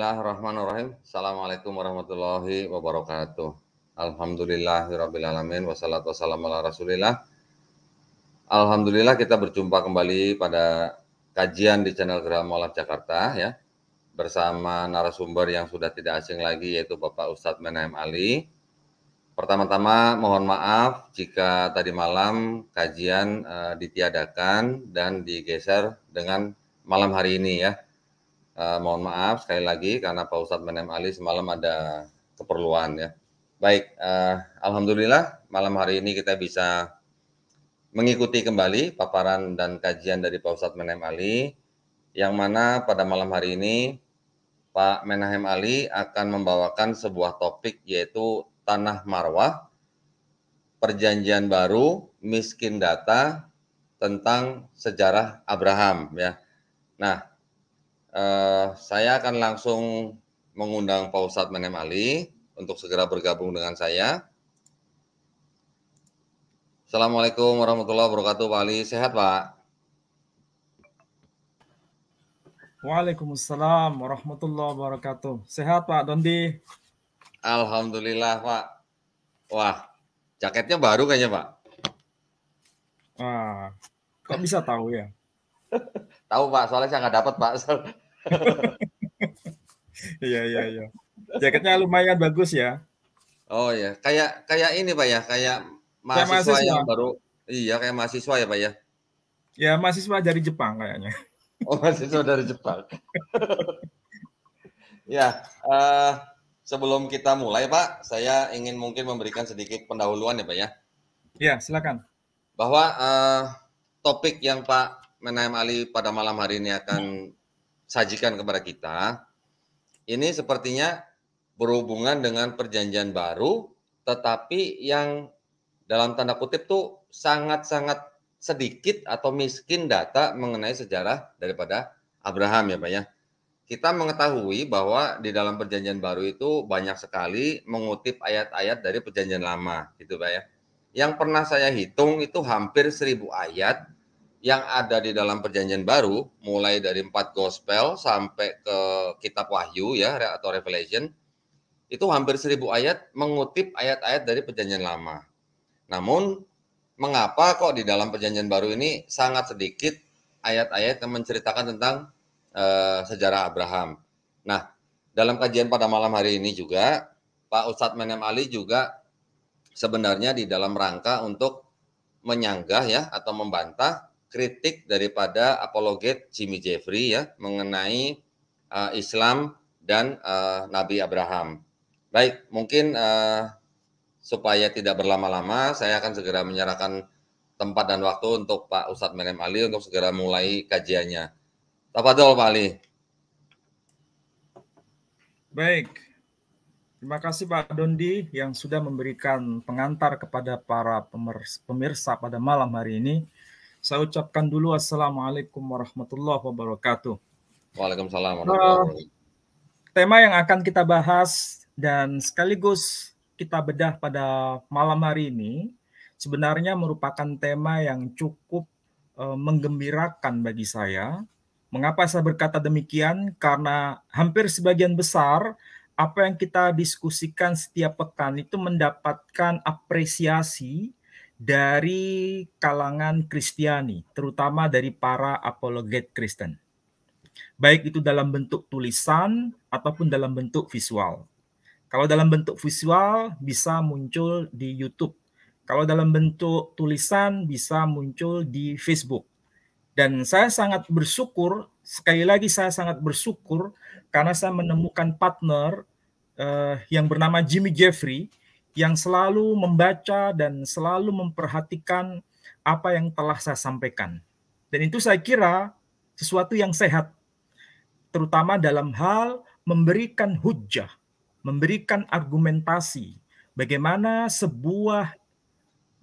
Bismillahirrahmanirrahim. Assalamualaikum warahmatullahi wabarakatuh. Alhamdulillahirrahmanirrahim. Wassalatu wassalamu ala rasulillah. Alhamdulillah kita berjumpa kembali pada kajian di channel Gerah Malam Jakarta ya. Bersama narasumber yang sudah tidak asing lagi yaitu Bapak Ustadz Menaim Ali. Pertama-tama mohon maaf jika tadi malam kajian uh, ditiadakan dan digeser dengan malam hari ini ya Uh, mohon maaf sekali lagi karena Pak Ustadz Menem Ali semalam ada keperluan ya. Baik, uh, alhamdulillah malam hari ini kita bisa mengikuti kembali paparan dan kajian dari Pak Ustadz Menem Ali yang mana pada malam hari ini Pak Menahem Ali akan membawakan sebuah topik yaitu Tanah Marwah, Perjanjian Baru, Miskin Data, tentang sejarah Abraham ya. Nah, Uh, saya akan langsung mengundang Pak Ustadz Menem Ali untuk segera bergabung dengan saya. Assalamualaikum warahmatullahi wabarakatuh Pak Ali. Sehat Pak? Waalaikumsalam warahmatullahi wabarakatuh. Sehat Pak Dondi? Alhamdulillah Pak. Wah, jaketnya baru kayaknya Pak. Wah, kok bisa tahu ya? tahu Pak, soalnya saya nggak dapat Pak. Iya iya iya. Jaketnya lumayan bagus ya. Oh ya, kayak kayak ini pak ya, kayak mahasiswa, kayak mahasiswa. yang baru. Iya kayak mahasiswa ya pak ya. Ya mahasiswa dari Jepang kayaknya. Oh mahasiswa dari Jepang. ya, uh, sebelum kita mulai pak, saya ingin mungkin memberikan sedikit pendahuluan ya pak ya. Ya silakan. Bahwa uh, topik yang Pak Menaim Ali pada malam hari ini akan sajikan kepada kita ini sepertinya berhubungan dengan perjanjian baru tetapi yang dalam tanda kutip tuh sangat-sangat sedikit atau miskin data mengenai sejarah daripada Abraham ya Pak ya. Kita mengetahui bahwa di dalam perjanjian baru itu banyak sekali mengutip ayat-ayat dari perjanjian lama gitu Pak ya. Yang pernah saya hitung itu hampir seribu ayat yang ada di dalam perjanjian baru, mulai dari empat gospel sampai ke kitab wahyu ya atau revelation, itu hampir seribu ayat mengutip ayat-ayat dari perjanjian lama. Namun, mengapa kok di dalam perjanjian baru ini sangat sedikit ayat-ayat yang menceritakan tentang uh, sejarah Abraham? Nah, dalam kajian pada malam hari ini juga, Pak Ustadz Menem Ali juga sebenarnya di dalam rangka untuk menyanggah ya atau membantah kritik daripada apologet Jimmy Jeffrey ya mengenai uh, Islam dan uh, Nabi Abraham. Baik, mungkin uh, supaya tidak berlama-lama, saya akan segera menyerahkan tempat dan waktu untuk Pak Ustadz Merem Ali untuk segera mulai kajiannya. Tafadol Pak Ali. Baik, terima kasih Pak Dondi yang sudah memberikan pengantar kepada para pemirsa pada malam hari ini. Saya ucapkan dulu Assalamualaikum warahmatullahi wabarakatuh. Waalaikumsalam warahmatullahi wabarakatuh. Eh, tema yang akan kita bahas dan sekaligus kita bedah pada malam hari ini sebenarnya merupakan tema yang cukup uh, menggembirakan bagi saya. Mengapa saya berkata demikian? Karena hampir sebagian besar apa yang kita diskusikan setiap pekan itu mendapatkan apresiasi dari kalangan Kristiani, terutama dari para apologet Kristen. Baik itu dalam bentuk tulisan ataupun dalam bentuk visual. Kalau dalam bentuk visual bisa muncul di YouTube. Kalau dalam bentuk tulisan bisa muncul di Facebook. Dan saya sangat bersyukur, sekali lagi saya sangat bersyukur karena saya menemukan partner uh, yang bernama Jimmy Jeffrey yang selalu membaca dan selalu memperhatikan apa yang telah saya sampaikan. Dan itu saya kira sesuatu yang sehat, terutama dalam hal memberikan hujah, memberikan argumentasi bagaimana sebuah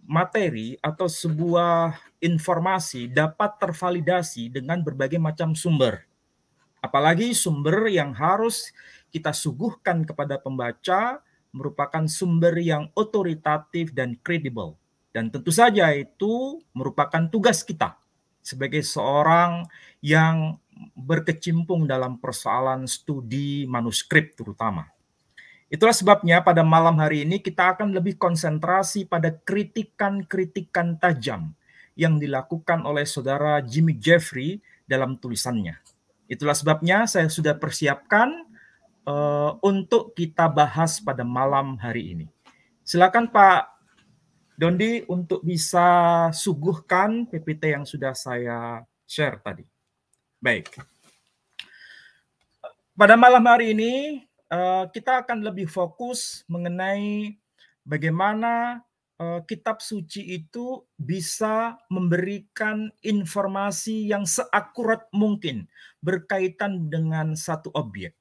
materi atau sebuah informasi dapat tervalidasi dengan berbagai macam sumber. Apalagi sumber yang harus kita suguhkan kepada pembaca merupakan sumber yang otoritatif dan kredibel. Dan tentu saja itu merupakan tugas kita sebagai seorang yang berkecimpung dalam persoalan studi manuskrip terutama. Itulah sebabnya pada malam hari ini kita akan lebih konsentrasi pada kritikan-kritikan tajam yang dilakukan oleh saudara Jimmy Jeffrey dalam tulisannya. Itulah sebabnya saya sudah persiapkan uh, untuk kita bahas pada malam hari ini. Silakan Pak Dondi untuk bisa suguhkan PPT yang sudah saya share tadi. Baik. Pada malam hari ini uh, kita akan lebih fokus mengenai bagaimana eh, kitab suci itu bisa memberikan informasi yang seakurat mungkin berkaitan dengan satu objek.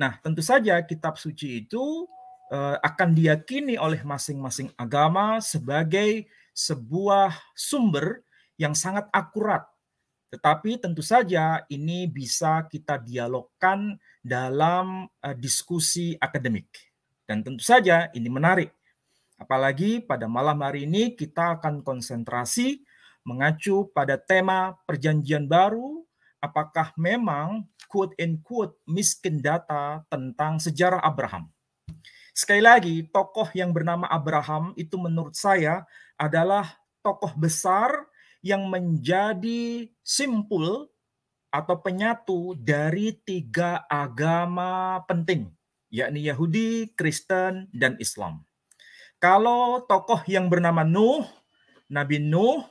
Nah, tentu saja kitab suci itu eh, akan diyakini oleh masing-masing agama sebagai sebuah sumber yang sangat akurat. Tetapi tentu saja ini bisa kita dialogkan dalam eh, diskusi akademik. Dan tentu saja ini menarik. Apalagi pada malam hari ini kita akan konsentrasi mengacu pada tema perjanjian baru apakah memang quote and quote miskin data tentang sejarah Abraham. Sekali lagi, tokoh yang bernama Abraham itu menurut saya adalah tokoh besar yang menjadi simpul atau penyatu dari tiga agama penting, yakni Yahudi, Kristen, dan Islam. Kalau tokoh yang bernama Nuh, Nabi Nuh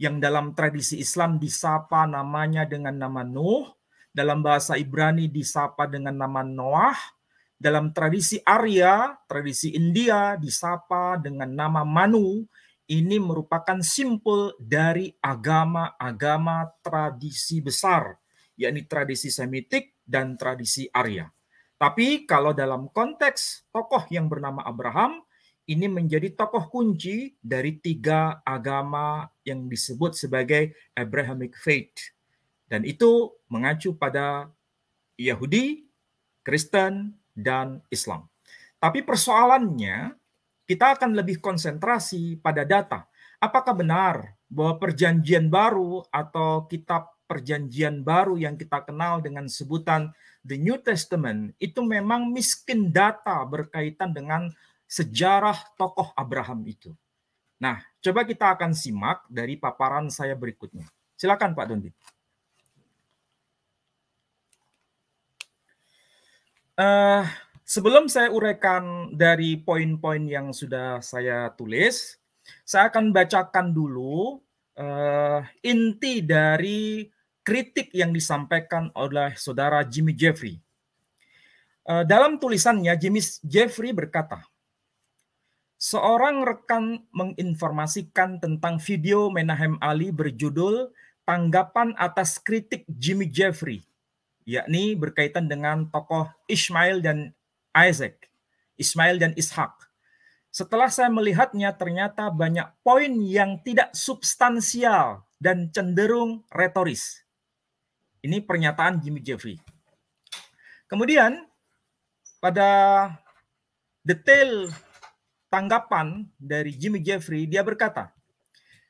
yang dalam tradisi Islam disapa namanya dengan nama Nuh, dalam bahasa Ibrani disapa dengan nama Noah, dalam tradisi Arya, tradisi India disapa dengan nama Manu. Ini merupakan simpul dari agama-agama tradisi besar, yakni tradisi Semitik dan tradisi Arya. Tapi kalau dalam konteks tokoh yang bernama Abraham, ini menjadi tokoh kunci dari tiga agama yang disebut sebagai Abrahamic Faith. Dan itu mengacu pada Yahudi, Kristen, dan Islam. Tapi persoalannya kita akan lebih konsentrasi pada data. Apakah benar bahwa perjanjian baru atau kitab perjanjian baru yang kita kenal dengan sebutan The New Testament itu memang miskin data berkaitan dengan sejarah tokoh Abraham itu. Nah, coba kita akan simak dari paparan saya berikutnya. Silakan Pak Dondi. Uh, sebelum saya uraikan dari poin-poin yang sudah saya tulis, saya akan bacakan dulu uh, inti dari kritik yang disampaikan oleh saudara Jimmy Jeffrey. Uh, dalam tulisannya, Jimmy Jeffrey berkata, Seorang rekan menginformasikan tentang video Menahem Ali berjudul Tanggapan atas kritik Jimmy Jeffrey, yakni berkaitan dengan tokoh Ismail dan Isaac, Ismail dan Ishak. Setelah saya melihatnya ternyata banyak poin yang tidak substansial dan cenderung retoris. Ini pernyataan Jimmy Jeffrey. Kemudian pada detail tanggapan dari Jimmy Jeffrey, dia berkata,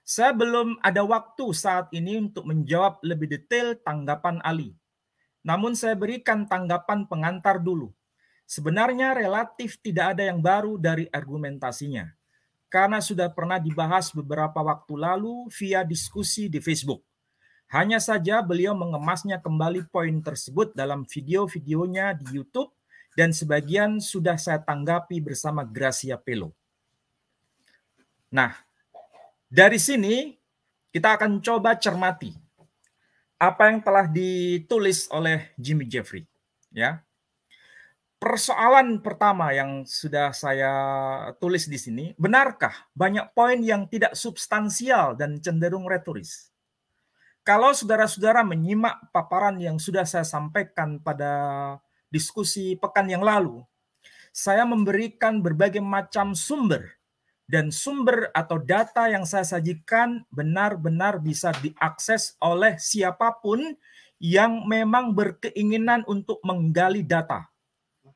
saya belum ada waktu saat ini untuk menjawab lebih detail tanggapan Ali. Namun saya berikan tanggapan pengantar dulu. Sebenarnya relatif tidak ada yang baru dari argumentasinya. Karena sudah pernah dibahas beberapa waktu lalu via diskusi di Facebook. Hanya saja beliau mengemasnya kembali poin tersebut dalam video-videonya di YouTube dan sebagian sudah saya tanggapi bersama Gracia Pelo. Nah, dari sini kita akan coba cermati apa yang telah ditulis oleh Jimmy Jeffrey, ya. Persoalan pertama yang sudah saya tulis di sini, benarkah banyak poin yang tidak substansial dan cenderung retoris? Kalau saudara-saudara menyimak paparan yang sudah saya sampaikan pada diskusi pekan yang lalu, saya memberikan berbagai macam sumber dan sumber atau data yang saya sajikan benar-benar bisa diakses oleh siapapun yang memang berkeinginan untuk menggali data.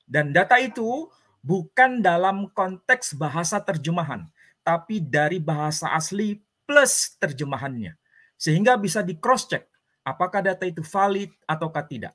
Dan data itu bukan dalam konteks bahasa terjemahan, tapi dari bahasa asli plus terjemahannya. Sehingga bisa di cross check apakah data itu valid ataukah tidak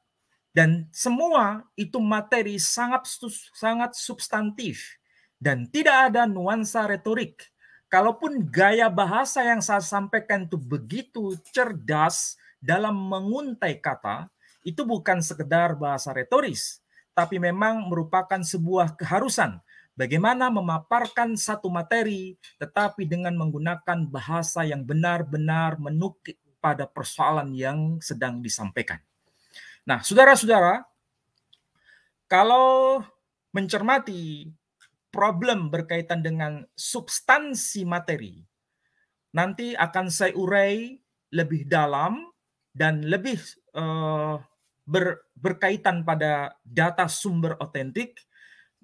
dan semua itu materi sangat sangat substantif dan tidak ada nuansa retorik. Kalaupun gaya bahasa yang saya sampaikan itu begitu cerdas dalam menguntai kata, itu bukan sekedar bahasa retoris, tapi memang merupakan sebuah keharusan bagaimana memaparkan satu materi tetapi dengan menggunakan bahasa yang benar-benar menukik pada persoalan yang sedang disampaikan. Nah, saudara-saudara, kalau mencermati problem berkaitan dengan substansi materi, nanti akan saya urai lebih dalam dan lebih uh, ber, berkaitan pada data sumber otentik.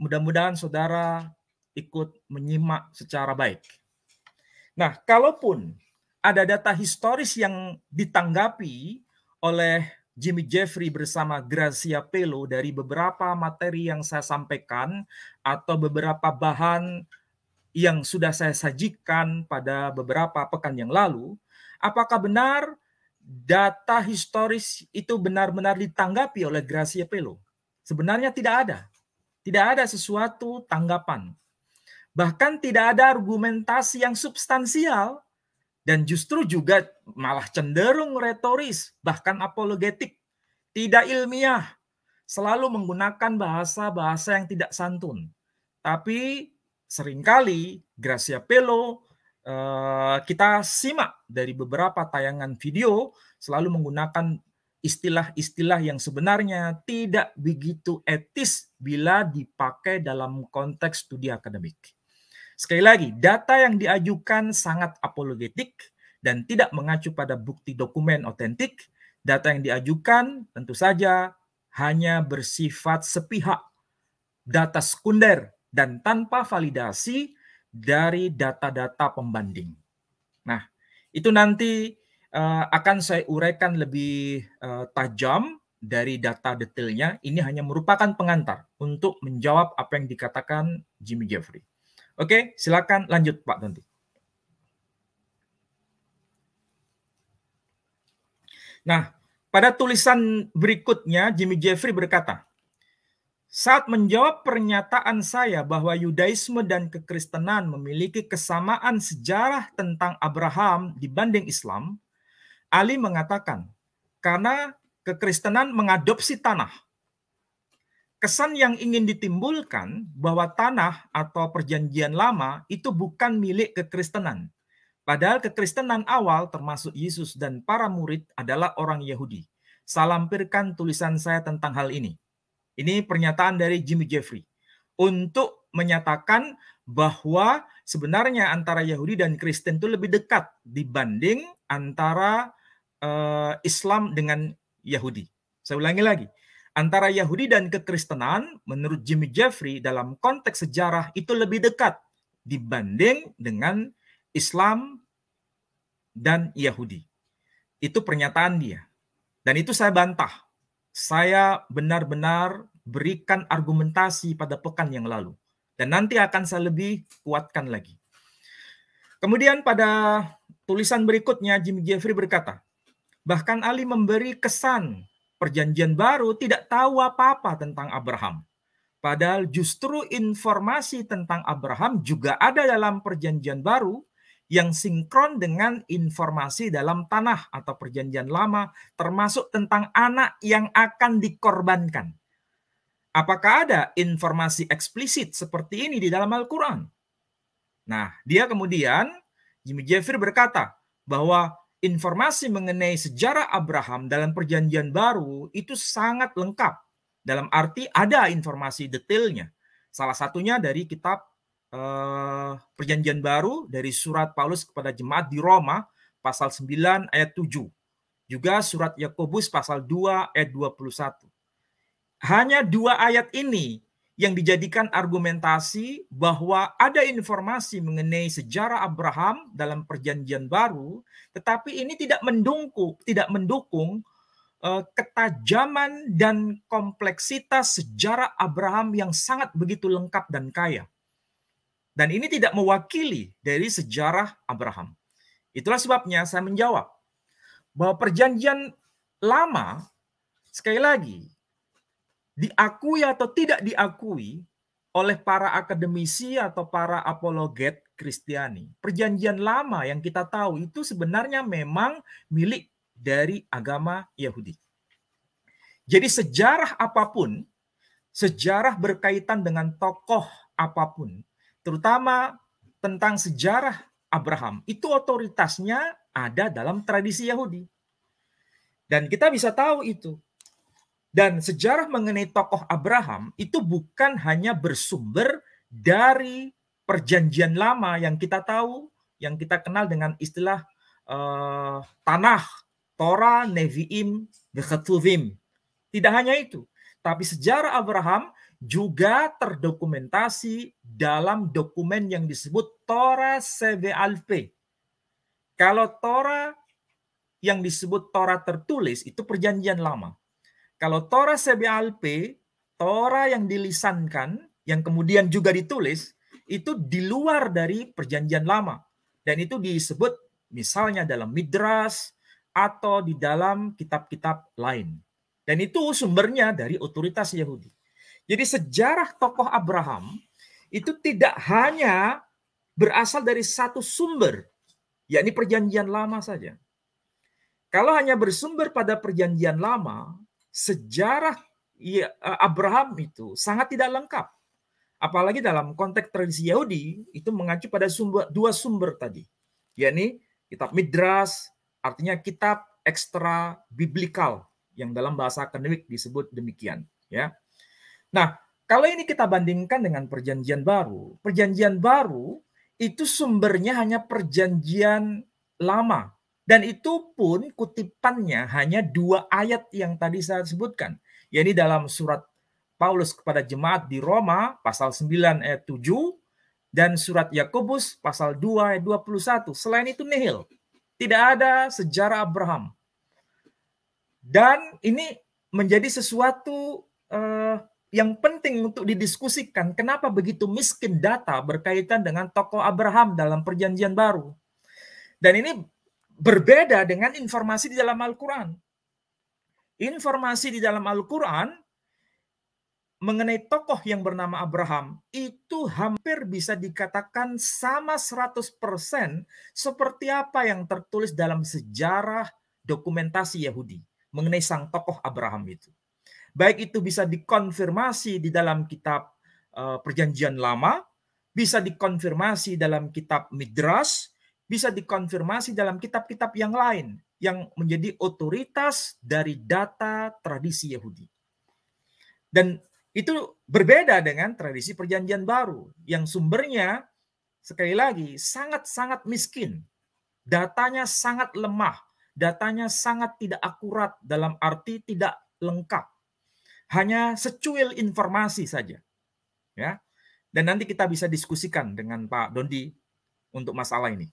Mudah-mudahan saudara ikut menyimak secara baik. Nah, kalaupun ada data historis yang ditanggapi oleh Jimmy Jeffrey bersama Gracia Pelo dari beberapa materi yang saya sampaikan atau beberapa bahan yang sudah saya sajikan pada beberapa pekan yang lalu, apakah benar data historis itu benar-benar ditanggapi oleh Gracia Pelo? Sebenarnya tidak ada. Tidak ada sesuatu tanggapan. Bahkan tidak ada argumentasi yang substansial dan justru juga malah cenderung retoris, bahkan apologetik, tidak ilmiah, selalu menggunakan bahasa-bahasa yang tidak santun. Tapi seringkali Gracia Pelo eh, kita simak dari beberapa tayangan video selalu menggunakan istilah-istilah yang sebenarnya tidak begitu etis bila dipakai dalam konteks studi akademik. Sekali lagi, data yang diajukan sangat apologetik dan tidak mengacu pada bukti dokumen otentik. Data yang diajukan tentu saja hanya bersifat sepihak, data sekunder, dan tanpa validasi dari data-data pembanding. Nah, itu nanti eh, akan saya uraikan lebih eh, tajam dari data detailnya. Ini hanya merupakan pengantar untuk menjawab apa yang dikatakan Jimmy Jeffrey. Oke, silakan lanjut Pak Tonti. Nah, pada tulisan berikutnya Jimmy Jeffrey berkata, saat menjawab pernyataan saya bahwa Yudaisme dan kekristenan memiliki kesamaan sejarah tentang Abraham dibanding Islam, Ali mengatakan, karena kekristenan mengadopsi tanah, kesan yang ingin ditimbulkan bahwa tanah atau perjanjian lama itu bukan milik kekristenan. Padahal kekristenan awal termasuk Yesus dan para murid adalah orang Yahudi. Saya lampirkan tulisan saya tentang hal ini. Ini pernyataan dari Jimmy Jeffrey. Untuk menyatakan bahwa sebenarnya antara Yahudi dan Kristen itu lebih dekat dibanding antara uh, Islam dengan Yahudi. Saya ulangi lagi antara Yahudi dan kekristenan menurut Jimmy Jeffrey dalam konteks sejarah itu lebih dekat dibanding dengan Islam dan Yahudi. Itu pernyataan dia. Dan itu saya bantah. Saya benar-benar berikan argumentasi pada pekan yang lalu. Dan nanti akan saya lebih kuatkan lagi. Kemudian pada tulisan berikutnya Jimmy Jeffrey berkata, bahkan Ali memberi kesan Perjanjian Baru tidak tahu apa-apa tentang Abraham. Padahal justru informasi tentang Abraham juga ada dalam Perjanjian Baru yang sinkron dengan informasi dalam tanah atau Perjanjian Lama, termasuk tentang anak yang akan dikorbankan. Apakah ada informasi eksplisit seperti ini di dalam Al-Quran? Nah, dia kemudian, Jimmy Jeffrey berkata bahwa informasi mengenai sejarah Abraham dalam Perjanjian Baru itu sangat lengkap. Dalam arti ada informasi detailnya. Salah satunya dari kitab eh, Perjanjian Baru dari surat Paulus kepada jemaat di Roma pasal 9 ayat 7. Juga surat Yakobus pasal 2 ayat 21. Hanya dua ayat ini yang dijadikan argumentasi bahwa ada informasi mengenai sejarah Abraham dalam perjanjian baru, tetapi ini tidak mendukung, tidak mendukung eh, ketajaman dan kompleksitas sejarah Abraham yang sangat begitu lengkap dan kaya. Dan ini tidak mewakili dari sejarah Abraham. Itulah sebabnya saya menjawab bahwa perjanjian lama sekali lagi diakui atau tidak diakui oleh para akademisi atau para apologet Kristiani. Perjanjian lama yang kita tahu itu sebenarnya memang milik dari agama Yahudi. Jadi sejarah apapun, sejarah berkaitan dengan tokoh apapun, terutama tentang sejarah Abraham, itu otoritasnya ada dalam tradisi Yahudi. Dan kita bisa tahu itu dan sejarah mengenai tokoh Abraham itu bukan hanya bersumber dari perjanjian lama yang kita tahu, yang kita kenal dengan istilah uh, tanah, Torah, Nevi'im, Beketuvim. Tidak hanya itu, tapi sejarah Abraham juga terdokumentasi dalam dokumen yang disebut Torah CVLP. Kalau Torah yang disebut Torah tertulis itu perjanjian lama. Kalau Torah Sebealpe, Torah yang dilisankan, yang kemudian juga ditulis, itu di luar dari perjanjian lama. Dan itu disebut misalnya dalam Midras atau di dalam kitab-kitab lain. Dan itu sumbernya dari otoritas Yahudi. Jadi sejarah tokoh Abraham itu tidak hanya berasal dari satu sumber, yakni perjanjian lama saja. Kalau hanya bersumber pada perjanjian lama, sejarah eh, Abraham itu sangat tidak lengkap. Apalagi dalam konteks tradisi Yahudi itu mengacu pada sumber, dua sumber tadi, yakni kitab Midras, artinya kitab ekstra biblikal yang dalam bahasa akademik disebut demikian, ya. Nah, kalau ini kita bandingkan dengan perjanjian baru, perjanjian baru itu sumbernya hanya perjanjian lama dan itu pun kutipannya hanya dua ayat yang tadi saya sebutkan. Yaitu dalam surat Paulus kepada jemaat di Roma pasal 9 ayat 7 dan surat Yakobus pasal 2 ayat 21. Selain itu nihil. Tidak ada sejarah Abraham. Dan ini menjadi sesuatu uh, yang penting untuk didiskusikan. Kenapa begitu miskin data berkaitan dengan tokoh Abraham dalam perjanjian baru. Dan ini berbeda dengan informasi di dalam Al-Quran. Informasi di dalam Al-Quran mengenai tokoh yang bernama Abraham itu hampir bisa dikatakan sama 100% seperti apa yang tertulis dalam sejarah dokumentasi Yahudi mengenai sang tokoh Abraham itu. Baik itu bisa dikonfirmasi di dalam kitab eh, Perjanjian Lama, bisa dikonfirmasi dalam kitab Midrash, bisa dikonfirmasi dalam kitab-kitab yang lain yang menjadi otoritas dari data tradisi Yahudi. Dan itu berbeda dengan tradisi perjanjian baru yang sumbernya sekali lagi sangat-sangat miskin. Datanya sangat lemah, datanya sangat tidak akurat dalam arti tidak lengkap. Hanya secuil informasi saja. Ya. Dan nanti kita bisa diskusikan dengan Pak Dondi untuk masalah ini.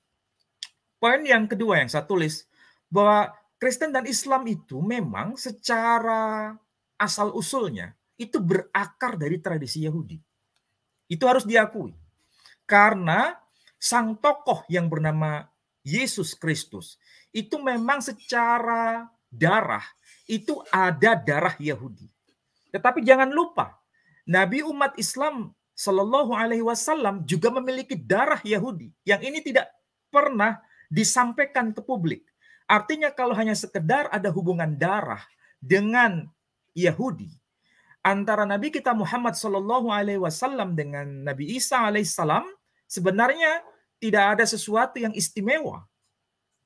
Poin yang kedua yang saya tulis bahwa Kristen dan Islam itu memang secara asal usulnya itu berakar dari tradisi Yahudi. Itu harus diakui. Karena sang tokoh yang bernama Yesus Kristus itu memang secara darah itu ada darah Yahudi. Tetapi jangan lupa, Nabi umat Islam Shallallahu Alaihi Wasallam juga memiliki darah Yahudi yang ini tidak pernah disampaikan ke publik. Artinya kalau hanya sekedar ada hubungan darah dengan Yahudi antara Nabi kita Muhammad Shallallahu Alaihi Wasallam dengan Nabi Isa Alaihissalam sebenarnya tidak ada sesuatu yang istimewa.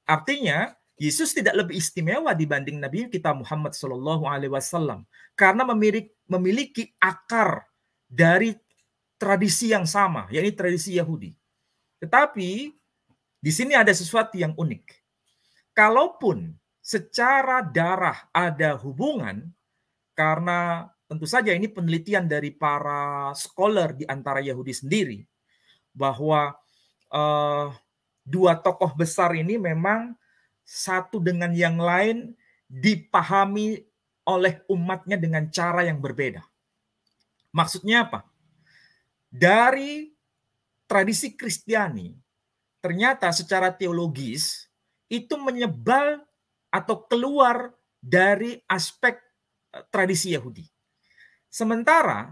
Artinya Yesus tidak lebih istimewa dibanding Nabi kita Muhammad Shallallahu Alaihi Wasallam karena memiliki, memiliki akar dari tradisi yang sama, yaitu tradisi Yahudi. Tetapi di sini ada sesuatu yang unik. Kalaupun secara darah ada hubungan, karena tentu saja ini penelitian dari para scholar di antara Yahudi sendiri, bahwa uh, dua tokoh besar ini memang satu dengan yang lain dipahami oleh umatnya dengan cara yang berbeda. Maksudnya apa? Dari tradisi Kristiani, ternyata secara teologis itu menyebal atau keluar dari aspek eh, tradisi Yahudi. Sementara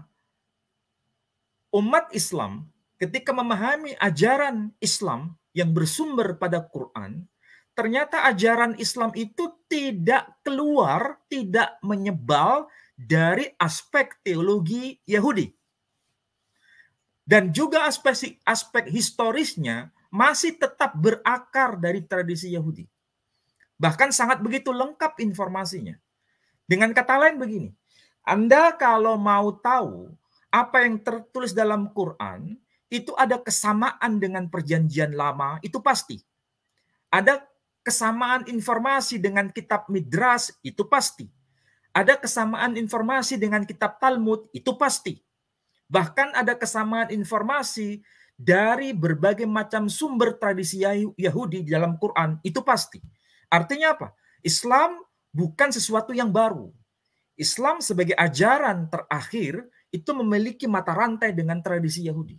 umat Islam ketika memahami ajaran Islam yang bersumber pada Quran, ternyata ajaran Islam itu tidak keluar, tidak menyebal dari aspek teologi Yahudi. Dan juga aspek aspek historisnya masih tetap berakar dari tradisi Yahudi. Bahkan sangat begitu lengkap informasinya. Dengan kata lain begini, Anda kalau mau tahu apa yang tertulis dalam Quran, itu ada kesamaan dengan perjanjian lama, itu pasti. Ada kesamaan informasi dengan kitab Midras, itu pasti. Ada kesamaan informasi dengan kitab Talmud, itu pasti. Bahkan ada kesamaan informasi dari berbagai macam sumber tradisi Yahudi di dalam Quran itu pasti. Artinya apa? Islam bukan sesuatu yang baru. Islam sebagai ajaran terakhir itu memiliki mata rantai dengan tradisi Yahudi.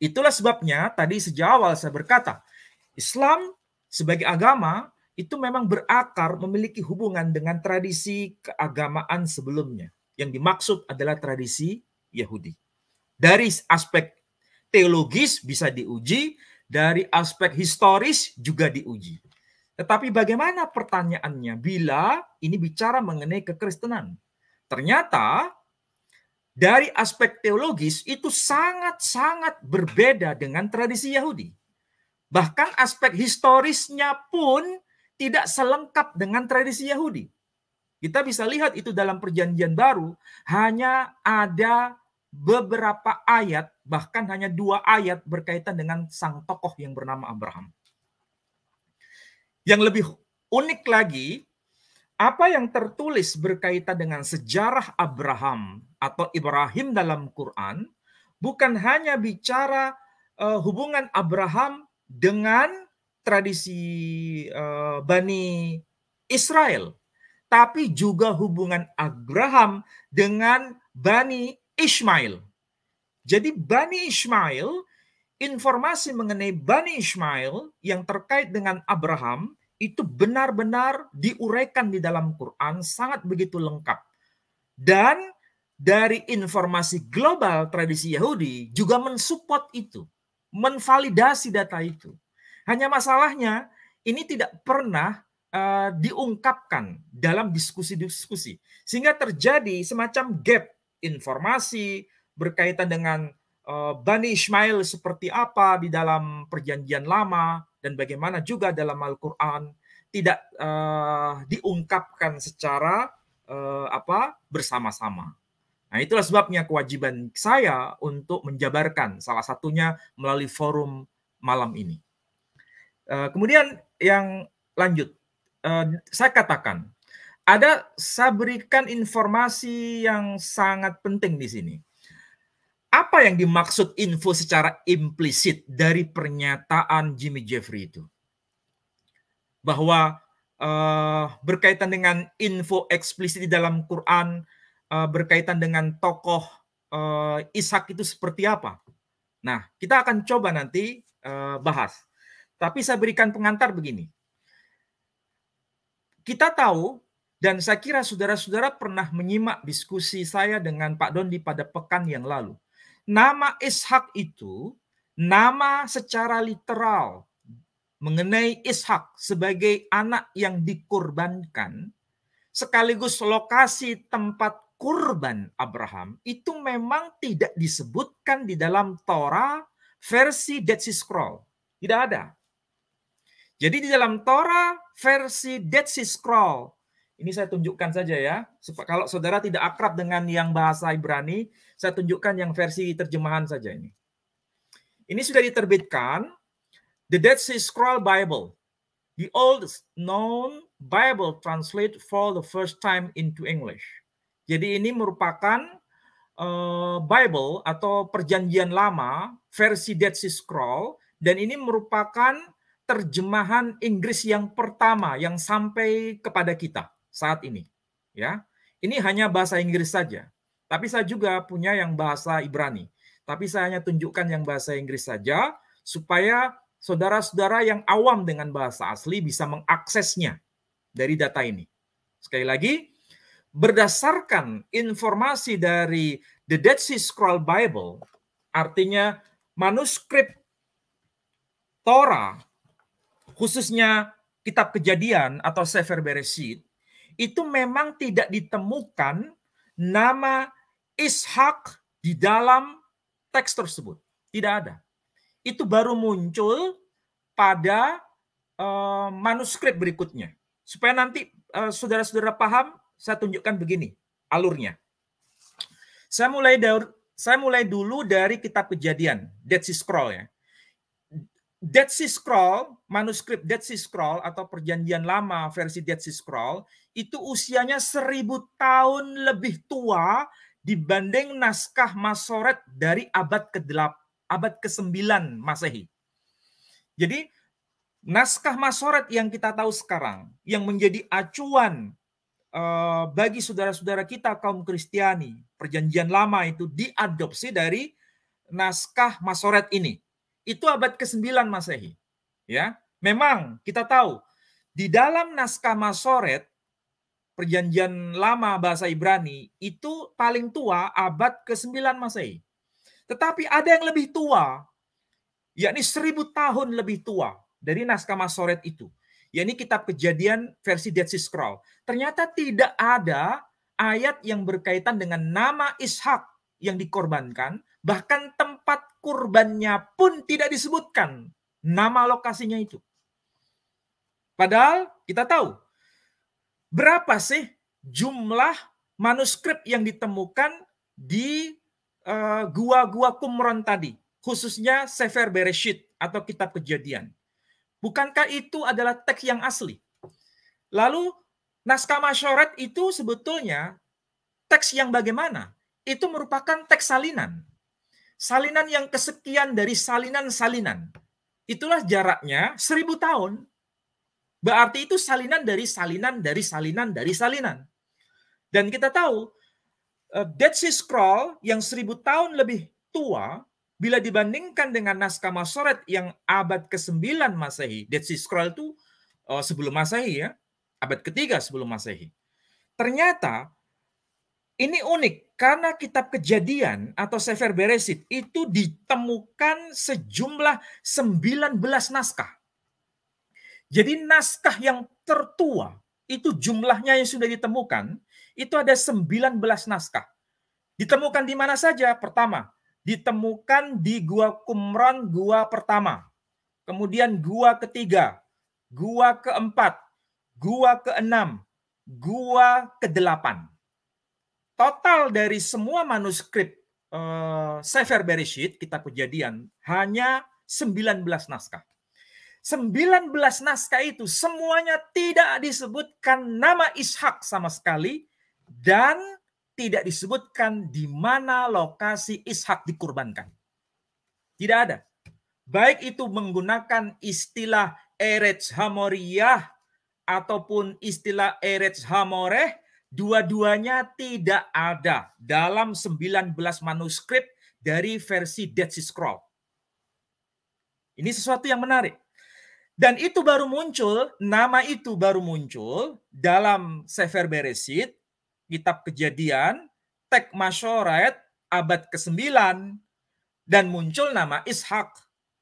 Itulah sebabnya tadi sejak awal saya berkata, Islam sebagai agama itu memang berakar memiliki hubungan dengan tradisi keagamaan sebelumnya. Yang dimaksud adalah tradisi Yahudi. Dari aspek teologis bisa diuji, dari aspek historis juga diuji. Tetapi bagaimana pertanyaannya bila ini bicara mengenai kekristenan? Ternyata dari aspek teologis itu sangat-sangat berbeda dengan tradisi Yahudi. Bahkan aspek historisnya pun tidak selengkap dengan tradisi Yahudi. Kita bisa lihat itu dalam perjanjian baru hanya ada beberapa ayat bahkan hanya dua ayat berkaitan dengan sang tokoh yang bernama Abraham. Yang lebih unik lagi, apa yang tertulis berkaitan dengan sejarah Abraham atau Ibrahim dalam Quran bukan hanya bicara eh, hubungan Abraham dengan tradisi eh, Bani Israel, tapi juga hubungan Abraham dengan Bani Ishmail. Jadi Bani Ismail, informasi mengenai Bani Ismail yang terkait dengan Abraham itu benar-benar diuraikan di dalam Quran sangat begitu lengkap. Dan dari informasi global tradisi Yahudi juga mensupport itu, menvalidasi data itu. Hanya masalahnya ini tidak pernah uh, diungkapkan dalam diskusi-diskusi sehingga terjadi semacam gap informasi berkaitan dengan eh, Bani Ismail seperti apa di dalam perjanjian lama dan bagaimana juga dalam Al-Qur'an tidak uh, diungkapkan secara uh, apa bersama-sama. Nah, itulah sebabnya kewajiban saya untuk menjabarkan salah satunya melalui forum malam ini. Uh, kemudian yang lanjut uh, saya katakan ada saya berikan informasi yang sangat penting di sini apa yang dimaksud info secara implisit dari pernyataan Jimmy Jeffrey itu? Bahwa uh, berkaitan dengan info eksplisit di dalam Quran, uh, berkaitan dengan tokoh uh, Ishak itu seperti apa? Nah, kita akan coba nanti uh, bahas. Tapi saya berikan pengantar begini. Kita tahu dan saya kira saudara-saudara pernah menyimak diskusi saya dengan Pak Dondi pada pekan yang lalu nama Ishak itu nama secara literal mengenai Ishak sebagai anak yang dikorbankan sekaligus lokasi tempat kurban Abraham itu memang tidak disebutkan di dalam Torah versi Dead Sea Scroll. Tidak ada. Jadi di dalam Torah versi Dead Sea Scroll, ini saya tunjukkan saja ya, kalau saudara tidak akrab dengan yang bahasa Ibrani, saya tunjukkan yang versi terjemahan saja ini. Ini sudah diterbitkan The Dead Sea Scroll Bible, the oldest known Bible translate for the first time into English. Jadi ini merupakan uh, Bible atau Perjanjian Lama versi Dead Sea Scroll dan ini merupakan terjemahan Inggris yang pertama yang sampai kepada kita saat ini. Ya, ini hanya bahasa Inggris saja. Tapi saya juga punya yang bahasa Ibrani. Tapi saya hanya tunjukkan yang bahasa Inggris saja supaya saudara-saudara yang awam dengan bahasa asli bisa mengaksesnya dari data ini. Sekali lagi, berdasarkan informasi dari The Dead Sea Scroll Bible, artinya manuskrip Torah, khususnya kitab kejadian atau Sefer Bereshit, itu memang tidak ditemukan nama Ishak di dalam teks tersebut. Tidak ada. Itu baru muncul pada uh, manuskrip berikutnya. Supaya nanti saudara eh, saudara-saudara paham, saya tunjukkan begini alurnya. Saya mulai saya mulai dulu dari kitab Kejadian, Dead Sea Scroll ya. Dead Sea Scroll, manuskrip Dead Sea Scroll atau Perjanjian Lama versi Dead Sea Scroll itu usianya seribu tahun lebih tua dibanding naskah Masoret dari abad ke-8 abad ke-9 Masehi. Jadi naskah Masoret yang kita tahu sekarang yang menjadi acuan eh, bagi saudara-saudara kita kaum Kristiani, perjanjian lama itu diadopsi dari naskah Masoret ini. Itu abad ke-9 Masehi. Ya. Memang kita tahu di dalam naskah Masoret perjanjian lama bahasa Ibrani itu paling tua abad ke-9 Masehi. Tetapi ada yang lebih tua, yakni seribu tahun lebih tua dari naskah Masoret itu. Yakni kitab kejadian versi Dead Sea Scroll. Ternyata tidak ada ayat yang berkaitan dengan nama Ishak yang dikorbankan, bahkan tempat kurbannya pun tidak disebutkan nama lokasinya itu. Padahal kita tahu berapa sih jumlah manuskrip yang ditemukan di eh, gua-gua uh, Qumran tadi, khususnya Sefer Bereshit atau Kitab Kejadian. Bukankah itu adalah teks yang asli? Lalu naskah masyarakat itu sebetulnya teks yang bagaimana? Itu merupakan teks salinan. Salinan yang kesekian dari salinan-salinan. Itulah jaraknya seribu tahun Berarti itu salinan dari salinan dari salinan dari salinan. Dan kita tahu eh, Dead Sea Scroll yang seribu tahun lebih tua bila dibandingkan dengan naskah Masoret yang abad ke-9 Masehi. Dead Sea Scroll itu uh, sebelum Masehi ya, abad ketiga sebelum Masehi. Ternyata ini unik karena kitab kejadian atau Sefer Beresit itu ditemukan sejumlah 19 naskah. Jadi naskah yang tertua itu jumlahnya yang sudah ditemukan itu ada 19 naskah. Ditemukan di mana saja? Pertama, ditemukan di Gua Qumran, gua pertama. Kemudian gua ketiga, gua keempat, gua keenam, gua kedelapan. Total dari semua manuskrip uh, Sefer Bereshit, kita kejadian, hanya 19 naskah. 19 naskah itu semuanya tidak disebutkan nama Ishak sama sekali dan tidak disebutkan di mana lokasi Ishak dikurbankan. Tidak ada. Baik itu menggunakan istilah Eretz Hamoriyah ataupun istilah Eretz Hamoreh, dua-duanya tidak ada dalam 19 manuskrip dari versi Dead Sea Scroll. Ini sesuatu yang menarik. Dan itu baru muncul, nama itu baru muncul dalam Sefer Beresit, Kitab Kejadian, Tek Masyoret, abad ke-9. Dan muncul nama Ishak.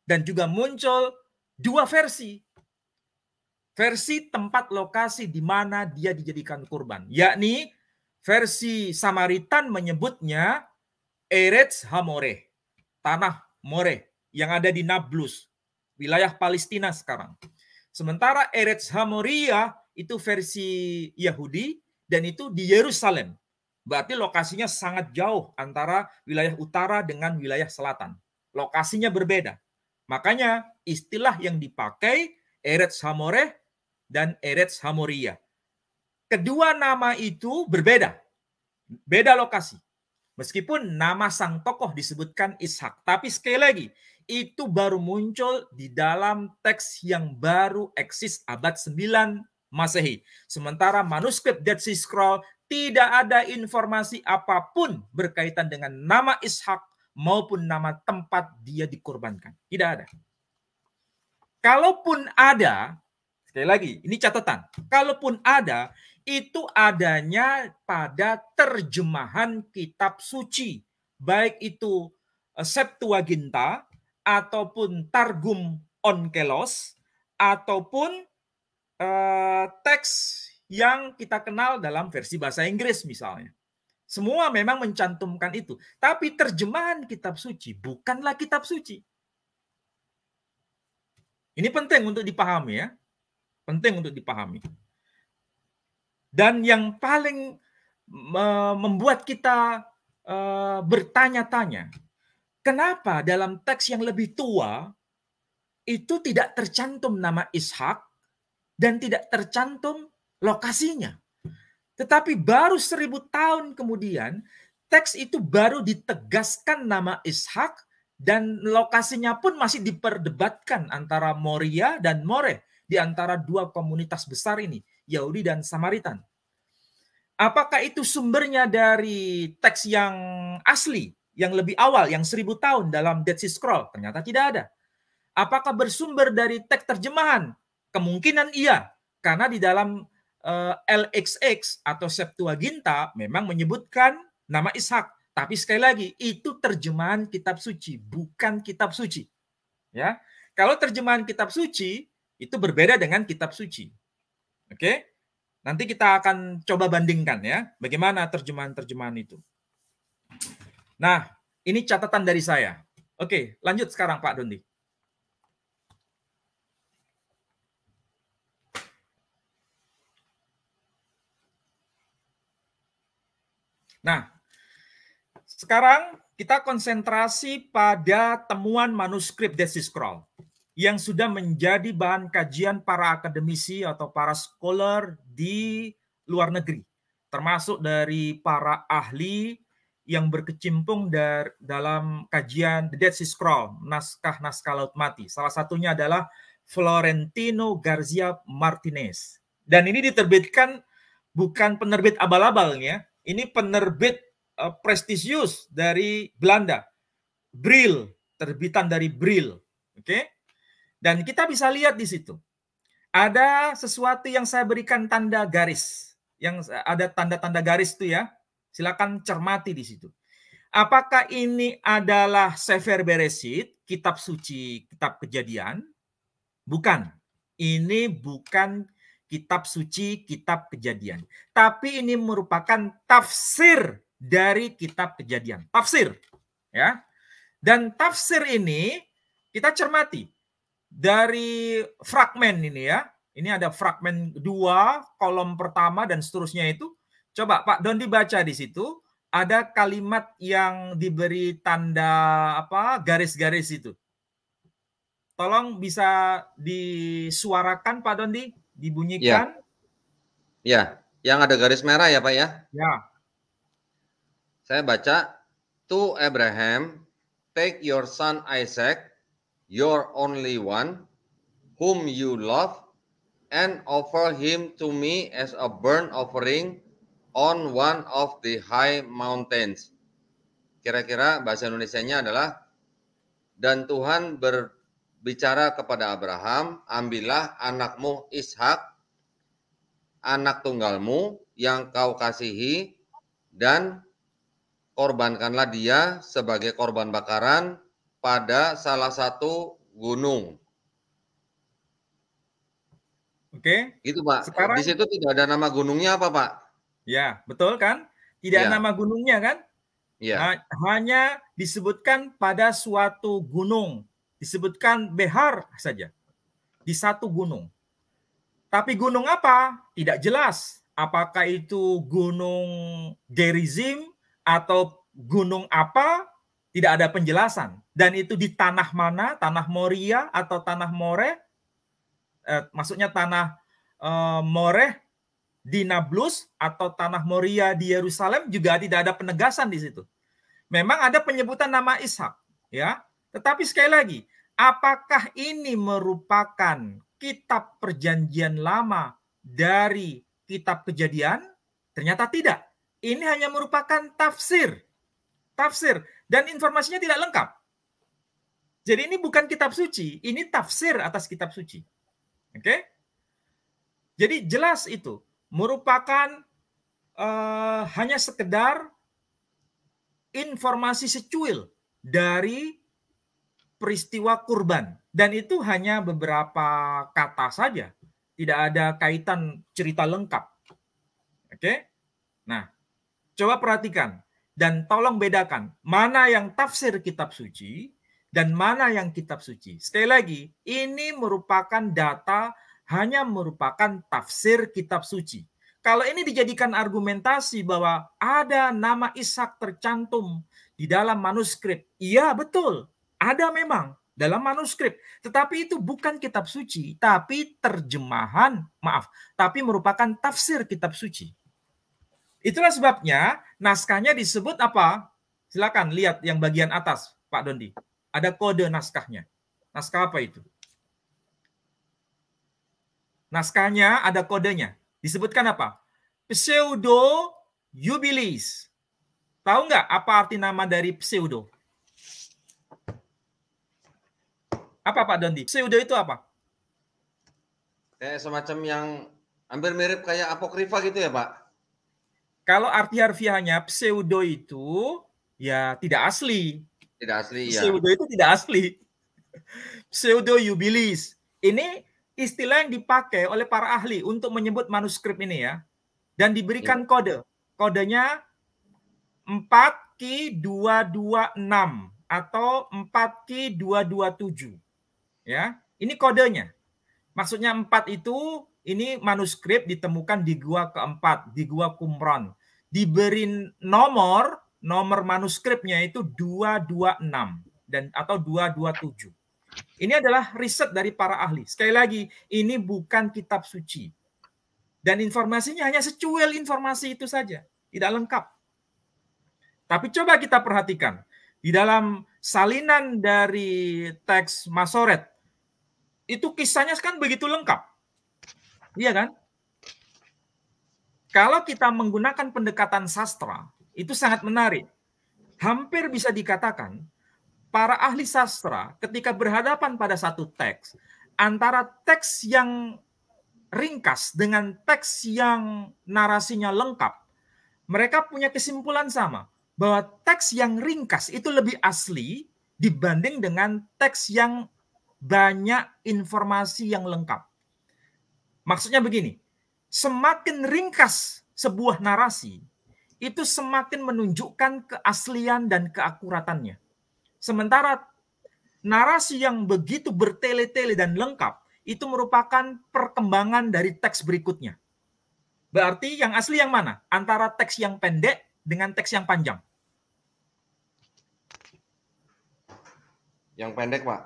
Dan juga muncul dua versi. Versi tempat lokasi di mana dia dijadikan kurban. Yakni versi Samaritan menyebutnya Eretz Hamore. Tanah More yang ada di Nablus wilayah Palestina sekarang. Sementara Eretz Hamoria itu versi Yahudi dan itu di Yerusalem. Berarti lokasinya sangat jauh antara wilayah utara dengan wilayah selatan. Lokasinya berbeda. Makanya istilah yang dipakai Eretz Hamoreh dan Eretz Hamoria. Kedua nama itu berbeda. Beda lokasi. Meskipun nama sang tokoh disebutkan Ishak, tapi sekali lagi itu baru muncul di dalam teks yang baru eksis abad 9 Masehi. Sementara manuskrip Dead Sea Scroll tidak ada informasi apapun berkaitan dengan nama Ishak maupun nama tempat dia dikorbankan. Tidak ada. Kalaupun ada, sekali lagi, ini catatan. Kalaupun ada, itu adanya pada terjemahan kitab suci. Baik itu eh, Septuaginta ataupun targum onkelos ataupun uh, teks yang kita kenal dalam versi bahasa Inggris misalnya. Semua memang mencantumkan itu. Tapi terjemahan kitab suci bukanlah kitab suci. Ini penting untuk dipahami ya. Penting untuk dipahami. Dan yang paling membuat kita eh, bertanya-tanya Kenapa dalam teks yang lebih tua itu tidak tercantum nama Ishak dan tidak tercantum lokasinya. Tetapi baru seribu tahun kemudian teks itu baru ditegaskan nama Ishak dan lokasinya pun masih diperdebatkan antara Moria dan More di antara dua komunitas besar ini, Yahudi dan Samaritan. Apakah itu sumbernya dari teks yang asli yang lebih awal, yang seribu tahun dalam Dead Sea Scroll? Ternyata tidak ada. Apakah bersumber dari teks terjemahan? Kemungkinan iya, karena di dalam uh, eh, LXX atau Septuaginta memang menyebutkan nama Ishak. Tapi sekali lagi, itu terjemahan kitab suci, bukan kitab suci. Ya. Kalau terjemahan kitab suci itu berbeda dengan kitab suci. Oke? Nanti kita akan coba bandingkan ya, bagaimana terjemahan-terjemahan itu. Nah, ini catatan dari saya. Oke, lanjut sekarang Pak Dondi. Nah, sekarang kita konsentrasi pada temuan manuskrip Desi Scroll yang sudah menjadi bahan kajian para akademisi atau para scholar di luar negeri, termasuk dari para ahli yang berkecimpung dar, dalam kajian The Dead Sea Scroll, naskah-naskah laut mati. Salah satunya adalah Florentino Garcia Martinez. Dan ini diterbitkan bukan penerbit abal abalnya Ini penerbit uh, prestisius dari Belanda. Brill terbitan dari Brill Oke. Okay? Dan kita bisa lihat di situ. Ada sesuatu yang saya berikan tanda garis. Yang ada tanda-tanda garis itu ya Silakan cermati di situ. Apakah ini adalah Sefer Beresit, kitab suci, kitab kejadian? Bukan. Ini bukan kitab suci, kitab kejadian. Tapi ini merupakan tafsir dari kitab kejadian. Tafsir. ya. Dan tafsir ini kita cermati dari fragmen ini ya. Ini ada fragmen dua, kolom pertama dan seterusnya itu Coba Pak Don dibaca di situ ada kalimat yang diberi tanda apa garis-garis itu. Tolong bisa disuarakan Pak Dondi, dibunyikan. Ya. ya, yang ada garis merah ya Pak ya. Ya. Saya baca, To Abraham, take your son Isaac, your only one, whom you love, and offer him to me as a burnt offering on one of the high mountains. Kira-kira bahasa Indonesianya adalah dan Tuhan berbicara kepada Abraham, ambillah anakmu Ishak, anak tunggalmu yang kau kasihi dan korbankanlah dia sebagai korban bakaran pada salah satu gunung. Oke. Gitu Pak. Sekarang, Di situ tidak ada nama gunungnya apa Pak? Ya, betul kan? Tidak ya. nama gunungnya kan? Ya. Hanya disebutkan pada suatu gunung, disebutkan Behar saja. Di satu gunung. Tapi gunung apa? Tidak jelas. Apakah itu gunung Gerizim atau gunung apa? Tidak ada penjelasan. Dan itu di tanah mana? Tanah Moria atau tanah More? Eh, maksudnya tanah eh, Moreh di Nablus atau tanah Moria di Yerusalem juga tidak ada penegasan di situ. Memang ada penyebutan nama Ishak, ya. Tetapi sekali lagi, apakah ini merupakan kitab perjanjian lama dari kitab Kejadian? Ternyata tidak. Ini hanya merupakan tafsir. Tafsir dan informasinya tidak lengkap. Jadi ini bukan kitab suci, ini tafsir atas kitab suci. Oke? Okay? Jadi jelas itu merupakan uh, hanya sekedar informasi secuil dari peristiwa kurban dan itu hanya beberapa kata saja tidak ada kaitan cerita lengkap oke nah coba perhatikan dan tolong bedakan mana yang tafsir kitab suci dan mana yang kitab suci sekali lagi ini merupakan data hanya merupakan tafsir kitab suci. Kalau ini dijadikan argumentasi bahwa ada nama Ishak tercantum di dalam manuskrip, iya betul, ada memang dalam manuskrip, tetapi itu bukan kitab suci, tapi terjemahan, maaf, tapi merupakan tafsir kitab suci. Itulah sebabnya naskahnya disebut apa? Silakan lihat yang bagian atas, Pak Dondi. Ada kode naskahnya. Naskah apa itu? Naskahnya ada kodenya. Disebutkan apa? Pseudo Jubilis. Tahu nggak apa arti nama dari pseudo? Apa Pak Dondi? Pseudo itu apa? Eh semacam yang hampir mirip kayak apokrifa gitu ya Pak? Kalau arti harfiahnya pseudo itu ya tidak asli. Tidak asli pseudo ya. Pseudo itu tidak asli. Pseudo jubilis. Ini istilah yang dipakai oleh para ahli untuk menyebut manuskrip ini ya. Dan diberikan iya. kode. Kodenya 4Q226 atau 4Q227. Ya, ini kodenya. Maksudnya 4 itu ini manuskrip ditemukan di gua keempat, di gua Qumran. Diberi nomor nomor manuskripnya itu 226 dan atau 227. Ini adalah riset dari para ahli. Sekali lagi, ini bukan kitab suci. Dan informasinya hanya secuil informasi itu saja, tidak lengkap. Tapi coba kita perhatikan di dalam salinan dari teks Masoret itu kisahnya kan begitu lengkap. Iya kan? Kalau kita menggunakan pendekatan sastra, itu sangat menarik. Hampir bisa dikatakan para ahli sastra ketika berhadapan pada satu teks antara teks yang ringkas dengan teks yang narasinya lengkap mereka punya kesimpulan sama bahwa teks yang ringkas itu lebih asli dibanding dengan teks yang banyak informasi yang lengkap. Maksudnya begini, semakin ringkas sebuah narasi itu semakin menunjukkan keaslian dan keakuratannya. Sementara narasi yang begitu bertele-tele dan lengkap itu merupakan perkembangan dari teks berikutnya. Berarti yang asli yang mana? Antara teks yang pendek dengan teks yang panjang. Yang pendek, Pak.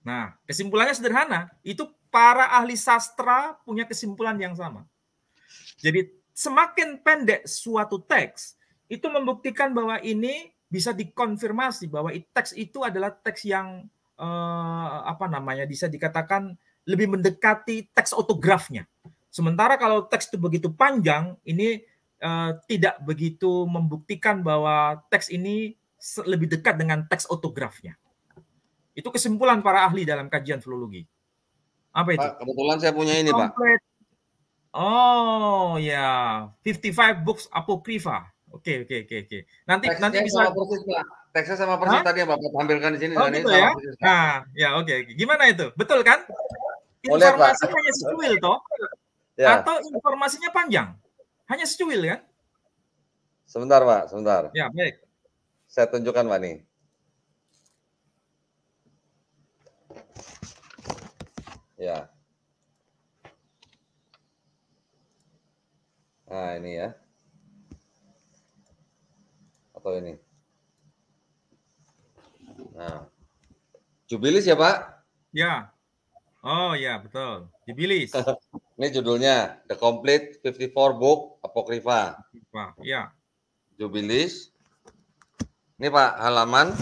Nah, kesimpulannya sederhana. Itu para ahli sastra punya kesimpulan yang sama. Jadi semakin pendek suatu teks, itu membuktikan bahwa ini bisa dikonfirmasi bahwa teks itu adalah teks yang eh, apa namanya bisa dikatakan lebih mendekati teks otografnya. Sementara kalau teks itu begitu panjang, ini eh, tidak begitu membuktikan bahwa teks ini lebih dekat dengan teks otografnya. Itu kesimpulan para ahli dalam kajian filologi. Apa itu? Pak, kebetulan saya punya ini, Pak. Oh, ya. Yeah. 55 books apokrifa. Oke, oke, oke, oke. Nanti Texas nanti ya, bisa teksnya persis, Texas sama persis Hah? tadi yang Bapak tampilkan di sini. Oh, gitu ya? Persis, nah, ya oke. Okay, Gimana itu? Betul kan? informasinya hanya secuil toh? Ya. Atau informasinya panjang? Hanya secuil kan? Sebentar, Pak, sebentar. Ya, baik. Saya tunjukkan, Pak, nih. Ya. Nah, ini ya foto ini. Nah, Jubilis ya Pak? Ya. Oh ya betul. Jubilis. ini judulnya The Complete 54 Book Apokrifa. Ya. Jubilis. Ini Pak halaman.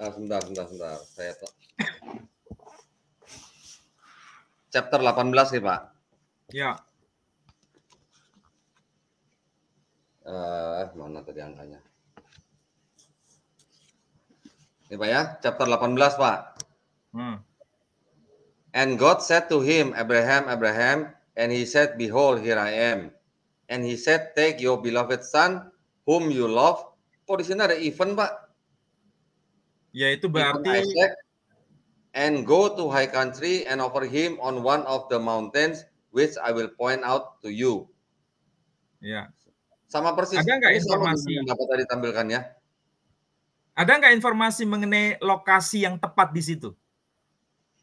Ah, sebentar, sebentar, sebentar. Saya chapter 18 nih Pak. Ya. Eh, uh, mana tadi angkanya? Ini Pak ya, chapter 18, Pak. Hmm. And God said to him, Abraham, Abraham, and he said, Behold, here I am. And he said, Take your beloved son, whom you love. oh, di sini ada event, Pak? Ya, itu berarti... Isaac, and go to high country and offer him on one of the mountains which I will point out to you. Ya. Sama persis. Ada nggak informasi? Dapat tadi tampilkan ya. Ada nggak informasi mengenai lokasi yang tepat di situ?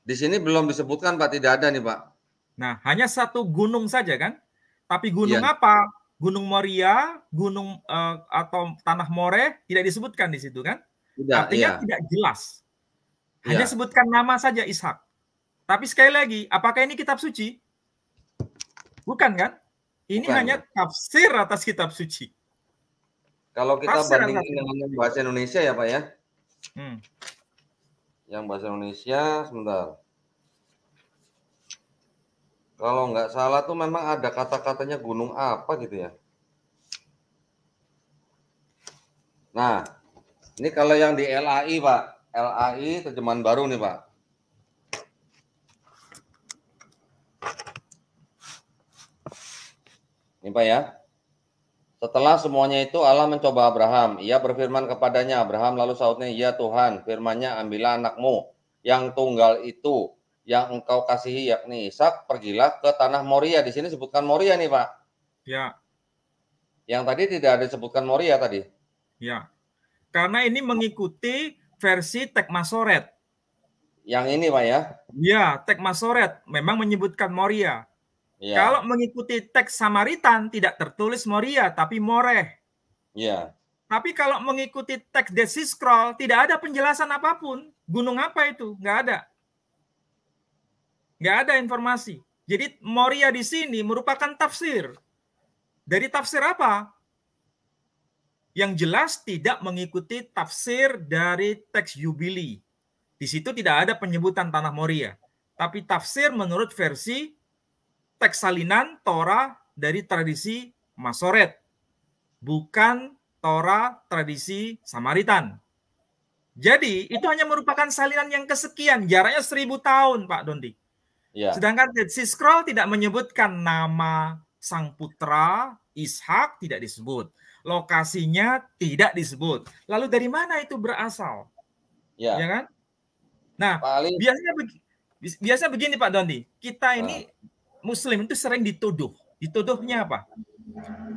Di sini belum disebutkan Pak, tidak ada nih Pak. Nah, hanya satu gunung saja kan? Tapi gunung ya. apa? Gunung Moria, gunung uh, atau tanah More tidak disebutkan di situ kan? Tidak, Artinya ya. tidak jelas. Iya. Hanya ya. sebutkan nama saja Ishak. Tapi sekali lagi, apakah ini kitab suci? Bukan kan? Ini Bukan. hanya tafsir atas kitab suci. Kalau kita Tafsir bandingin dengan yang bahasa Indonesia ya Pak ya. Hmm. Yang bahasa Indonesia sebentar. Kalau nggak salah tuh memang ada kata-katanya gunung apa gitu ya. Nah, ini kalau yang di LAI Pak. LAI terjemahan baru nih Pak. Ini Pak ya. Setelah semuanya itu Allah mencoba Abraham. Ia berfirman kepadanya, Abraham lalu sautnya, Ya Tuhan, firmannya ambillah anakmu yang tunggal itu yang engkau kasihi yakni Ishak pergilah ke tanah Moria. Di sini sebutkan Moria nih Pak. Ya. Yang tadi tidak ada sebutkan Moria tadi. Ya. Karena ini mengikuti versi Tek Masoret. Yang ini Pak ya? Ya, Tek Masoret memang menyebutkan Moria. Yeah. Kalau mengikuti teks Samaritan tidak tertulis Moria tapi Moreh. Yeah. Tapi kalau mengikuti teks Desi Scroll tidak ada penjelasan apapun. Gunung apa itu? Nggak ada. Nggak ada informasi. Jadi Moria di sini merupakan tafsir. Dari tafsir apa? Yang jelas tidak mengikuti tafsir dari teks Yubili. Di situ tidak ada penyebutan tanah Moria. Tapi tafsir menurut versi teks salinan Torah dari tradisi Masoret, bukan Torah tradisi Samaritan. Jadi itu hanya merupakan salinan yang kesekian, jaraknya seribu tahun, Pak Dondi. Ya. Sedangkan Dead Sea Scroll tidak menyebutkan nama sang putra Ishak tidak disebut, lokasinya tidak disebut. Lalu dari mana itu berasal? Ya, ya kan? Nah, Paling... biasanya begini, biasanya begini Pak Dondi, kita ini ah. Muslim itu sering dituduh. Dituduhnya apa?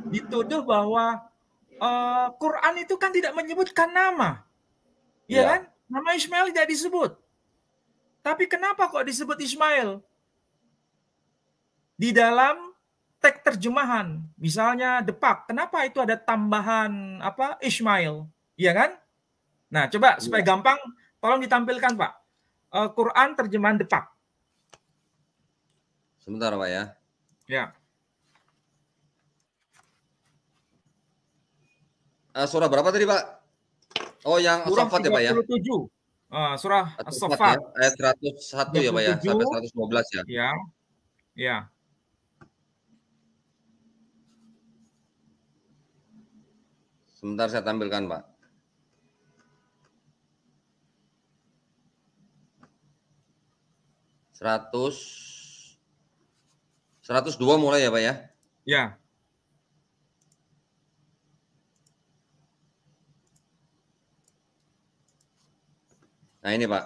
Dituduh bahwa uh, Quran itu kan tidak menyebutkan nama. Ya yeah. kan? Nama Ismail tidak disebut. Tapi kenapa kok disebut Ismail? Di dalam teks terjemahan, misalnya depak, kenapa itu ada tambahan apa Ismail? ya kan? Nah, coba supaya iya. gampang, tolong ditampilkan Pak. Uh, Quran terjemahan depak. Sebentar Pak ya. Ya. Uh, surah berapa tadi Pak? Oh yang surah Sofat ya Pak ya? Uh, surah As-Saffat. Ya? Ayat 101 ya Pak ya? Sampai 112 ya? Ya. Ya. Sebentar saya tampilkan Pak. Seratus 102 mulai ya Pak ya? Ya. Nah ini Pak.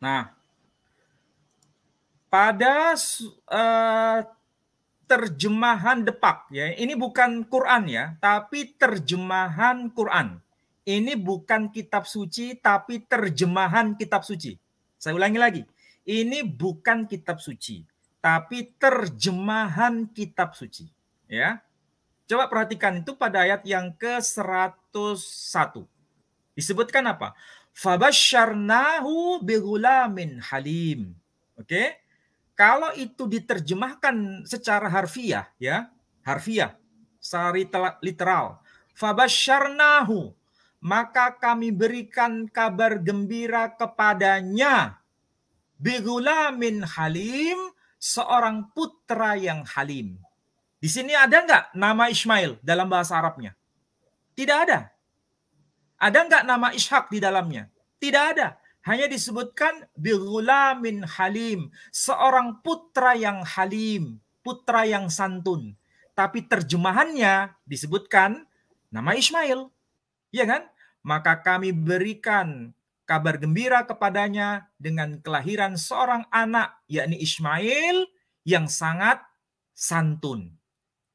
Nah, pada uh, terjemahan depak ya, ini bukan Quran ya, tapi terjemahan Quran. Ini bukan kitab suci, tapi terjemahan kitab suci. Saya ulangi lagi. Ini bukan kitab suci, tapi terjemahan kitab suci, ya. Coba perhatikan itu pada ayat yang ke-101. Disebutkan apa? Fabasyarnahu bihulamin halim. Oke? Kalau itu diterjemahkan secara harfiah ya, harfiah, secara literal. Fabasyarnahu maka kami berikan kabar gembira kepadanya. Bigulamin halim, seorang putra yang halim. Di sini ada nggak nama Ismail dalam bahasa Arabnya? Tidak ada. Ada nggak nama Ishak di dalamnya? Tidak ada. Hanya disebutkan bigulamin halim, seorang putra yang halim, putra yang santun. Tapi terjemahannya disebutkan nama Ismail. Iya kan? Maka kami berikan kabar gembira kepadanya dengan kelahiran seorang anak, yakni Ismail, yang sangat santun.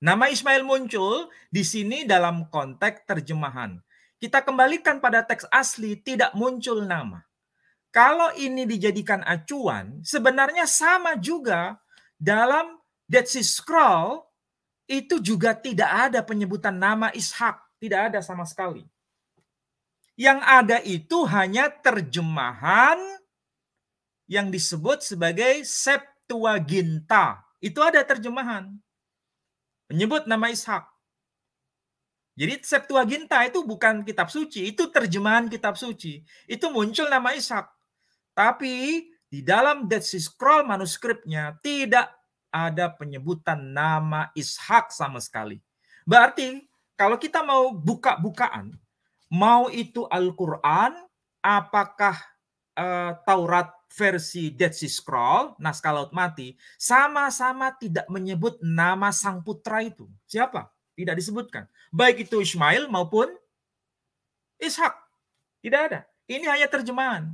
Nama Ismail muncul di sini dalam konteks terjemahan. Kita kembalikan pada teks asli, tidak muncul nama. Kalau ini dijadikan acuan, sebenarnya sama juga dalam Dead Sea Scroll, itu juga tidak ada penyebutan nama Ishak. Tidak ada sama sekali. Yang ada itu hanya terjemahan yang disebut sebagai Septuaginta. Itu ada terjemahan. Menyebut nama Ishak. Jadi Septuaginta itu bukan kitab suci, itu terjemahan kitab suci. Itu muncul nama Ishak. Tapi di dalam Dead Sea Scroll manuskripnya tidak ada penyebutan nama Ishak sama sekali. Berarti kalau kita mau buka-bukaan, Mau itu Al-Quran, apakah uh, Taurat versi Dead Sea Scroll, naskah laut mati, sama-sama tidak menyebut nama sang putra itu. Siapa? Tidak disebutkan. Baik itu Ismail maupun Ishak. Tidak ada. Ini hanya terjemahan.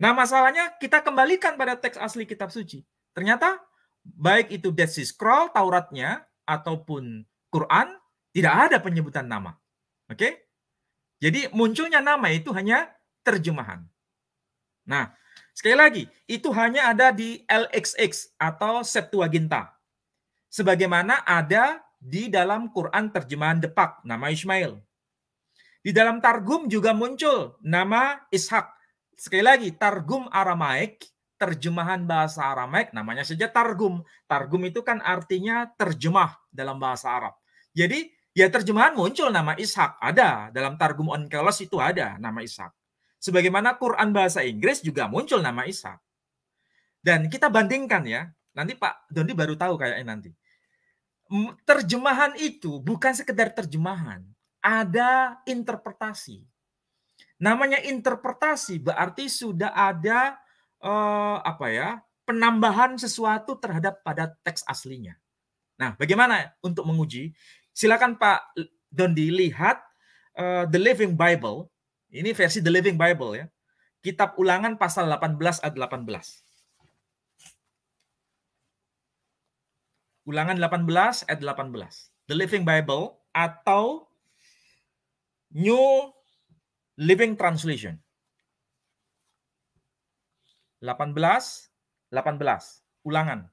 Nah masalahnya kita kembalikan pada teks asli kitab suci. Ternyata baik itu Dead Sea Scroll, Tauratnya, ataupun Quran, tidak ada penyebutan nama. Oke? Okay? Jadi munculnya nama itu hanya terjemahan. Nah, sekali lagi, itu hanya ada di LXX atau Septuaginta. Sebagaimana ada di dalam Quran terjemahan Depak, nama Ismail. Di dalam Targum juga muncul nama Ishak. Sekali lagi, Targum Aramaik, terjemahan bahasa Aramaik, namanya saja Targum. Targum itu kan artinya terjemah dalam bahasa Arab. Jadi Ya terjemahan muncul nama Ishak ada dalam Targum Onkelos itu ada nama Ishak. Sebagaimana Quran bahasa Inggris juga muncul nama Ishak. Dan kita bandingkan ya. Nanti Pak Doni baru tahu kayaknya nanti. Terjemahan itu bukan sekedar terjemahan, ada interpretasi. Namanya interpretasi berarti sudah ada eh, apa ya? penambahan sesuatu terhadap pada teks aslinya. Nah, bagaimana untuk menguji? Silakan Pak Dondi lihat uh, The Living Bible. Ini versi The Living Bible ya. Kitab Ulangan pasal 18 ayat 18. Ulangan 18 ayat 18. The Living Bible atau New Living Translation. 18 18 ulangan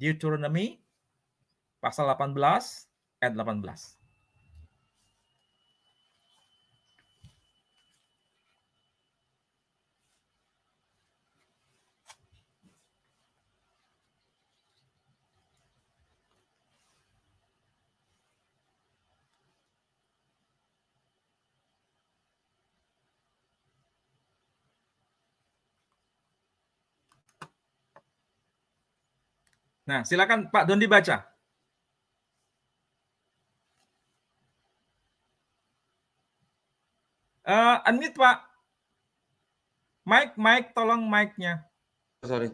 Deuteronomy Pasal 18 ayat 18. Nah, silakan Pak Don dibaca. Unmute, Pak. Mike, Mike, tolong mic-nya. Sorry.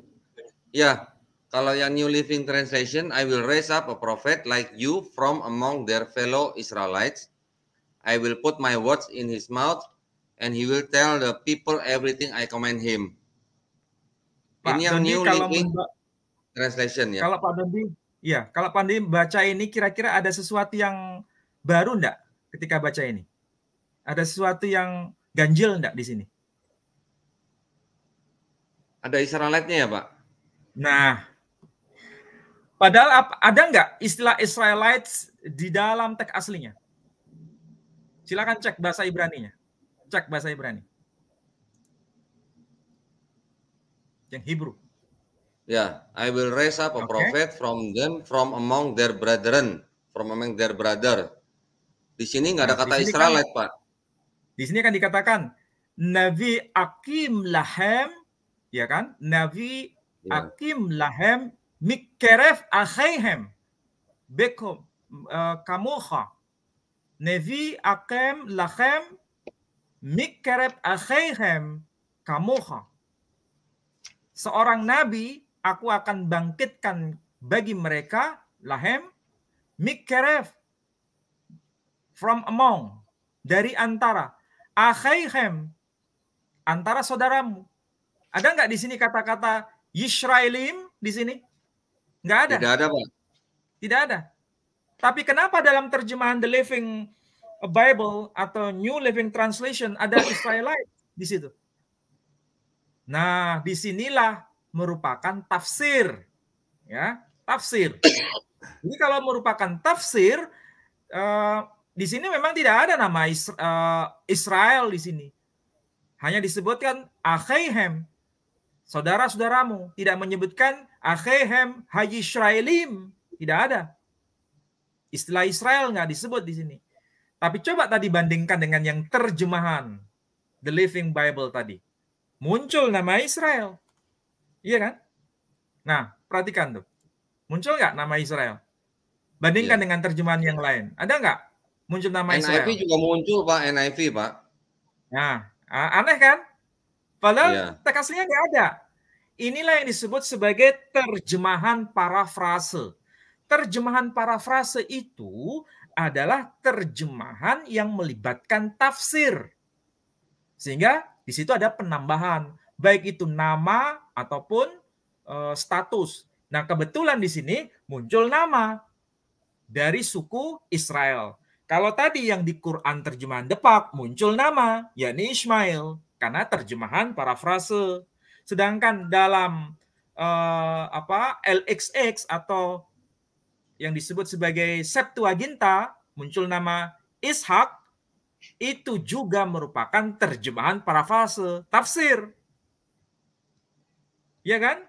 Ya, kalau yang New Living Translation, I will raise up a prophet like you from among their fellow Israelites. I will put my words in his mouth and he will tell the people everything I command him. Pak, ini yang New kalau Living Translation ya. Kalau Pak Dendi, ya, kalau Pak Dendi baca ini kira-kira ada sesuatu yang baru enggak ketika baca ini? Ada sesuatu yang Ganjil enggak di sini? Ada nya ya, Pak? Nah, padahal ada enggak istilah Israelites di dalam teks aslinya? Silakan cek bahasa Ibrani nya, Cek bahasa Ibrani. Yang Hebrew. Ya, yeah, I will raise up a okay. prophet from them, from among their brethren, from among their brother. Di sini nggak ada nah, kata Israelite, kan, Pak. Di sini kan dikatakan Nabi Akim lahem, ya kan? Nabi ya. Akim lahem mikeref akhayhem bekom uh, e, kamuha. Nabi Akim lahem mikeref akhayhem kamuha. Seorang nabi, aku akan bangkitkan bagi mereka lahem mikeref from among dari antara akhaihim antara saudaramu. Ada nggak di sini kata-kata Yisraelim di sini? Nggak ada. Tidak ada, Pak. Tidak ada. Tapi kenapa dalam terjemahan The Living Bible atau New Living Translation ada Israelite di situ? Nah, disinilah merupakan tafsir. Ya, tafsir. ini kalau merupakan tafsir, eh, di sini memang tidak ada nama eh, Israel di sini. Hanya disebutkan Achehem, saudara-saudaramu. Tidak menyebutkan Haji Israelim. Tidak ada. Istilah Israel nggak disebut di sini. Tapi coba tadi bandingkan dengan yang terjemahan The Living Bible tadi. Muncul nama Israel. Iya kan? Nah, perhatikan tuh. Muncul nggak nama Israel? Bandingkan yeah. dengan terjemahan yang lain. Ada nggak? muncul nama NIV Israel. NIV juga muncul Pak, NIV Pak. Nah, aneh kan? Padahal yeah. teks aslinya nggak ada. Inilah yang disebut sebagai terjemahan parafrase. Terjemahan parafrase itu adalah terjemahan yang melibatkan tafsir. Sehingga di situ ada penambahan, baik itu nama ataupun uh, status. Nah, kebetulan di sini muncul nama dari suku Israel. Kalau tadi yang di Quran terjemahan Depak muncul nama, yakni Ismail, karena terjemahan parafrase. Sedangkan dalam uh, apa LXX atau yang disebut sebagai Septuaginta muncul nama Ishak itu juga merupakan terjemahan parafrase tafsir. Ya kan?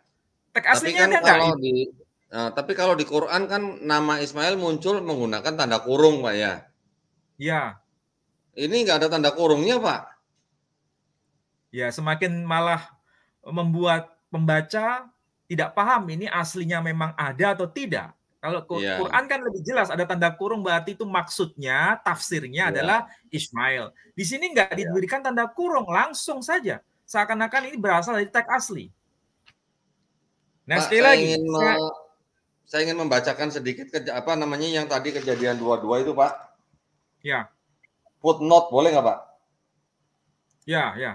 Tek aslinya Tapi kan kalau di Nah, tapi kalau di Quran kan nama Ismail muncul menggunakan tanda kurung, Pak ya. Ya. Ini nggak ada tanda kurungnya, Pak. Ya, semakin malah membuat pembaca tidak paham ini aslinya memang ada atau tidak. Kalau ya. Quran kan lebih jelas ada tanda kurung berarti itu maksudnya tafsirnya ya. adalah Ismail. Di sini nggak iya. diberikan ya. tanda kurung langsung saja. Seakan-akan ini berasal dari teks asli. Nah, sekali lagi, ingin saya ingin membacakan sedikit ke, apa namanya yang tadi kejadian dua-dua itu, Pak. Ya. Footnote boleh nggak, Pak? Ya, ya.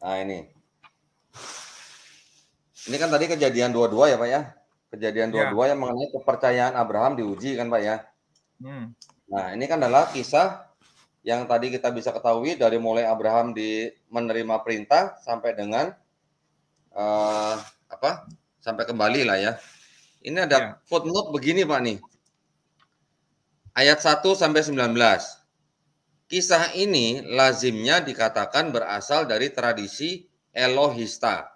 Nah ini. Ini kan tadi kejadian dua-dua ya Pak ya. Kejadian ya. dua-dua ya. yang mengenai kepercayaan Abraham diuji kan Pak ya. Hmm. Nah ini kan adalah kisah yang tadi kita bisa ketahui dari mulai Abraham di menerima perintah sampai dengan uh, apa sampai kembali lah ya. Ini ada ya. footnote begini Pak nih. Ayat 1 sampai 19. Kisah ini lazimnya dikatakan berasal dari tradisi Elohista.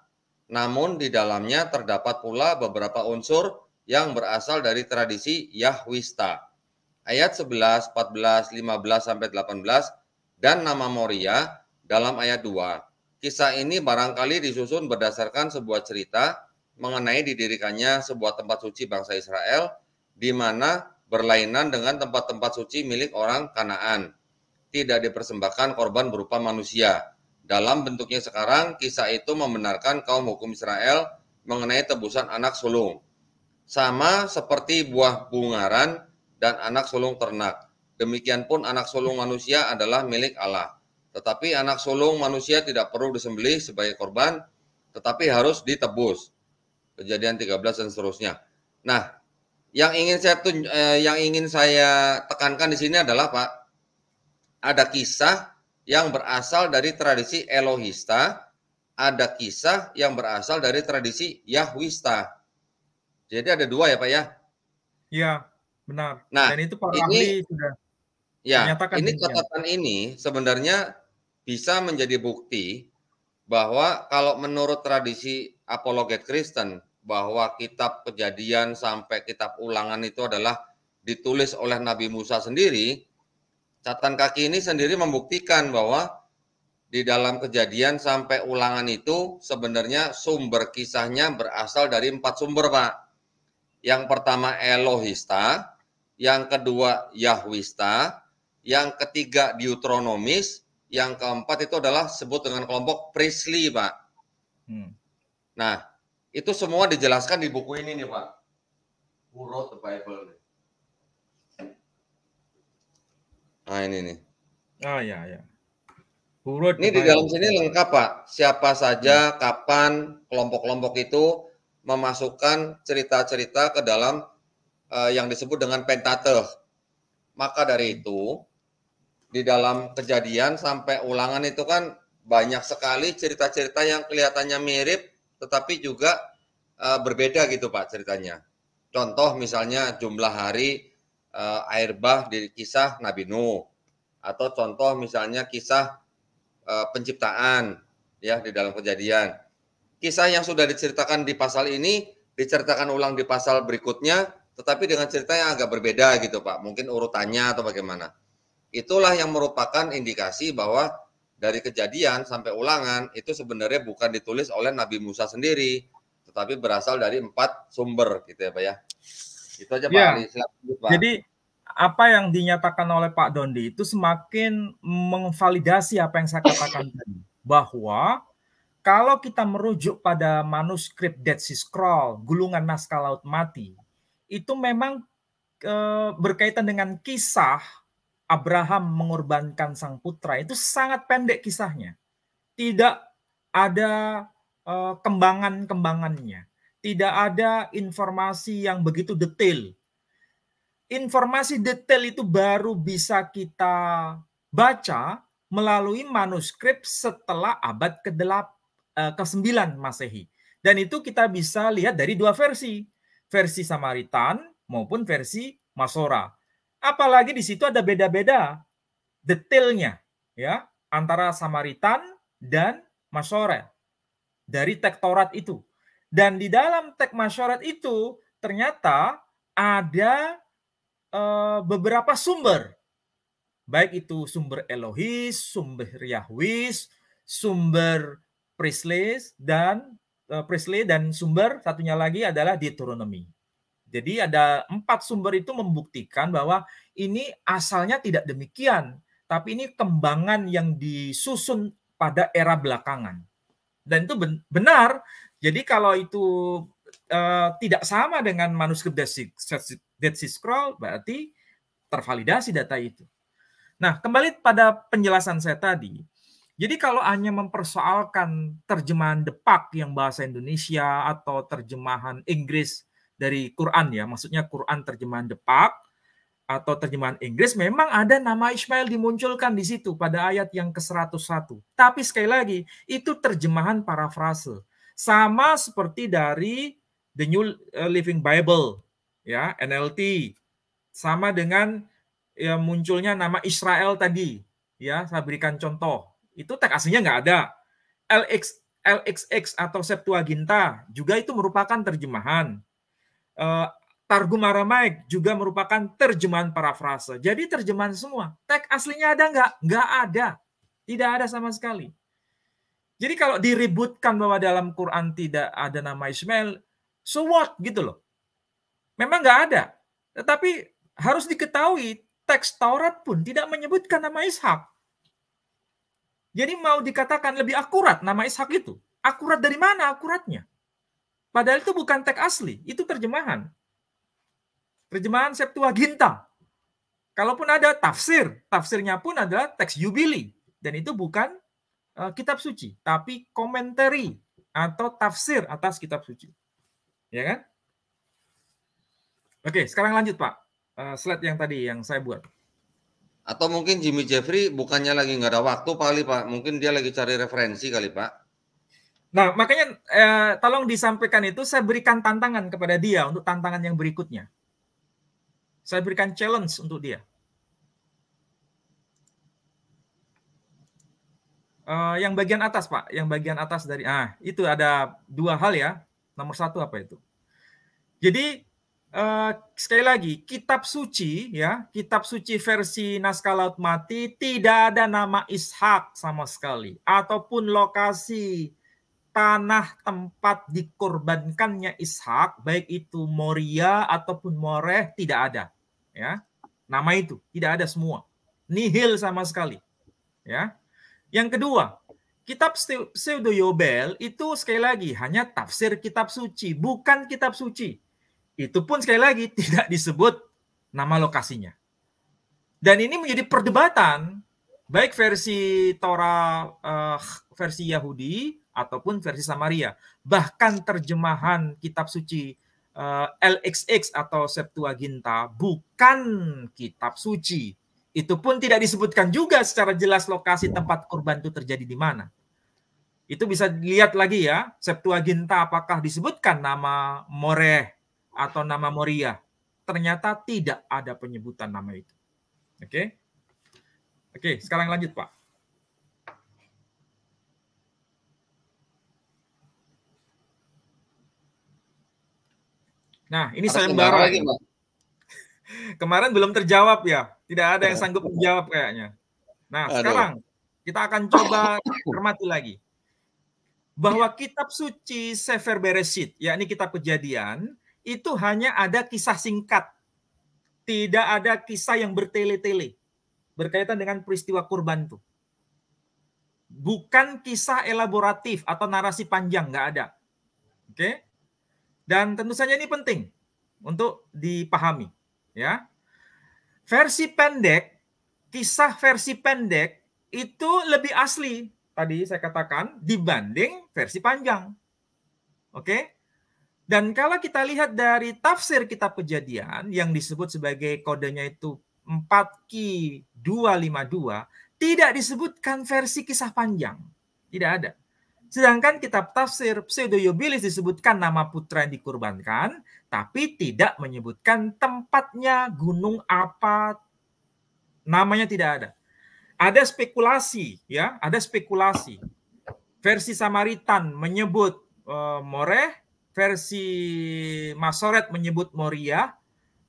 Namun di dalamnya terdapat pula beberapa unsur yang berasal dari tradisi Yahwista. Ayat 11, 14, 15 sampai 18 dan nama Moria dalam ayat 2 Kisah ini barangkali disusun berdasarkan sebuah cerita mengenai didirikannya sebuah tempat suci bangsa Israel di mana berlainan dengan tempat-tempat suci milik orang Kanaan. Tidak dipersembahkan korban berupa manusia. Dalam bentuknya sekarang, kisah itu membenarkan kaum hukum Israel mengenai tebusan anak sulung. Sama seperti buah bungaran dan anak sulung ternak. Demikian pun anak sulung manusia adalah milik Allah tetapi anak sulung manusia tidak perlu disembelih sebagai korban, tetapi harus ditebus. Kejadian 13 dan seterusnya. Nah, yang ingin saya tunj- eh, yang ingin saya tekankan di sini adalah Pak, ada kisah yang berasal dari tradisi Elohista, ada kisah yang berasal dari tradisi Yahwista. Jadi ada dua ya Pak ya? Iya, benar. Nah, Dan itu Pak ini, sudah Ya, ini catatan ini sebenarnya bisa menjadi bukti bahwa kalau menurut tradisi apologet Kristen bahwa kitab kejadian sampai kitab ulangan itu adalah ditulis oleh Nabi Musa sendiri, catatan kaki ini sendiri membuktikan bahwa di dalam kejadian sampai ulangan itu sebenarnya sumber kisahnya berasal dari empat sumber, Pak. Yang pertama Elohista, yang kedua Yahwista, yang ketiga Deuteronomis, yang keempat itu adalah sebut dengan kelompok Priestly, Pak. Hmm. Nah, itu semua dijelaskan di buku ini nih, Pak. Who wrote the Bible? Nih. Nah, ini nih. Ah, ya, ya. Who wrote ini di dalam sini lengkap, Pak. Siapa saja, hmm. kapan, kelompok-kelompok itu memasukkan cerita-cerita ke dalam uh, yang disebut dengan pentateuch. Maka dari hmm. itu, di dalam kejadian sampai ulangan itu kan banyak sekali cerita-cerita yang kelihatannya mirip tetapi juga uh, berbeda gitu Pak ceritanya. Contoh misalnya jumlah hari uh, air bah di kisah Nabi Nuh atau contoh misalnya kisah uh, penciptaan ya di dalam kejadian. Kisah yang sudah diceritakan di pasal ini diceritakan ulang di pasal berikutnya tetapi dengan cerita yang agak berbeda gitu Pak. Mungkin urutannya atau bagaimana. Itulah yang merupakan indikasi bahwa dari kejadian sampai ulangan itu sebenarnya bukan ditulis oleh Nabi Musa sendiri, tetapi berasal dari empat sumber gitu ya Pak ya. Itu aja Pak ya. Silahkan, Pak. Jadi apa yang dinyatakan oleh Pak Dondi itu semakin mengvalidasi apa yang saya katakan tadi bahwa kalau kita merujuk pada manuskrip Dead Sea Scroll, gulungan naskah laut mati, itu memang eh, berkaitan dengan kisah Abraham mengorbankan sang putra itu sangat pendek kisahnya. Tidak ada uh, kembangan-kembangannya. Tidak ada informasi yang begitu detail. Informasi detail itu baru bisa kita baca melalui manuskrip setelah abad ke-8 eh, ke-9 Masehi. Dan itu kita bisa lihat dari dua versi, versi Samaritan maupun versi Masora Apalagi di situ ada beda-beda detailnya ya antara Samaritan dan Masoret dari tektorat itu. Dan di dalam tek Masoret itu ternyata ada e, beberapa sumber. Baik itu sumber Elohis, sumber Yahwis, sumber Priestley dan e, eh, Prisley dan sumber satunya lagi adalah Deuteronomy. Jadi ada empat sumber itu membuktikan bahwa ini asalnya tidak demikian, tapi ini kembangan yang disusun pada era belakangan. Dan itu benar. Jadi kalau itu uh, tidak sama dengan manuskrip Dead Sea Scroll, berarti tervalidasi data itu. Nah, kembali pada penjelasan saya tadi. Jadi kalau hanya mempersoalkan terjemahan depak yang bahasa Indonesia atau terjemahan Inggris dari Quran ya, maksudnya Quran terjemahan Depak atau terjemahan Inggris memang ada nama Ismail dimunculkan di situ pada ayat yang ke-101. Tapi sekali lagi, itu terjemahan parafrase. Sama seperti dari The New Living Bible ya, NLT. Sama dengan ya, munculnya nama Israel tadi ya, saya berikan contoh. Itu teks aslinya nggak ada. LX LXX atau Septuaginta juga itu merupakan terjemahan Eh, Targum Aramaik juga merupakan terjemahan parafrase. Jadi terjemahan semua. Teks aslinya ada nggak? Nggak ada. Tidak ada sama sekali. Jadi kalau diributkan bahwa dalam Quran tidak ada nama Ismail, so what gitu loh. Memang nggak ada. Tetapi harus diketahui teks Taurat pun tidak menyebutkan nama Ishak. Jadi mau dikatakan lebih akurat nama Ishak itu. Akurat dari mana akuratnya? Padahal itu bukan teks asli, itu terjemahan. Terjemahan Septuaginta. Kalaupun ada tafsir, tafsirnya pun adalah teks Yubili dan itu bukan uh, kitab suci, tapi komentari atau tafsir atas kitab suci. Ya kan? Oke, sekarang lanjut Pak. Uh, slide yang tadi yang saya buat. Atau mungkin Jimmy Jeffrey bukannya lagi nggak ada waktu kali Pak. Mungkin dia lagi cari referensi kali Pak. Nah, makanya eh, tolong disampaikan itu saya berikan tantangan kepada dia untuk tantangan yang berikutnya. Saya berikan challenge untuk dia. Uh, yang bagian atas pak, yang bagian atas dari ah itu ada dua hal ya. Nomor satu apa itu? Jadi uh, sekali lagi kitab suci ya, kitab suci versi naskah laut mati tidak ada nama Ishak sama sekali ataupun lokasi tanah tempat dikorbankannya Ishak, baik itu Moria ataupun Moreh, tidak ada. Ya, nama itu tidak ada semua, nihil sama sekali. Ya, yang kedua, kitab pseudo Yobel itu sekali lagi hanya tafsir kitab suci, bukan kitab suci. Itu pun sekali lagi tidak disebut nama lokasinya. Dan ini menjadi perdebatan baik versi Torah uh, versi Yahudi ataupun versi Samaria. Bahkan terjemahan kitab suci uh, eh, LXX atau Septuaginta bukan kitab suci. Itu pun tidak disebutkan juga secara jelas lokasi tempat korban itu terjadi di mana. Itu bisa dilihat lagi ya, Septuaginta apakah disebutkan nama Moreh atau nama Moria. Ternyata tidak ada penyebutan nama itu. Oke. Okay? Oke, okay, sekarang lanjut, Pak. Nah, ini saya sayembara. Lagi, Pak. Kemarin belum terjawab ya. Tidak ada yang iya. sanggup menjawab kayaknya. Nah, Aduh. sekarang kita akan coba cermati lagi. Bahwa kitab suci Sefer Bereshit, yakni kitab kejadian, itu hanya ada kisah singkat. Tidak ada kisah yang bertele-tele berkaitan dengan peristiwa kurban itu. Bukan kisah elaboratif atau narasi panjang, nggak ada. Oke? Okay? Dan tentu saja ini penting untuk dipahami, ya. Versi pendek, kisah versi pendek itu lebih asli tadi saya katakan dibanding versi panjang. Oke? Dan kalau kita lihat dari tafsir kitab Kejadian yang disebut sebagai kodenya itu 4Q252, tidak disebutkan versi kisah panjang. Tidak ada. Sedangkan kitab tafsir pseudo Yubilis disebutkan nama putra yang dikurbankan, tapi tidak menyebutkan tempatnya, gunung apa, namanya tidak ada. Ada spekulasi, ya, ada spekulasi. Versi Samaritan menyebut uh, Moreh, versi Masoret menyebut Moria,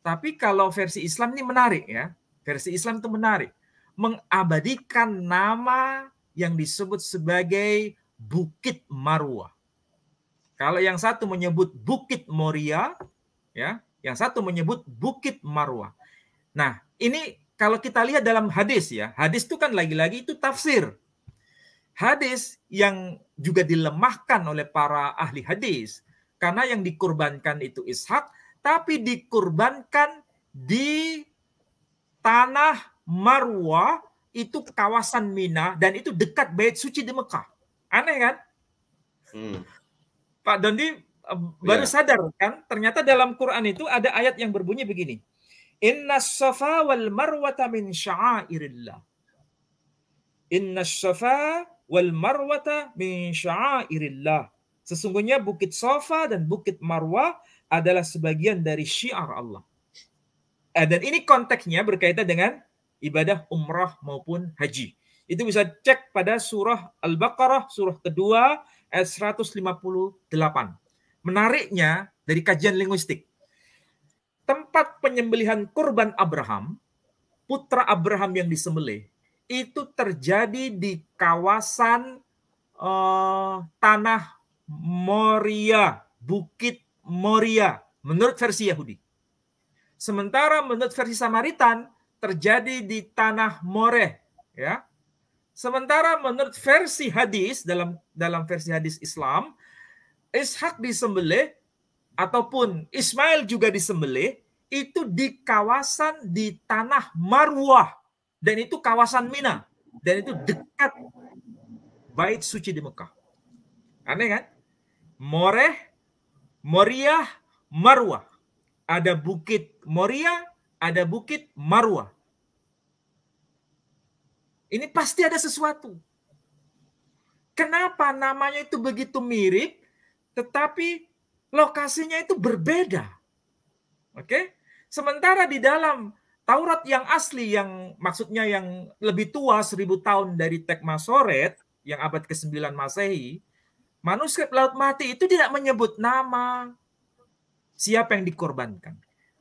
tapi kalau versi Islam ini menarik ya. Versi Islam itu menarik. Mengabadikan nama yang disebut sebagai Bukit Marwa. Kalau yang satu menyebut Bukit Moria, ya, yang satu menyebut Bukit Marwa. Nah, ini kalau kita lihat dalam hadis ya, hadis itu kan lagi-lagi itu tafsir. Hadis yang juga dilemahkan oleh para ahli hadis karena yang dikurbankan itu Ishak, tapi dikurbankan di tanah Marwa itu kawasan Mina dan itu dekat bait suci di Mekah. Aneh kan? Hmm. Pak Dondi eh, baru yeah. sadar kan, ternyata dalam Quran itu ada ayat yang berbunyi begini. Inna safa wal marwata min sya'airillah. Inna safa wal marwata min sya'airillah. Sesungguhnya bukit Sofa dan bukit Marwah adalah sebagian dari syiar Allah. Eh, dan ini konteksnya berkaitan dengan ibadah umrah maupun haji. Itu bisa cek pada surah Al-Baqarah, surah kedua, ayat 158. Menariknya dari kajian linguistik, tempat penyembelihan kurban Abraham, putra Abraham yang disembelih, itu terjadi di kawasan uh, tanah Moria, Bukit Moria, menurut versi Yahudi. Sementara menurut versi Samaritan terjadi di tanah Moreh, ya Sementara menurut versi hadis dalam dalam versi hadis Islam, Ishak disembelih ataupun Ismail juga disembelih itu di kawasan di tanah Marwah dan itu kawasan Mina dan itu dekat bait suci di Mekah. Aneh kan? Moreh, Moriah, Marwah. Ada bukit Moriah, ada bukit Marwah. Ini pasti ada sesuatu. Kenapa namanya itu begitu mirip, tetapi lokasinya itu berbeda? Oke, okay? sementara di dalam Taurat yang asli, yang maksudnya yang lebih tua seribu tahun dari Tek Masoret, yang abad ke-9 Masehi, manuskrip Laut Mati itu tidak menyebut nama siapa yang dikorbankan.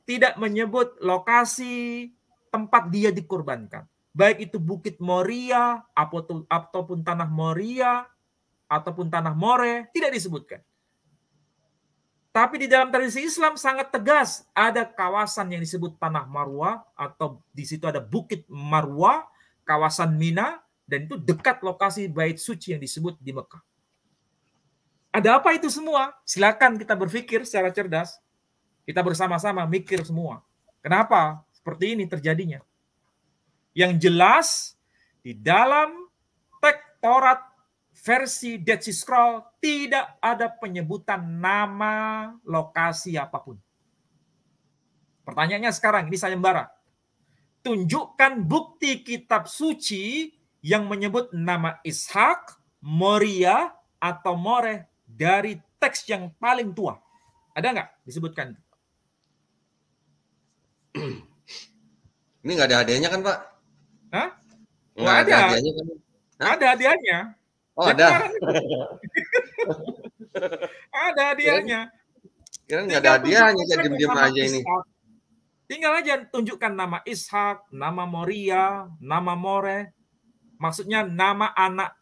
Tidak menyebut lokasi tempat dia dikorbankan baik itu Bukit Moria ataupun tanah Moria ataupun tanah More tidak disebutkan. Tapi di dalam tradisi Islam sangat tegas ada kawasan yang disebut tanah Marwa atau di situ ada Bukit Marwa, kawasan Mina dan itu dekat lokasi bait suci yang disebut di Mekah. Ada apa itu semua? Silakan kita berpikir secara cerdas. Kita bersama-sama mikir semua. Kenapa seperti ini terjadinya? yang jelas di dalam teks versi Dead Sea Scroll tidak ada penyebutan nama lokasi apapun. Pertanyaannya sekarang, ini saya embara. Tunjukkan bukti kitab suci yang menyebut nama Ishak, Moria, atau Moreh dari teks yang paling tua. Ada nggak disebutkan? Ini nggak ada hadiahnya kan Pak? Hah? Enggak ada. Ada kan? hadiahnya. Ada hadiahnya. Oh, ada. ada hadiahnya. Kira nggak ada hadiahnya jadi diam aja ini. Tinggal aja tunjukkan nama Ishak, nama Moria, nama More. Maksudnya nama anak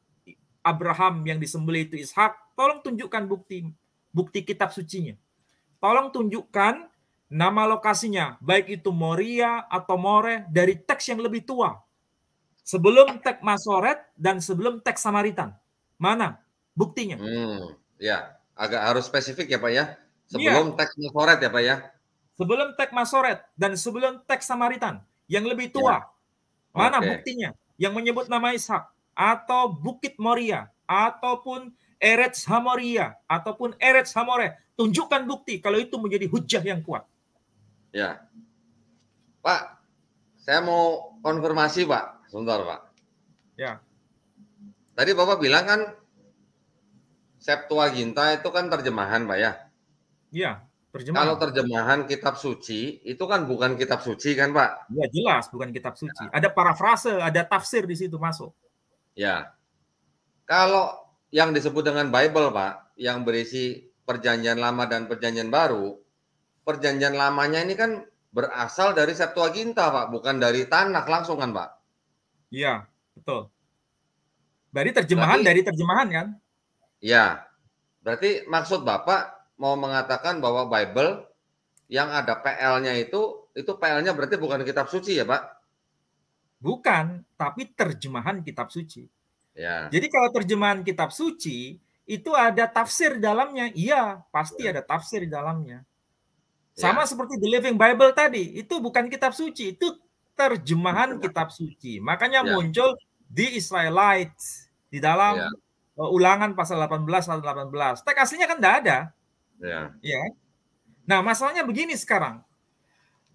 Abraham yang disembelih itu Ishak. Tolong tunjukkan bukti bukti kitab sucinya. Tolong tunjukkan nama lokasinya, baik itu Moria atau More dari teks yang lebih tua. Sebelum tek Masoret dan sebelum tek Samaritan. Mana buktinya? Hmm, ya, agak harus spesifik ya Pak ya. Iya. Sebelum ya. tek Masoret ya Pak ya. Sebelum tek Masoret dan sebelum tek Samaritan yang lebih ya. tua. Ya. Mana okay. buktinya? Yang menyebut nama Ishak atau Bukit Moria ataupun Eretz Hamoria ataupun Eretz Hamore. Tunjukkan bukti kalau itu menjadi hujah yang kuat. Ya. Pak, saya mau konfirmasi Pak sebentar Pak. Ya. Tadi Bapak bilang kan Septuaginta itu kan terjemahan Pak ya? Iya, terjemahan. Kalau terjemahan kitab suci itu kan bukan kitab suci kan Pak? Iya jelas bukan kitab suci. Ya. Ada parafrase, ada tafsir di situ masuk. Ya. Kalau yang disebut dengan Bible Pak, yang berisi perjanjian lama dan perjanjian baru, perjanjian lamanya ini kan berasal dari Septuaginta Pak, bukan dari tanah langsung kan Pak? Iya, betul. Berarti terjemahan berarti, dari terjemahan kan? Iya. Berarti maksud Bapak mau mengatakan bahwa Bible yang ada PL-nya itu itu PL-nya berarti bukan kitab suci ya, Pak? Bukan, tapi terjemahan kitab suci. Ya. Jadi kalau terjemahan kitab suci itu ada tafsir dalamnya. Iya, pasti ya. ada tafsir di dalamnya. Iya. Sama ya. seperti The Living Bible tadi, itu bukan kitab suci, itu terjemahan iya. kitab suci. Makanya yeah. muncul di Israelites di dalam yeah. Iya. ulangan pasal 18 18. Teks aslinya kan tidak ada. Ya. Yeah. Nah, masalahnya begini sekarang.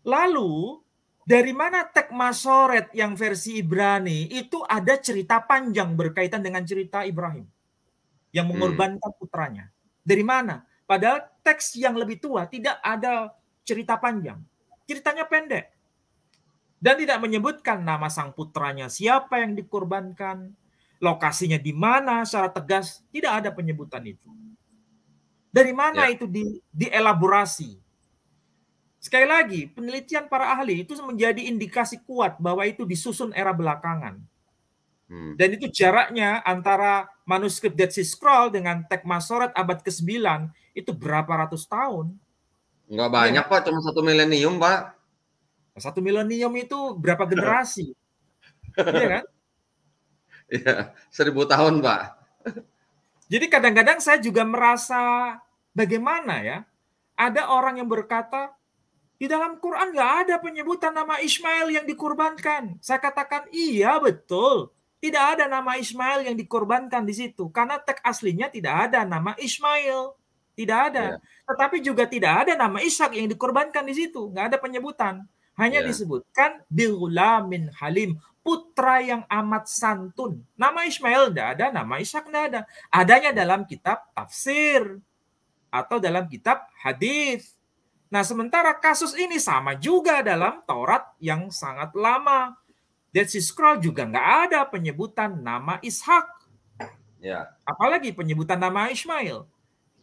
Lalu dari mana teks masoret yang versi Ibrani itu ada cerita panjang berkaitan dengan cerita Ibrahim yang hmm. mengorbankan hmm. putranya. Dari mana? Padahal teks yang lebih tua tidak ada cerita panjang. Ceritanya pendek dan tidak menyebutkan nama sang putranya siapa yang dikorbankan, lokasinya di mana secara tegas tidak ada penyebutan itu. Dari mana ya. itu di, dielaborasi? Sekali lagi, penelitian para ahli itu menjadi indikasi kuat bahwa itu disusun era belakangan. Hmm. Dan itu jaraknya antara manuskrip Dead Sea Scroll dengan teks Masoret abad ke-9 itu berapa ratus tahun? Enggak banyak, ya. Pak. Cuma satu milenium, Pak. Satu milenium itu berapa generasi? Iya kan? Iya, seribu tahun, Pak. Jadi kadang-kadang saya juga merasa bagaimana ya? Ada orang yang berkata, di dalam Quran nggak ada penyebutan nama Ismail yang dikorbankan. Saya katakan, iya betul. Tidak ada nama Ismail yang dikorbankan di situ karena teks aslinya tidak ada nama Ismail, tidak ada. Ya. Tetapi juga tidak ada nama Ishak yang dikorbankan di situ, nggak ada penyebutan. Hanya yeah. disebutkan bighulamin halim, putra yang amat santun. Nama Ismail tidak ada, nama Ishak tidak ada. Adanya dalam kitab tafsir atau dalam kitab hadis. Nah, sementara kasus ini sama juga dalam Taurat yang sangat lama. Dead Sea Scroll juga nggak ada penyebutan nama Ishak. Ya. Apalagi penyebutan nama Ismail.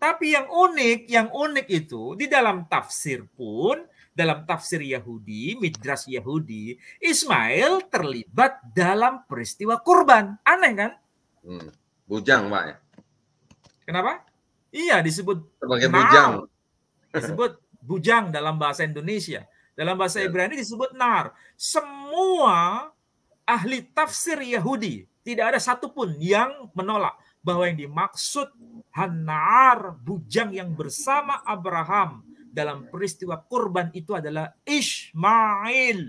Tapi yang unik, yang unik itu di dalam tafsir pun dalam tafsir Yahudi, Midras Yahudi, Ismail terlibat dalam peristiwa kurban. Aneh kan? Hmm. Bujang, Pak. Ya? Kenapa? Iya, disebut sebagai bujang. Disebut bujang dalam bahasa Indonesia. Dalam bahasa ya. Ibrani disebut nar. Semua ahli tafsir Yahudi, tidak ada satupun yang menolak bahwa yang dimaksud Hanar, bujang yang bersama Abraham dalam peristiwa kurban itu adalah Ismail.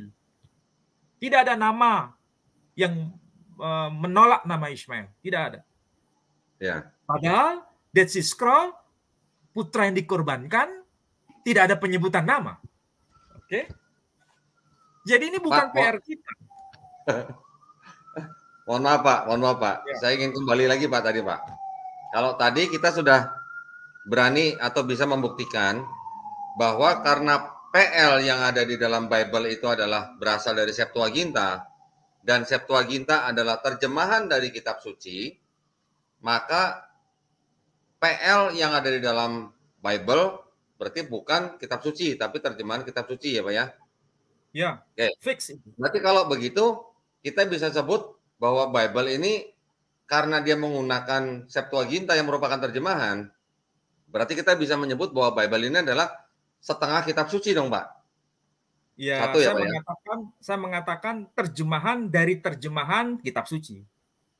Tidak ada nama yang eh, menolak nama Ismail. Tidak ada. Ya. Padahal Dead Sea Scroll, putra yang dikorbankan, tidak ada penyebutan nama. Oke. Okay? Jadi ini bukan Pak, PR kita. mohon maaf Pak, mohon maaf Pak. Ya. Saya ingin kembali lagi Pak tadi Pak. Kalau tadi kita sudah berani atau bisa membuktikan bahwa karena PL yang ada di dalam Bible itu adalah berasal dari Septuaginta dan Septuaginta adalah terjemahan dari kitab suci, maka PL yang ada di dalam Bible berarti bukan kitab suci tapi terjemahan kitab suci ya, Pak ya. Ya. Oke. Fix. Berarti kalau begitu kita bisa sebut bahwa Bible ini karena dia menggunakan Septuaginta yang merupakan terjemahan, berarti kita bisa menyebut bahwa Bible ini adalah setengah kitab suci dong, Pak. Ya, Satu ya, saya Pak, ya? mengatakan ya? saya mengatakan terjemahan dari terjemahan kitab suci.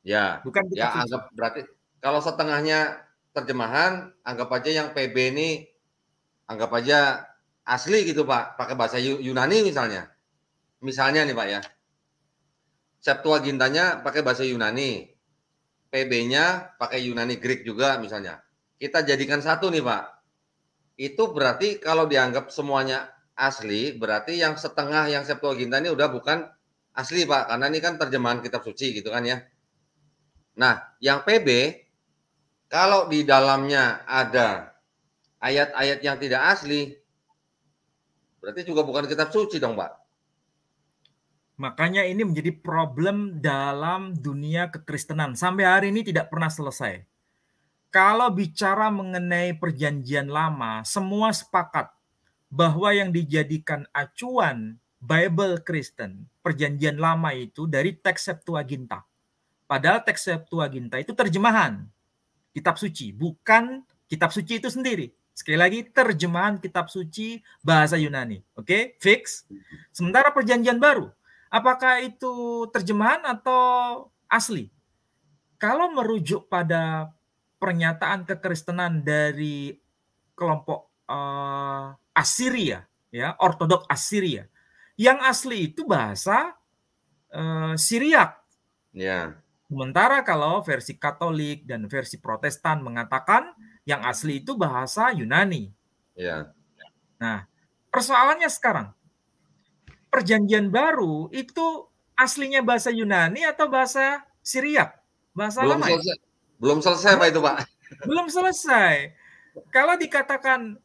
Ya. Bukan kitab ya, suci. anggap berarti kalau setengahnya terjemahan, anggap aja yang PB ini anggap aja asli gitu, Pak, pakai bahasa Yunani misalnya. Misalnya nih, Pak ya. Septuagintanya pakai bahasa Yunani. PB-nya pakai Yunani Greek juga misalnya. Kita jadikan satu nih, Pak itu berarti kalau dianggap semuanya asli, berarti yang setengah yang Septuaginta ini udah bukan asli Pak, karena ini kan terjemahan kitab suci gitu kan ya. Nah, yang PB kalau di dalamnya ada ayat-ayat yang tidak asli, berarti juga bukan kitab suci dong, Pak. Makanya ini menjadi problem dalam dunia kekristenan. Sampai hari ini tidak pernah selesai. Kalau bicara mengenai perjanjian lama, semua sepakat bahwa yang dijadikan acuan Bible Kristen, perjanjian lama itu dari teks Septuaginta. Padahal teks Septuaginta itu terjemahan kitab suci, bukan kitab suci itu sendiri. Sekali lagi terjemahan kitab suci bahasa Yunani. Oke, okay? fix. Sementara perjanjian baru, apakah itu terjemahan atau asli? Kalau merujuk pada pernyataan kekristenan dari kelompok uh, eh, Assyria, ya Ortodok Assyria, yang asli itu bahasa uh, eh, Syriak. Ya. Sementara kalau versi Katolik dan versi Protestan mengatakan yang asli itu bahasa Yunani. Ya. Nah, persoalannya sekarang perjanjian baru itu aslinya bahasa Yunani atau bahasa Syriak? Bahasa belum lama ya? selesai. Belum selesai Pak itu Pak. Belum selesai. Kalau dikatakan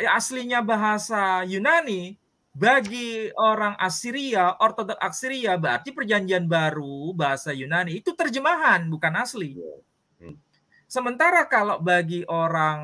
ya, aslinya bahasa Yunani, bagi orang Assyria, Ortodok Assyria berarti perjanjian baru bahasa Yunani itu terjemahan bukan asli. Iya. Hmm. Sementara kalau bagi orang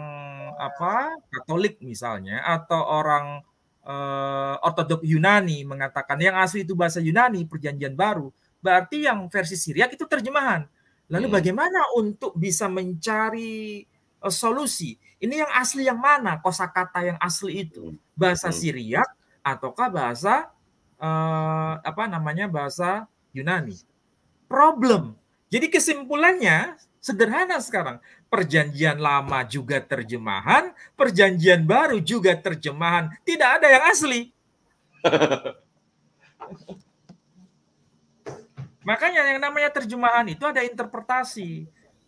apa Katolik misalnya atau orang eh, Ortodok Yunani mengatakan yang asli itu bahasa Yunani perjanjian baru, berarti yang versi Syriak itu terjemahan. Lalu hmm. bagaimana untuk bisa mencari uh, solusi? Ini yang asli yang mana kosakata yang asli itu? Hmm. Bahasa hmm. ataukah bahasa uh, apa namanya bahasa Yunani? Problem. Jadi kesimpulannya sederhana sekarang. Perjanjian lama juga terjemahan, perjanjian baru juga terjemahan. Tidak ada yang asli. Makanya yang namanya terjemahan itu ada interpretasi.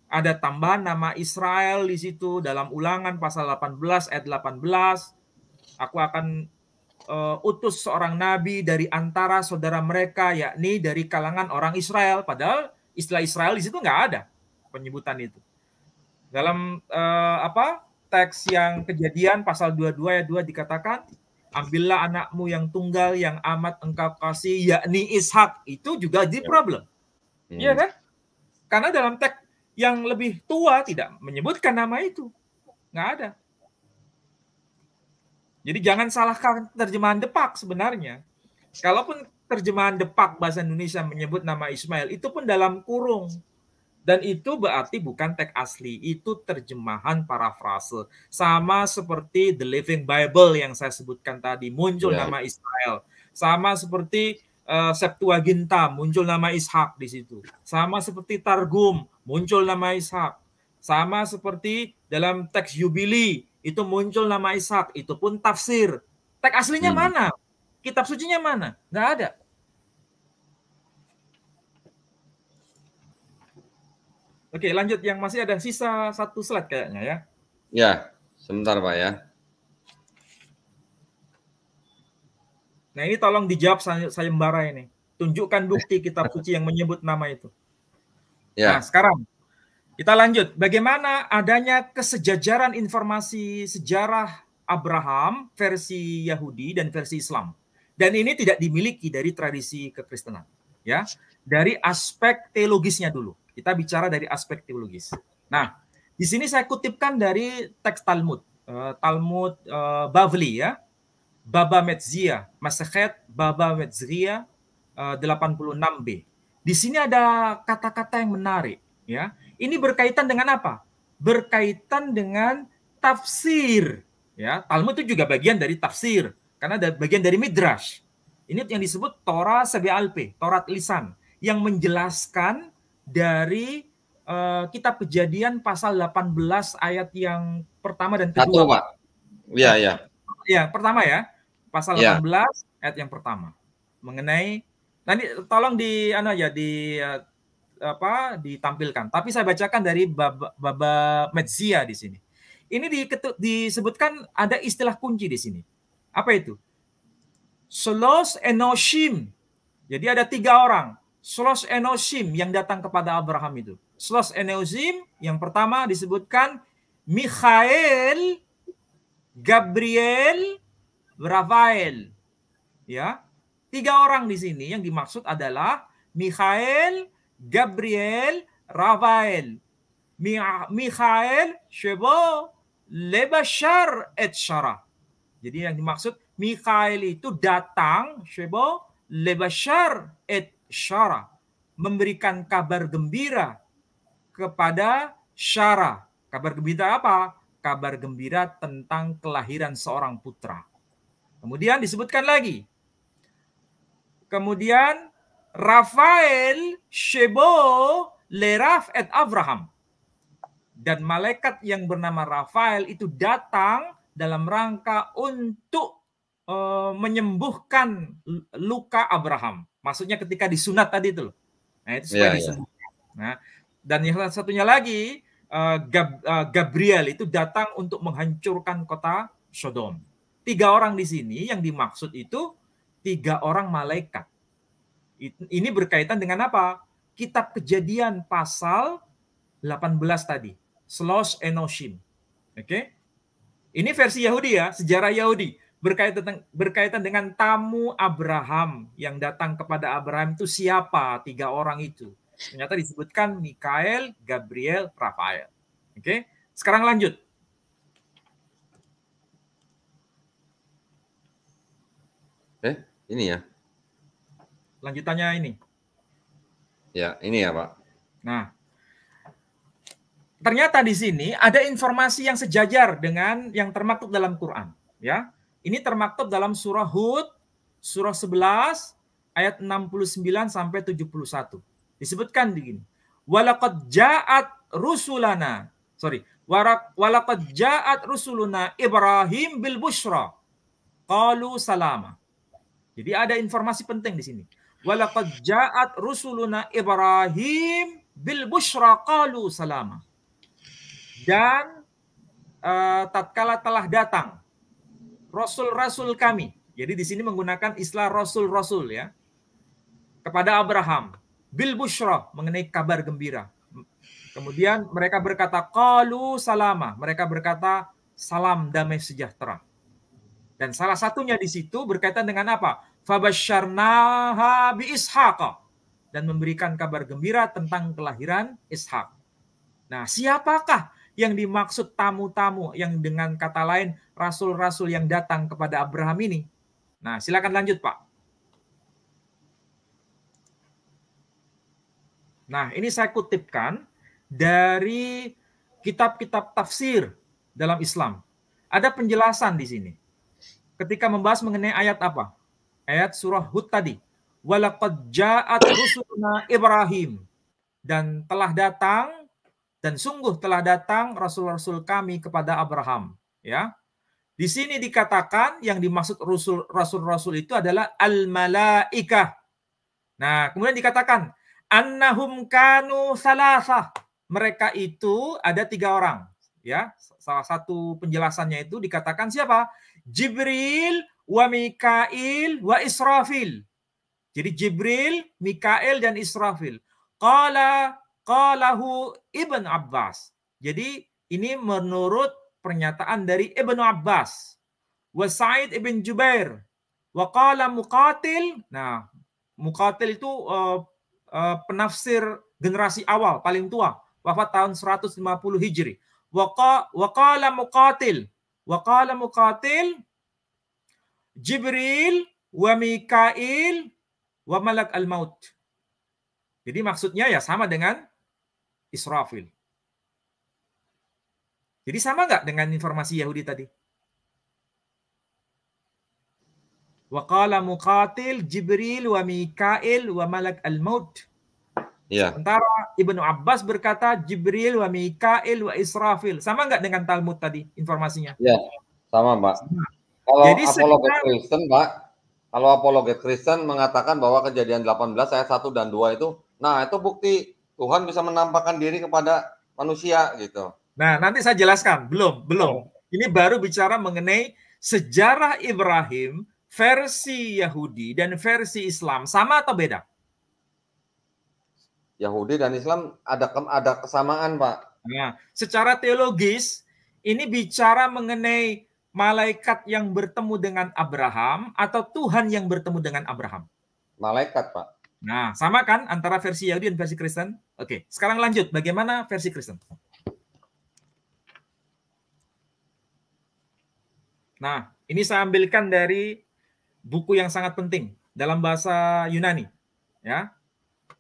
Ada tambahan nama Israel di situ dalam ulangan pasal 18 ayat 18. Aku akan uh, utus seorang nabi dari antara saudara mereka yakni dari kalangan orang Israel. Padahal istilah Israel di situ nggak ada penyebutan itu. Dalam uh, apa teks yang kejadian pasal 22 ayat 2 dikatakan ambillah anakmu yang tunggal yang amat engkau kasih yakni Ishak itu juga di ya. problem hmm. ya iya kan karena dalam teks yang lebih tua tidak menyebutkan nama itu nggak ada jadi jangan salahkan terjemahan depak sebenarnya kalaupun terjemahan depak bahasa Indonesia menyebut nama Ismail itu pun dalam kurung dan itu berarti bukan teks asli, itu terjemahan parafrase. Sama seperti The Living Bible yang saya sebutkan tadi, muncul yeah. nama Israel. Sama seperti uh, Septuaginta, muncul nama Ishak di situ. Sama seperti Targum, muncul nama Ishak. Sama seperti dalam teks Yubili, itu muncul nama Ishak, itu pun tafsir. Teks aslinya hmm. mana? Kitab sucinya mana? Nggak ada. Oke, lanjut yang masih ada sisa satu slide kayaknya ya. Ya, sebentar Pak ya. Nah ini tolong dijawab sayembara ini. Tunjukkan bukti kitab suci yang menyebut nama itu. Ya. Nah sekarang kita lanjut. Bagaimana adanya kesejajaran informasi sejarah Abraham versi Yahudi dan versi Islam. Dan ini tidak dimiliki dari tradisi kekristenan. ya Dari aspek teologisnya dulu. Kita bicara dari aspek teologis. Nah, di sini saya kutipkan dari teks Talmud, uh, Talmud uh, Bavli ya, Baba Metzia, Masechet Baba Metzia uh, 86b. Di sini ada kata-kata yang menarik ya. Ini berkaitan dengan apa? Berkaitan dengan tafsir ya. Talmud itu juga bagian dari tafsir karena ada bagian dari midrash. Ini yang disebut Torah Sebealpe, Torah lisan yang menjelaskan dari uh, kitab Kejadian pasal 18 ayat yang pertama dan kedua. Satu, Pak. Iya, iya. Ya, pertama ya. Pasal ya. 18 ayat yang pertama mengenai nanti tolong di anu aja di eh, apa ditampilkan. Tapi saya bacakan dari Baba, Baba Metzia di sini. Ini di, disebutkan ada istilah kunci di sini. Apa itu? Solos Enoshim. Jadi ada tiga orang. Slos Enosim yang datang kepada Abraham itu. Slos Enosim yang pertama disebutkan Mikhail, Gabriel, Rafael. Ya. Tiga orang di sini yang dimaksud adalah Mikhail, Gabriel, Rafael. Mikhail, Shebo, Lebashar, Etshara. Jadi yang dimaksud Mikhail itu datang, Shebo, Lebashar, et syara, memberikan kabar gembira kepada syara. Kabar gembira apa? Kabar gembira tentang kelahiran seorang putra. Kemudian disebutkan lagi. Kemudian Rafael Shebo Leraf et Abraham. Dan malaikat yang bernama Rafael itu datang dalam rangka untuk eh, menyembuhkan luka Abraham. Maksudnya ketika disunat tadi itu loh. Nah, itu supaya yeah, Yeah. Nah, dan yang satunya lagi eh, eh, Gabriel itu datang untuk menghancurkan kota Sodom. Tiga orang di sini yang dimaksud itu tiga orang malaikat. Ini berkaitan dengan apa? Kitab Kejadian pasal 18 tadi. Slosh Enoshim. Oke. Okay? Ini versi Yahudi ya, sejarah Yahudi berkaitan berkaitan dengan tamu Abraham yang datang kepada Abraham itu siapa tiga orang itu? Ternyata disebutkan Mikael, Gabriel, Rafael. Oke, okay? sekarang lanjut. Eh, ini ya. Lanjutannya ini. Ya, ini ya, Pak. Nah, ternyata di sini ada informasi yang sejajar dengan yang termaktub dalam Quran, ya. Ini termaktub dalam surah Hud, surah 11, ayat 69 sampai 71. Disebutkan begini. Walakad ja'at rusulana. Sorry. Walakad ja'at rusuluna Ibrahim bil bushra. Qalu salama. Jadi ada informasi penting di sini. Walakad ja'at rusuluna Ibrahim bil bushra qalu salama. Dan uh, tatkala telah datang rasul-rasul kami. Jadi di sini menggunakan istilah rasul-rasul ya. Kepada Abraham, bil bushra mengenai kabar gembira. Kemudian mereka berkata qalu salama, mereka berkata salam damai sejahtera. Dan salah satunya di situ berkaitan dengan apa? Fabasyarnaha bi Ishaq dan memberikan kabar gembira tentang kelahiran Ishak. Nah, siapakah yang dimaksud tamu-tamu yang dengan kata lain rasul-rasul yang datang kepada Abraham ini. Nah, silakan lanjut, Pak. Nah, ini saya kutipkan dari kitab-kitab tafsir dalam Islam. Ada penjelasan di sini. Ketika membahas mengenai ayat apa? Ayat surah Hud tadi. Walakad ja'at rusulna Ibrahim. Dan telah datang dan sungguh telah datang rasul-rasul kami kepada Abraham, ya. Di sini dikatakan yang dimaksud rasul-rasul itu adalah al malaika Nah, kemudian dikatakan annahum kanu salasa. Mereka itu ada tiga orang, ya. Salah satu penjelasannya itu dikatakan siapa? Jibril, wa Mikail, wa Israfil. Jadi Jibril, Mikail dan Israfil. Qala qalahu Ibn Abbas. Jadi ini menurut pernyataan dari Ibnu Abbas wa Sa'id ibn Jubair wa qala Muqatil nah Muqatil itu uh, uh, penafsir generasi awal paling tua wafat tahun 150 Hijri wa qala Muqatil wa qala Muqatil Jibril wa Mikail wa Malak al-Maut jadi maksudnya ya sama dengan Israfil jadi sama nggak dengan informasi Yahudi tadi? Waqala muqatil Jibril wa Mikail wa Malak al-Maut. Ya. Sementara Ibnu Abbas berkata Jibril wa Mikail wa Israfil. Sama nggak dengan Talmud tadi informasinya? Ya, sama Mbak. Sama. Kalau Jadi apologet sekitar, Kristen Mbak, kalau apologet Kristen mengatakan bahwa kejadian 18 ayat 1 dan 2 itu, nah itu bukti Tuhan bisa menampakkan diri kepada manusia gitu. Nah, nanti saya jelaskan. Belum, belum. Oh. Ini baru bicara mengenai sejarah Ibrahim versi Yahudi dan versi Islam sama atau beda? Yahudi dan Islam ada ada kesamaan, Pak. Nah, secara teologis ini bicara mengenai malaikat yang bertemu dengan Abraham atau Tuhan yang bertemu dengan Abraham? Malaikat, Pak. Nah, sama kan antara versi Yahudi dan versi Kristen? Oke, sekarang lanjut. Bagaimana versi Kristen? Nah, ini saya ambilkan dari buku yang sangat penting dalam bahasa Yunani. Ya,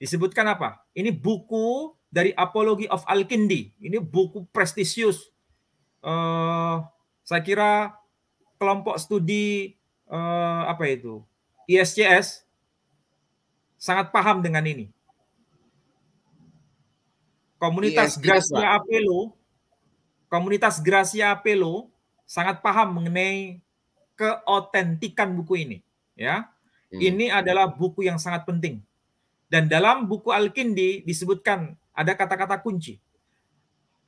disebutkan apa? Ini buku dari Apology of Alkindi. Ini buku prestisius. Uh, saya kira kelompok studi uh, apa itu ISCS sangat paham dengan ini. Komunitas Gracia Apelo, komunitas Gracia Apelo sangat paham mengenai keotentikan buku ini. Ya, hmm. ini adalah buku yang sangat penting. Dan dalam buku Al-Kindi disebutkan ada kata-kata kunci.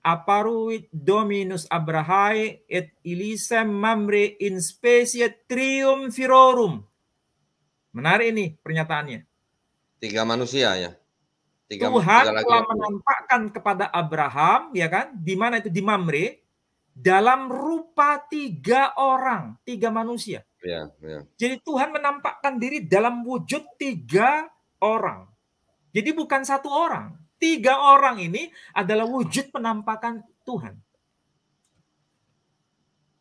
Aparuit dominus abrahae et ilisem mamre in specie triumvirorum. Menarik ini pernyataannya. Tiga manusia ya. Tiga Tuhan telah menampakkan kepada Abraham, ya kan? Di mana itu di Mamre, dalam rupa tiga orang, tiga manusia. Ya, ya. Jadi Tuhan menampakkan diri dalam wujud tiga orang. Jadi bukan satu orang. Tiga orang ini adalah wujud penampakan Tuhan.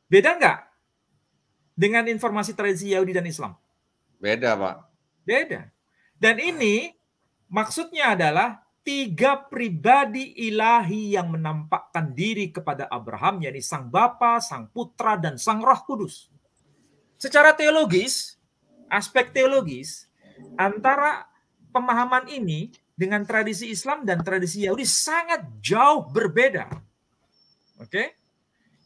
Beda nggak dengan informasi tradisi Yahudi dan Islam? Beda, Pak. Beda. Dan ini maksudnya adalah tiga pribadi ilahi yang menampakkan diri kepada Abraham, yakni Sang Bapa, Sang Putra, dan Sang Roh Kudus. Secara teologis, aspek teologis, antara pemahaman ini dengan tradisi Islam dan tradisi Yahudi sangat jauh berbeda. Oke?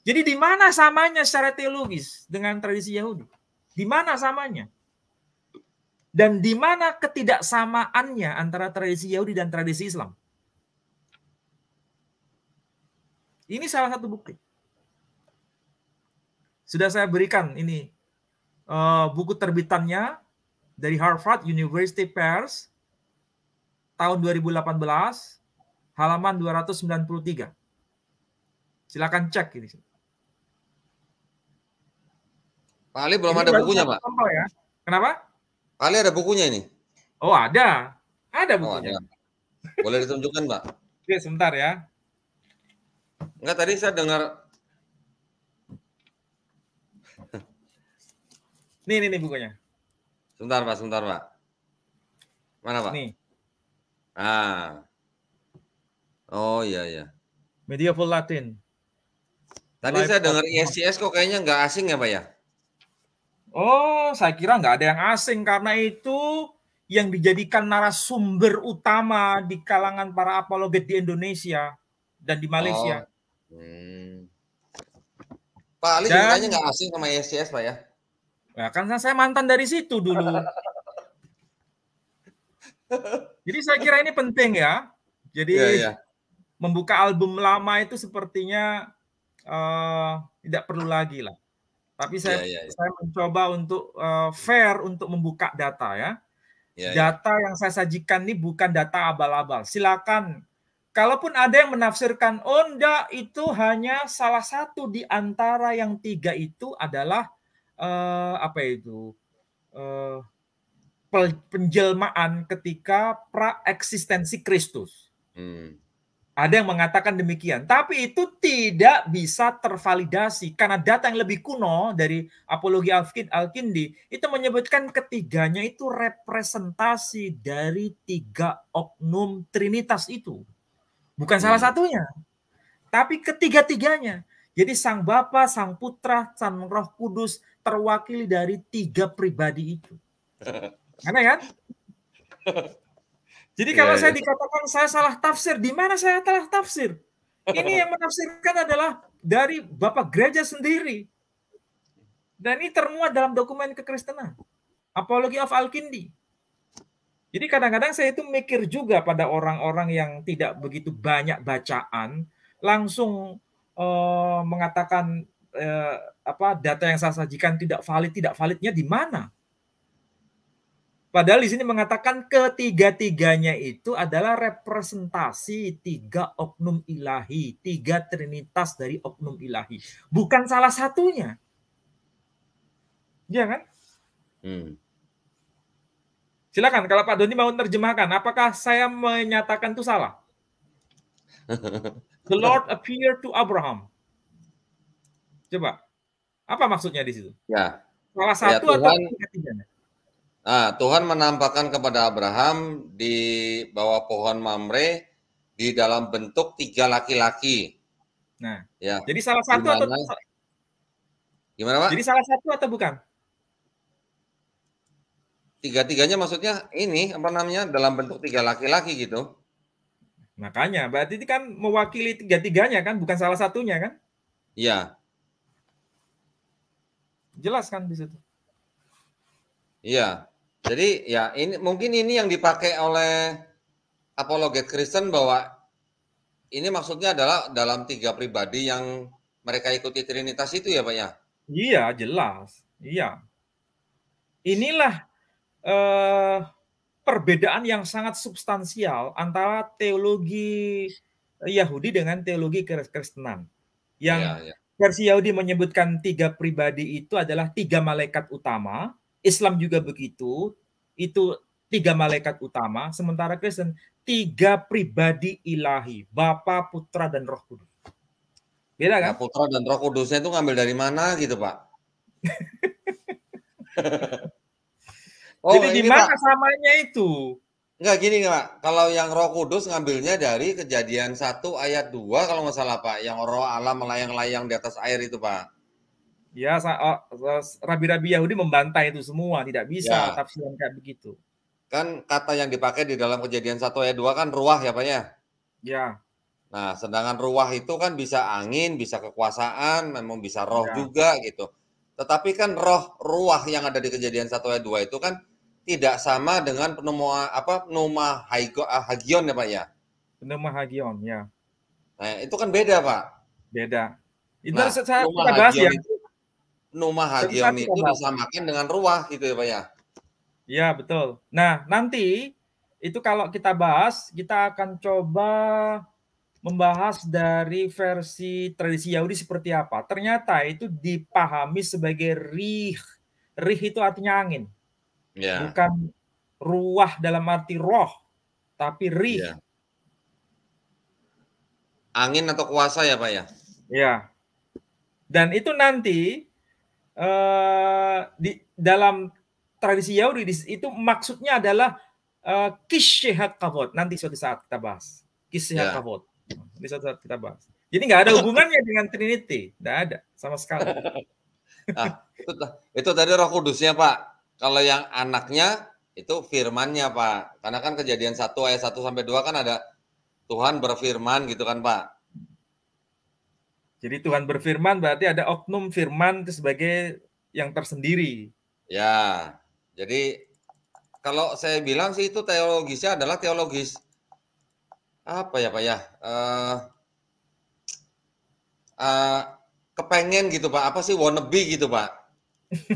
Jadi di mana samanya secara teologis dengan tradisi Yahudi? Di mana samanya? Dan di mana ketidaksamaannya antara tradisi Yahudi dan tradisi Islam? Ini salah satu bukti. Sudah saya berikan ini uh, buku terbitannya dari Harvard University Press tahun 2018 halaman 293. Silakan cek ini. Pak Ali belum ini ada bukunya, Pak. Ya. Kenapa? Ali ada bukunya ini? Oh ada, ada oh, bukunya. Oh, ada. Boleh ditunjukkan Pak? Oke sebentar ya. Enggak tadi saya dengar. nih nih nih bukunya. Sebentar Pak, sebentar Pak. Mana Pak? Nih. Ah. Oh iya iya. Medieval Latin. Tadi Life saya dengar ISCS kok kayaknya nggak asing ya Pak ya? Oh, saya kira nggak ada yang asing karena itu yang dijadikan narasumber utama di kalangan para apologet di Indonesia dan di Malaysia. Oh. Hmm. Pak Ali ceritanya nggak asing sama ISCS Pak ya? Ya kan saya mantan dari situ dulu. Jadi saya kira ini penting ya. Jadi ya, ya. membuka album lama itu sepertinya uh, tidak perlu lagi lah. Tapi iya, saya yeah, yeah, yeah. saya mencoba untuk uh, fair untuk membuka data ya. Yeah, iya. data yang saya sajikan ini bukan data abal-abal. Silakan kalaupun ada yang menafsirkan oh itu hanya salah satu di antara yang tiga itu adalah uh, apa ya itu uh, penjelmaan ketika pra eksistensi Kristus. Hmm. Ada yang mengatakan demikian, tapi itu tidak bisa tervalidasi karena data yang lebih kuno dari apologi Al-Kindi itu menyebutkan ketiganya itu representasi dari tiga oknum trinitas itu. Bukan salah hmm. satunya, tapi ketiga-tiganya. Jadi sang Bapa, sang Putra, sang Roh Kudus terwakili dari tiga pribadi itu. Karena kan? Jadi iya, kalau yeah, saya yeah. dikatakan saya salah tafsir, di mana saya salah tafsir? Ini yang menafsirkan adalah dari Bapak Gereja sendiri. Dan ini termuat dalam dokumen kekristenan. Apologi of Al-Kindi. Jadi kadang-kadang saya itu mikir juga pada orang-orang yang tidak begitu banyak bacaan, langsung uh, mengatakan uh, apa data yang saya sajikan tidak valid, tidak validnya di mana? Padahal di sini mengatakan ketiga-tiganya itu adalah representasi tiga oknum ilahi, tiga trinitas dari oknum ilahi. Bukan salah satunya. Iya kan? Hmm. Silakan kalau Pak Doni mau terjemahkan, apakah saya menyatakan itu salah? The Lord appeared to Abraham. Coba. Apa maksudnya di situ? Ya. Salah ya, satu ya, atau tiga-tiganya? Nah, Tuhan menampakkan kepada Abraham di bawah pohon Mamre di dalam bentuk tiga laki-laki. Nah, ya. Jadi salah satu gimana, atau gimana pak? Jadi salah satu atau bukan? Tiga-tiganya maksudnya ini apa namanya dalam bentuk tiga laki-laki gitu. Makanya, berarti kan mewakili tiga-tiganya kan, bukan salah satunya kan? Iya. Jelas kan di situ. Iya. Jadi ya ini mungkin ini yang dipakai oleh apologet Kristen bahwa ini maksudnya adalah dalam tiga pribadi yang mereka ikuti Trinitas itu ya Pak ya? Iya jelas, iya. Inilah eh, perbedaan yang sangat substansial antara teologi Yahudi dengan teologi Kristenan. Yang ya, ya. versi Yahudi menyebutkan tiga pribadi itu adalah tiga malaikat utama, Islam juga begitu, itu tiga malaikat utama, sementara Kristen tiga pribadi ilahi, Bapa, Putra, dan Roh Kudus. Beda ya, kan? Nah, Putra dan Roh Kudusnya itu ngambil dari mana gitu, Pak? oh, Jadi di mana samanya itu? Enggak gini Pak, kalau yang Roh Kudus ngambilnya dari Kejadian 1 ayat 2 kalau nggak salah Pak, yang roh Allah melayang-layang di atas air itu Pak. Ya, rabi-rabi Yahudi membantai itu semua, tidak bisa ya. tafsiran kayak begitu. Kan kata yang dipakai di dalam kejadian satu ayat dua kan ruah ya Pak ya? Ya. Nah, sedangkan ruah itu kan bisa angin, bisa kekuasaan, memang bisa roh ya. juga gitu. Tetapi kan roh ruah yang ada di kejadian satu ayat dua itu kan tidak sama dengan pneuma apa pneuma ah, hagion ya Pak ya? Pneuma hagion ya. Nah, itu kan beda Pak. Beda. Itu nah, saya, bahas ya. Itu Hagiom itu disamakan dengan ruah gitu ya Pak ya? Iya betul. Nah nanti itu kalau kita bahas kita akan coba membahas dari versi tradisi Yahudi seperti apa. Ternyata itu dipahami sebagai rih. Rih itu artinya angin. Ya. Bukan ruah dalam arti roh, tapi rih. Ya. Angin atau kuasa ya Pak ya? Iya. Dan itu nanti Eh, di dalam tradisi Yahudi itu maksudnya adalah uh, eh, kishehat kavod. Nanti suatu saat kita bahas. kisihat yeah. kavod. Nanti suatu saat kita bahas. Jadi nggak ada hubungannya dengan Trinity. Nggak ada sama sekali. nah, itu, itu tadi roh kudusnya Pak. Kalau yang anaknya itu firmannya Pak. Karena kan kejadian satu ayat 1 sampai dua kan ada Tuhan berfirman gitu kan Pak. Jadi Tuhan berfirman berarti ada oknum firman itu sebagai yang tersendiri. Ya, jadi kalau saya bilang sih itu teologisnya adalah teologis apa ya pak ya uh, uh, kepengen gitu pak apa sih wannabe gitu pak?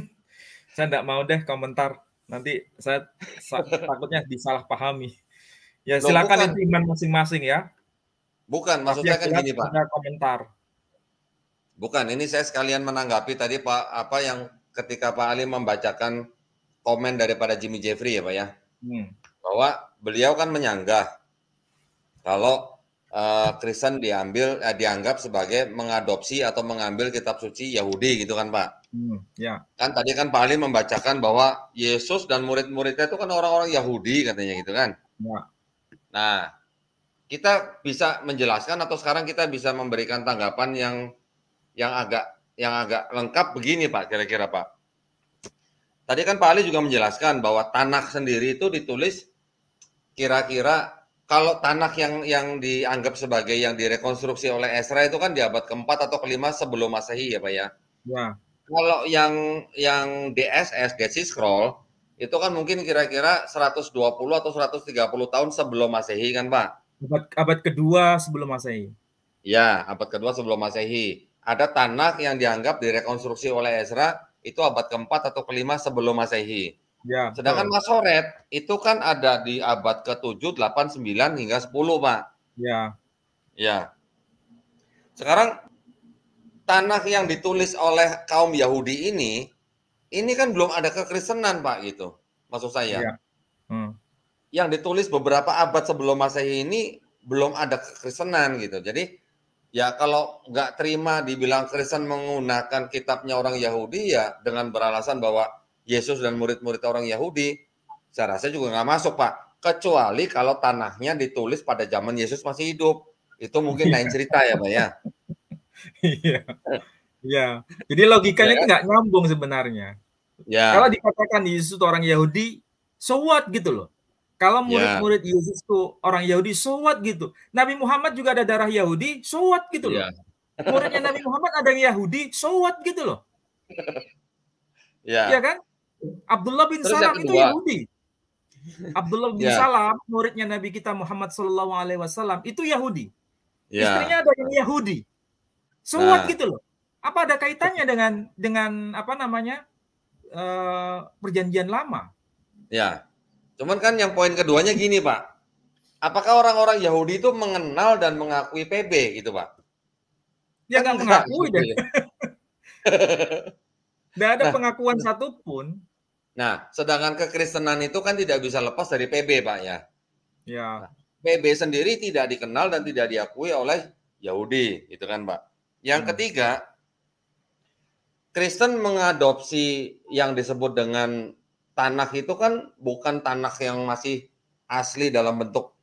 saya tidak mau deh komentar nanti saya takutnya disalahpahami. Ya Loh, silakan bukan. iman masing-masing ya. Bukan maksudnya kan gini pak. komentar Bukan, ini saya sekalian menanggapi tadi Pak apa yang ketika Pak Ali membacakan komen daripada Jimmy Jeffrey ya Pak ya. Hmm. Bahwa beliau kan menyanggah kalau uh, Kristen diambil uh, dianggap sebagai mengadopsi atau mengambil kitab suci Yahudi gitu kan Pak. Hmm, ya. Kan tadi kan Pak Ali membacakan bahwa Yesus dan murid-muridnya itu kan orang-orang Yahudi katanya gitu kan. Ya. Nah, kita bisa menjelaskan atau sekarang kita bisa memberikan tanggapan yang yang agak yang agak lengkap begini Pak kira-kira Pak. Tadi kan Pak Ali juga menjelaskan bahwa tanah sendiri itu ditulis kira-kira kalau tanah yang yang dianggap sebagai yang direkonstruksi oleh Esra itu kan di abad keempat atau kelima sebelum masehi ya Pak ya. Ya. Kalau yang yang DSS Dead Scroll itu kan mungkin kira-kira 120 atau 130 tahun sebelum masehi kan Pak. Abad, abad kedua sebelum masehi. Ya, abad kedua sebelum masehi ada tanah yang dianggap direkonstruksi oleh Ezra itu abad keempat atau kelima sebelum Masehi. Ya, Sedangkan betul. Masoret itu kan ada di abad ke-7, 8, 9 hingga 10, Pak. Ya. Ya. Sekarang tanah yang ditulis oleh kaum Yahudi ini ini kan belum ada kekristenan, Pak, gitu. Maksud saya. Ya. Hmm. Yang ditulis beberapa abad sebelum Masehi ini belum ada kekristenan gitu. Jadi Ya kalau nggak terima dibilang Kristen menggunakan kitabnya orang Yahudi ya dengan beralasan bahwa Yesus dan murid-murid orang Yahudi, saya rasa juga nggak masuk Pak. Kecuali kalau tanahnya ditulis pada zaman Yesus masih hidup. Itu mungkin lain iya. cerita ya Pak ya. Iya. Iya. Jadi logikanya itu ya. nggak nyambung sebenarnya. Ya. Kalau dikatakan Yesus orang Yahudi, so what gitu loh. Kalau ya. murid-murid yeah. Yesus itu orang Yahudi, so what gitu. Nabi Muhammad juga ada darah Yahudi, so what gitu loh. Yeah. Muridnya Nabi Muhammad ada yang Yahudi, so what gitu loh. Ya. Iya yeah. Ya kan? Abdullah bin Terus Salam itu Yahudi. Abdullah bin yeah. Salam, muridnya Nabi kita Muhammad Shallallahu Alaihi Wasallam itu Yahudi. Yeah. Istrinya ada yang Yahudi. So nah. what gitu loh. Apa ada kaitannya dengan dengan apa namanya uh, perjanjian lama? Ya. Cuman kan yang poin keduanya gini Pak. Apakah orang-orang Yahudi itu mengenal dan mengakui PB gitu Pak? Ya kan nggak mengakui gitu deh. Ya. Nggak ada nah, pengakuan satupun. Nah, sedangkan kekristenan itu kan tidak bisa lepas dari PB Pak ya. Ya. Nah, PB sendiri tidak dikenal dan tidak diakui oleh Yahudi gitu kan Pak. Yang hmm. ketiga, Kristen mengadopsi yang disebut dengan tanah itu kan bukan tanah yang masih asli dalam bentuk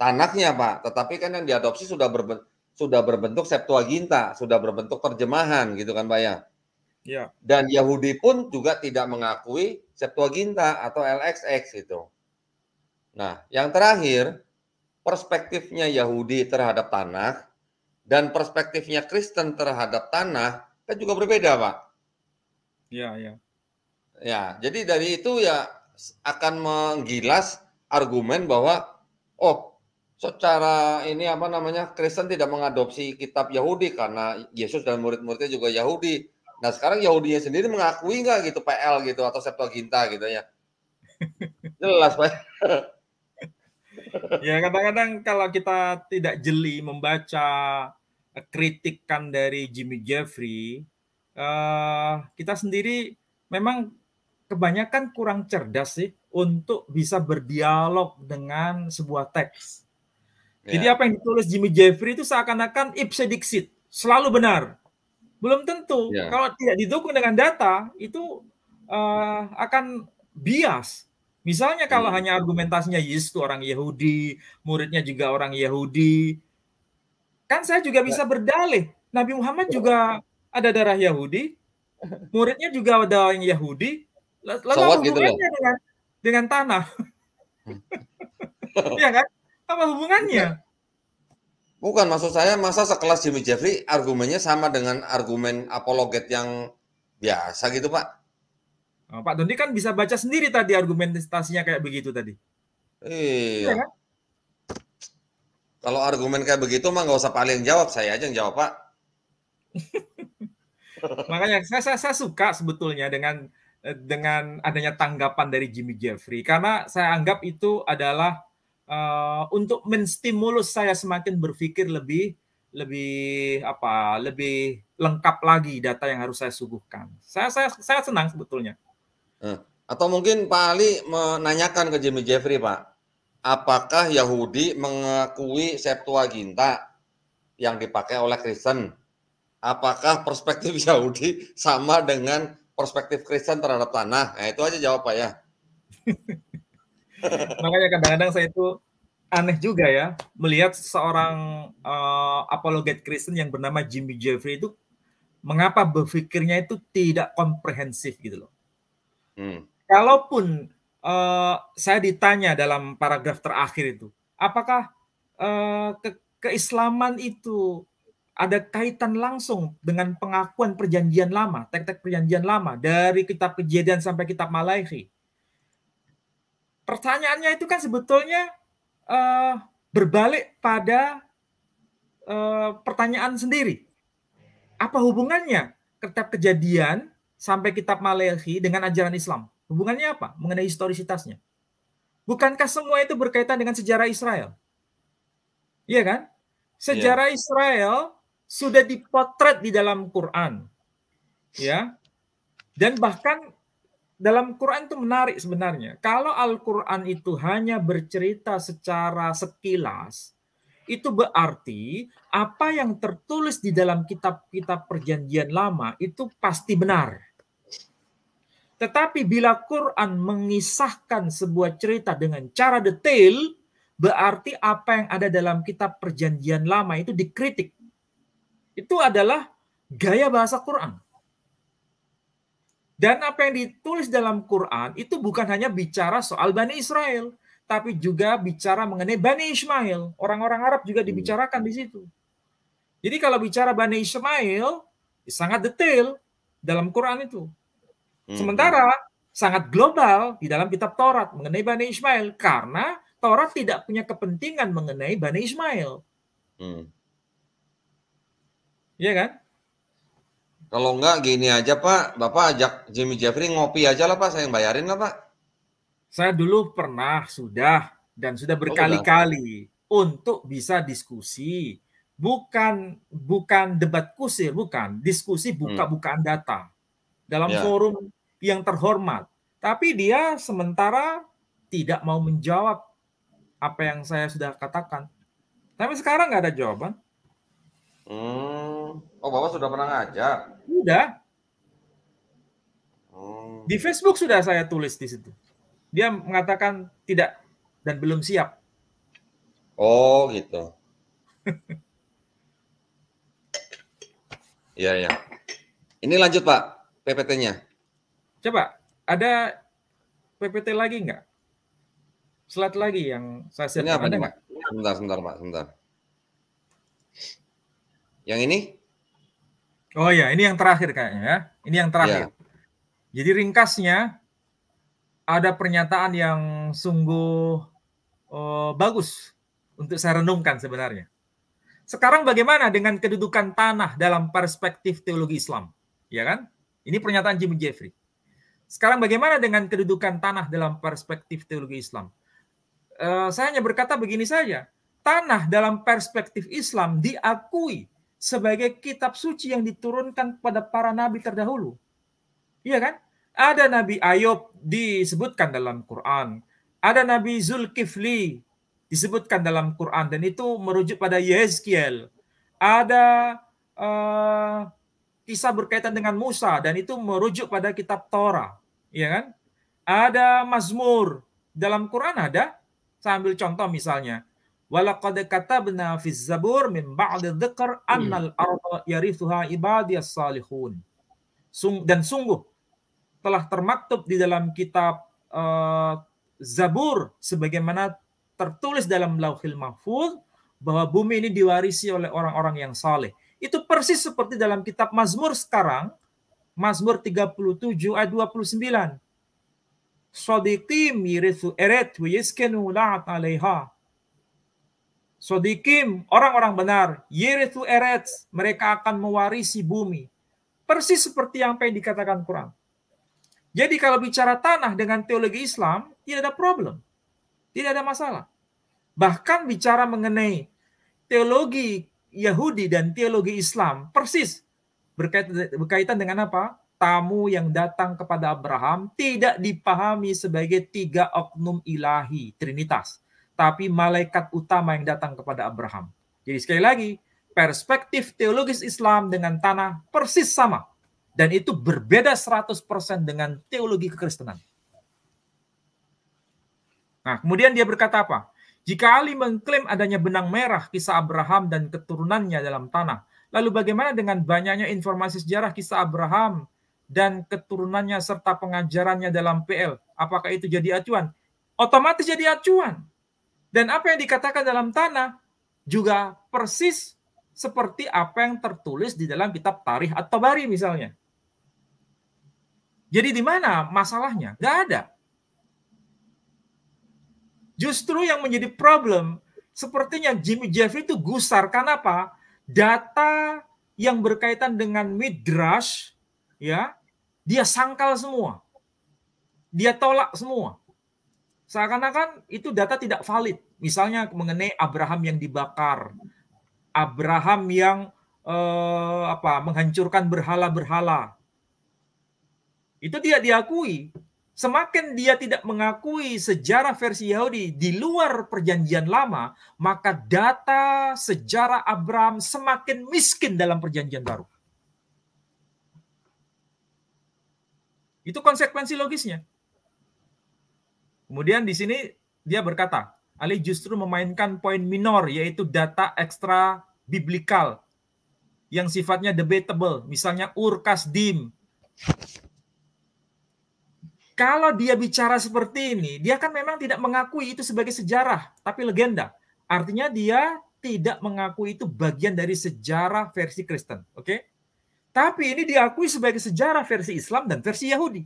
tanahnya Pak, tetapi kan yang diadopsi sudah berbentuk sudah berbentuk Septuaginta, sudah berbentuk terjemahan gitu kan Pak ya. ya. Dan Yahudi pun juga tidak mengakui Septuaginta atau LXX itu. Nah, yang terakhir perspektifnya Yahudi terhadap tanah dan perspektifnya Kristen terhadap tanah kan juga berbeda, Pak. Iya, iya. Ya, jadi dari itu ya akan menggilas argumen bahwa oh secara ini apa namanya Kristen tidak mengadopsi kitab Yahudi karena Yesus dan murid-muridnya juga Yahudi. Nah sekarang Yahudi sendiri mengakui nggak gitu PL gitu atau Septuaginta gitu ya? Jelas pak. ya kadang-kadang kalau kita tidak jeli membaca kritikan dari Jimmy Jeffrey, uh, kita sendiri memang kebanyakan kurang cerdas sih untuk bisa berdialog dengan sebuah teks. Yeah. Jadi ya. apa yang ditulis Jimmy Jeffrey itu seakan-akan ipse selalu benar. Belum tentu. Yeah. Kalau tidak didukung dengan data itu uh, akan bias. Misalnya kalau hmm. hanya argumentasinya Yesus itu orang Yahudi, muridnya juga orang Yahudi, kan saya juga bisa ya. berdalih. Nabi Muhammad ya. juga ada darah Yahudi, muridnya juga ada yang Yahudi, Lalu so gitu hubungannya Dengan, dengan tanah. Iya kan? Apa hubungannya? Iya. Bukan maksud saya masa sekelas Jimmy Jeffrey argumennya sama dengan argumen apologet yang biasa gitu Pak. Oh, Pak Doni kan bisa baca sendiri tadi argumentasinya kayak begitu tadi. Iya. iya kan? Kalau argumen kayak begitu mah nggak usah paling jawab saya aja yang jawab Pak. Makanya saya, saya, saya suka sebetulnya dengan Eh, dengan adanya tanggapan dari Jimmy Jeffrey karena saya anggap itu adalah uh, untuk menstimulus saya semakin berpikir lebih lebih apa lebih lengkap lagi data yang harus saya suguhkan. Saya saya saya senang sebetulnya. Eh, atau mungkin Pak Ali menanyakan ke Jimmy Jeffrey Pak, apakah Yahudi mengakui Septuaginta yang dipakai oleh Kristen? Apakah perspektif Yahudi sama dengan perspektif Kristen terhadap tanah? Nah, itu aja jawab Pak ya. Makanya kadang-kadang saya itu aneh juga ya melihat seorang uh, apologet Kristen yang bernama Jimmy Jeffrey itu mengapa berpikirnya itu tidak komprehensif gitu loh. Hmm. Kalaupun uh, saya ditanya dalam paragraf terakhir itu, apakah uh, ke keislaman itu ada kaitan langsung dengan pengakuan perjanjian lama, tek-tek perjanjian lama dari kitab Kejadian sampai kitab Malaikhi. Pertanyaannya itu kan sebetulnya uh, berbalik pada uh, pertanyaan sendiri. Apa hubungannya kitab Kejadian sampai kitab Malaikhi dengan ajaran Islam? Hubungannya apa? Mengenai historisitasnya. Bukankah semua itu berkaitan dengan sejarah Israel? Iya kan? Iya. Sejarah yeah. Israel sudah dipotret di dalam Quran. Ya. Dan bahkan dalam Quran itu menarik sebenarnya. Kalau Al-Quran itu hanya bercerita secara sekilas, itu berarti apa yang tertulis di dalam kitab-kitab perjanjian lama itu pasti benar. Tetapi bila Quran mengisahkan sebuah cerita dengan cara detail, berarti apa yang ada dalam kitab perjanjian lama itu dikritik. Itu adalah gaya bahasa Quran. Dan apa yang ditulis dalam Quran itu bukan hanya bicara soal Bani Israel, tapi juga bicara mengenai Bani Ismail. Orang-orang Arab juga hmm. dibicarakan di situ. Jadi kalau bicara Bani Ismail, ya sangat detail dalam Quran itu. Hmm. Sementara sangat global di dalam kitab Taurat mengenai Bani Ismail karena Taurat tidak punya kepentingan mengenai Bani Ismail. Hmm. Iya kan? Kalau enggak gini aja Pak, Bapak ajak Jimmy Jeffrey ngopi aja lah Pak, saya yang bayarin lah Pak. Saya dulu pernah, sudah, dan sudah oh, berkali-kali oh, untuk bisa diskusi. Bukan bukan debat kusir, bukan. Diskusi hmm. buka-bukaan data. Dalam ya. forum yang terhormat. Tapi dia sementara tidak mau menjawab apa yang saya sudah katakan. Tapi sekarang nggak ada jawaban. Hmm. Oh, Bapak sudah pernah ngajar? Sudah. Hmm. Di Facebook sudah saya tulis di situ. Dia mengatakan tidak dan belum siap. Oh, gitu. Iya, ya. Ini lanjut, Pak, PPT-nya. Coba, ada PPT lagi nggak? Selat lagi yang saya siapkan. Ini apa, ada pak? Sebentar, sebentar, Pak, sebentar. Yang ini? Oh ya, ini yang terakhir kayaknya ya. Ini yang terakhir. Ya. Jadi ringkasnya ada pernyataan yang sungguh uh, bagus untuk saya renungkan sebenarnya. Sekarang bagaimana dengan kedudukan tanah dalam perspektif teologi Islam? Ya kan? Ini pernyataan Jim Jeffrey. Sekarang bagaimana dengan kedudukan tanah dalam perspektif teologi Islam? Uh, saya hanya berkata begini saja. Tanah dalam perspektif Islam diakui sebagai kitab suci yang diturunkan kepada para nabi terdahulu. Iya kan? Ada Nabi Ayub disebutkan dalam Quran. Ada Nabi Zulkifli disebutkan dalam Quran dan itu merujuk pada Yezkiel. Ada uh, berkaitan dengan Musa dan itu merujuk pada kitab Torah, iya kan? Ada Mazmur dalam Quran ada. Saya ambil contoh misalnya Walaqad katabna fi zabur min ba'di dzikr annal hmm. arda yarithuha ibadiyas salihun. dan sungguh telah termaktub di dalam kitab uh, eh, Zabur sebagaimana tertulis dalam Lauhil Mahfuz bahwa bumi ini diwarisi oleh orang-orang yang saleh. Itu persis seperti dalam kitab Mazmur sekarang, Mazmur 37 ayat 29. shadiqim yirithu eret wa yiskenu la'at alaiha Sodikim, orang-orang benar, Yerethu Eretz, mereka akan mewarisi bumi. Persis seperti yang pengen dikatakan Quran. Jadi kalau bicara tanah dengan teologi Islam, tidak ada problem. Tidak ada masalah. Bahkan bicara mengenai teologi Yahudi dan teologi Islam, persis berkaitan dengan apa? Tamu yang datang kepada Abraham tidak dipahami sebagai tiga oknum ilahi, Trinitas tapi malaikat utama yang datang kepada Abraham. Jadi sekali lagi, perspektif teologis Islam dengan tanah persis sama. Dan itu berbeda 100% dengan teologi kekristenan. Nah, kemudian dia berkata apa? Jika Ali mengklaim adanya benang merah kisah Abraham dan keturunannya dalam tanah, lalu bagaimana dengan banyaknya informasi sejarah kisah Abraham dan keturunannya serta pengajarannya dalam PL? Apakah itu jadi acuan? Otomatis jadi acuan. Dan apa yang dikatakan dalam tanah juga persis seperti apa yang tertulis di dalam kitab Tarikh atau bari misalnya. Jadi di mana masalahnya? Gak ada. Justru yang menjadi problem sepertinya Jimmy Jeffrey itu gusar karena apa? Data yang berkaitan dengan midrash ya, dia sangkal semua. Dia tolak semua seakan-akan itu data tidak valid. Misalnya mengenai Abraham yang dibakar, Abraham yang eh, apa menghancurkan berhala-berhala. Itu tidak diakui. Semakin dia tidak mengakui sejarah versi Yahudi di luar perjanjian lama, maka data sejarah Abraham semakin miskin dalam perjanjian baru. Itu konsekuensi logisnya. Kemudian di sini dia berkata, Ali justru memainkan poin minor yaitu data ekstra biblikal yang sifatnya debatable, misalnya urkas dim. Kalau dia bicara seperti ini, dia kan memang tidak mengakui itu sebagai sejarah, tapi legenda. Artinya dia tidak mengakui itu bagian dari sejarah versi Kristen, oke? Okay? Tapi ini diakui sebagai sejarah versi Islam dan versi Yahudi.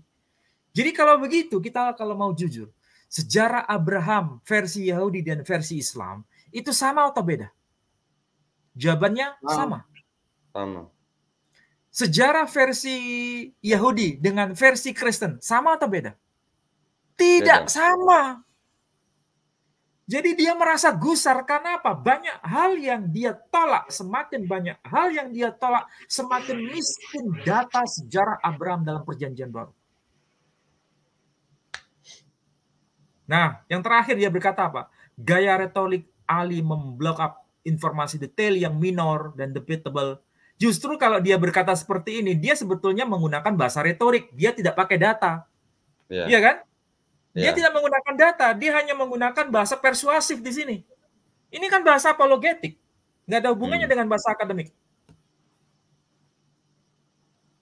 Jadi kalau begitu, kita kalau mau jujur, sejarah Abraham versi Yahudi dan versi Islam itu sama atau beda? Jawabannya sama. Sama. sama. Sejarah versi Yahudi dengan versi Kristen sama atau beda? Tidak beda. sama. Jadi dia merasa gusar karena apa? Banyak hal yang dia tolak, semakin banyak hal yang dia tolak, semakin miskin data sejarah Abraham dalam perjanjian baru. Nah, yang terakhir dia berkata apa? Gaya retorik Ali memblok up informasi detail yang minor dan debatable. Justru kalau dia berkata seperti ini, dia sebetulnya menggunakan bahasa retorik. Dia tidak pakai data. Yeah. Iya kan? Dia yeah. tidak menggunakan data, dia hanya menggunakan bahasa persuasif di sini. Ini kan bahasa apologetik. Nggak ada hubungannya hmm. dengan bahasa akademik.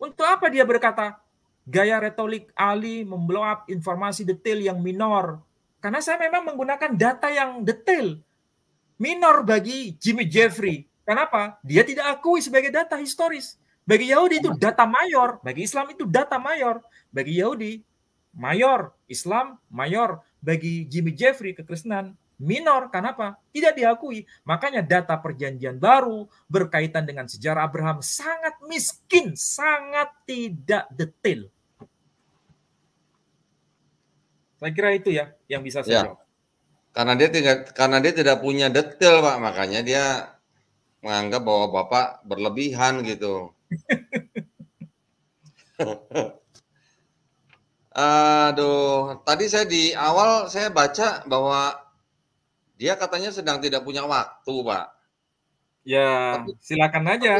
Untuk apa dia berkata, gaya retorik Ali memblow up informasi detail yang minor karena saya memang menggunakan data yang detail. Minor bagi Jimmy Jeffrey. Kenapa? Dia tidak akui sebagai data historis. Bagi Yahudi itu iya. data mayor, bagi Islam itu data mayor. Bagi Yahudi mayor, Islam mayor. Bagi Jimmy Jeffrey kekristenan minor. Kenapa? Tidak diakui. Makanya data perjanjian baru berkaitan dengan sejarah Abraham sangat miskin, sangat tidak detail. Saya kira itu ya yang bisa saya ya. Karena dia tidak karena dia tidak punya detail Pak, makanya dia menganggap bahwa Bapak berlebihan gitu. Aduh, tadi saya di awal saya baca bahwa dia katanya sedang tidak punya waktu, Pak. Ya, tapi, silakan aja.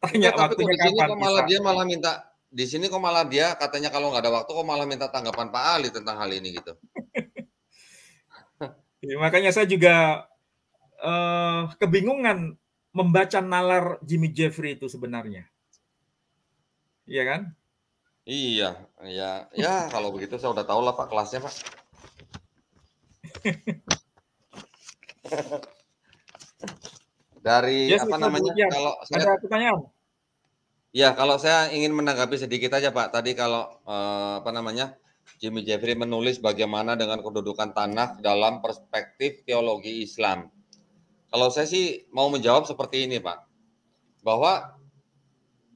Tapi, Tanya ya, waktunya kapan. Malah dia malah minta di sini kok malah dia katanya kalau nggak ada waktu kok malah minta tanggapan Pak Ali tentang hal ini gitu. ya, makanya saya juga uh, kebingungan membaca nalar Jimmy Jeffrey itu sebenarnya. Iya kan? Iya, ya, ya kalau begitu saya udah tahu lah Pak kelasnya Pak. Dari yes, apa namanya? Kalau saya... ada pertanyaan? Ya, kalau saya ingin menanggapi sedikit aja Pak. Tadi kalau eh, apa namanya Jimmy Jeffrey menulis bagaimana dengan kedudukan tanah dalam perspektif teologi Islam. Kalau saya sih mau menjawab seperti ini Pak, bahwa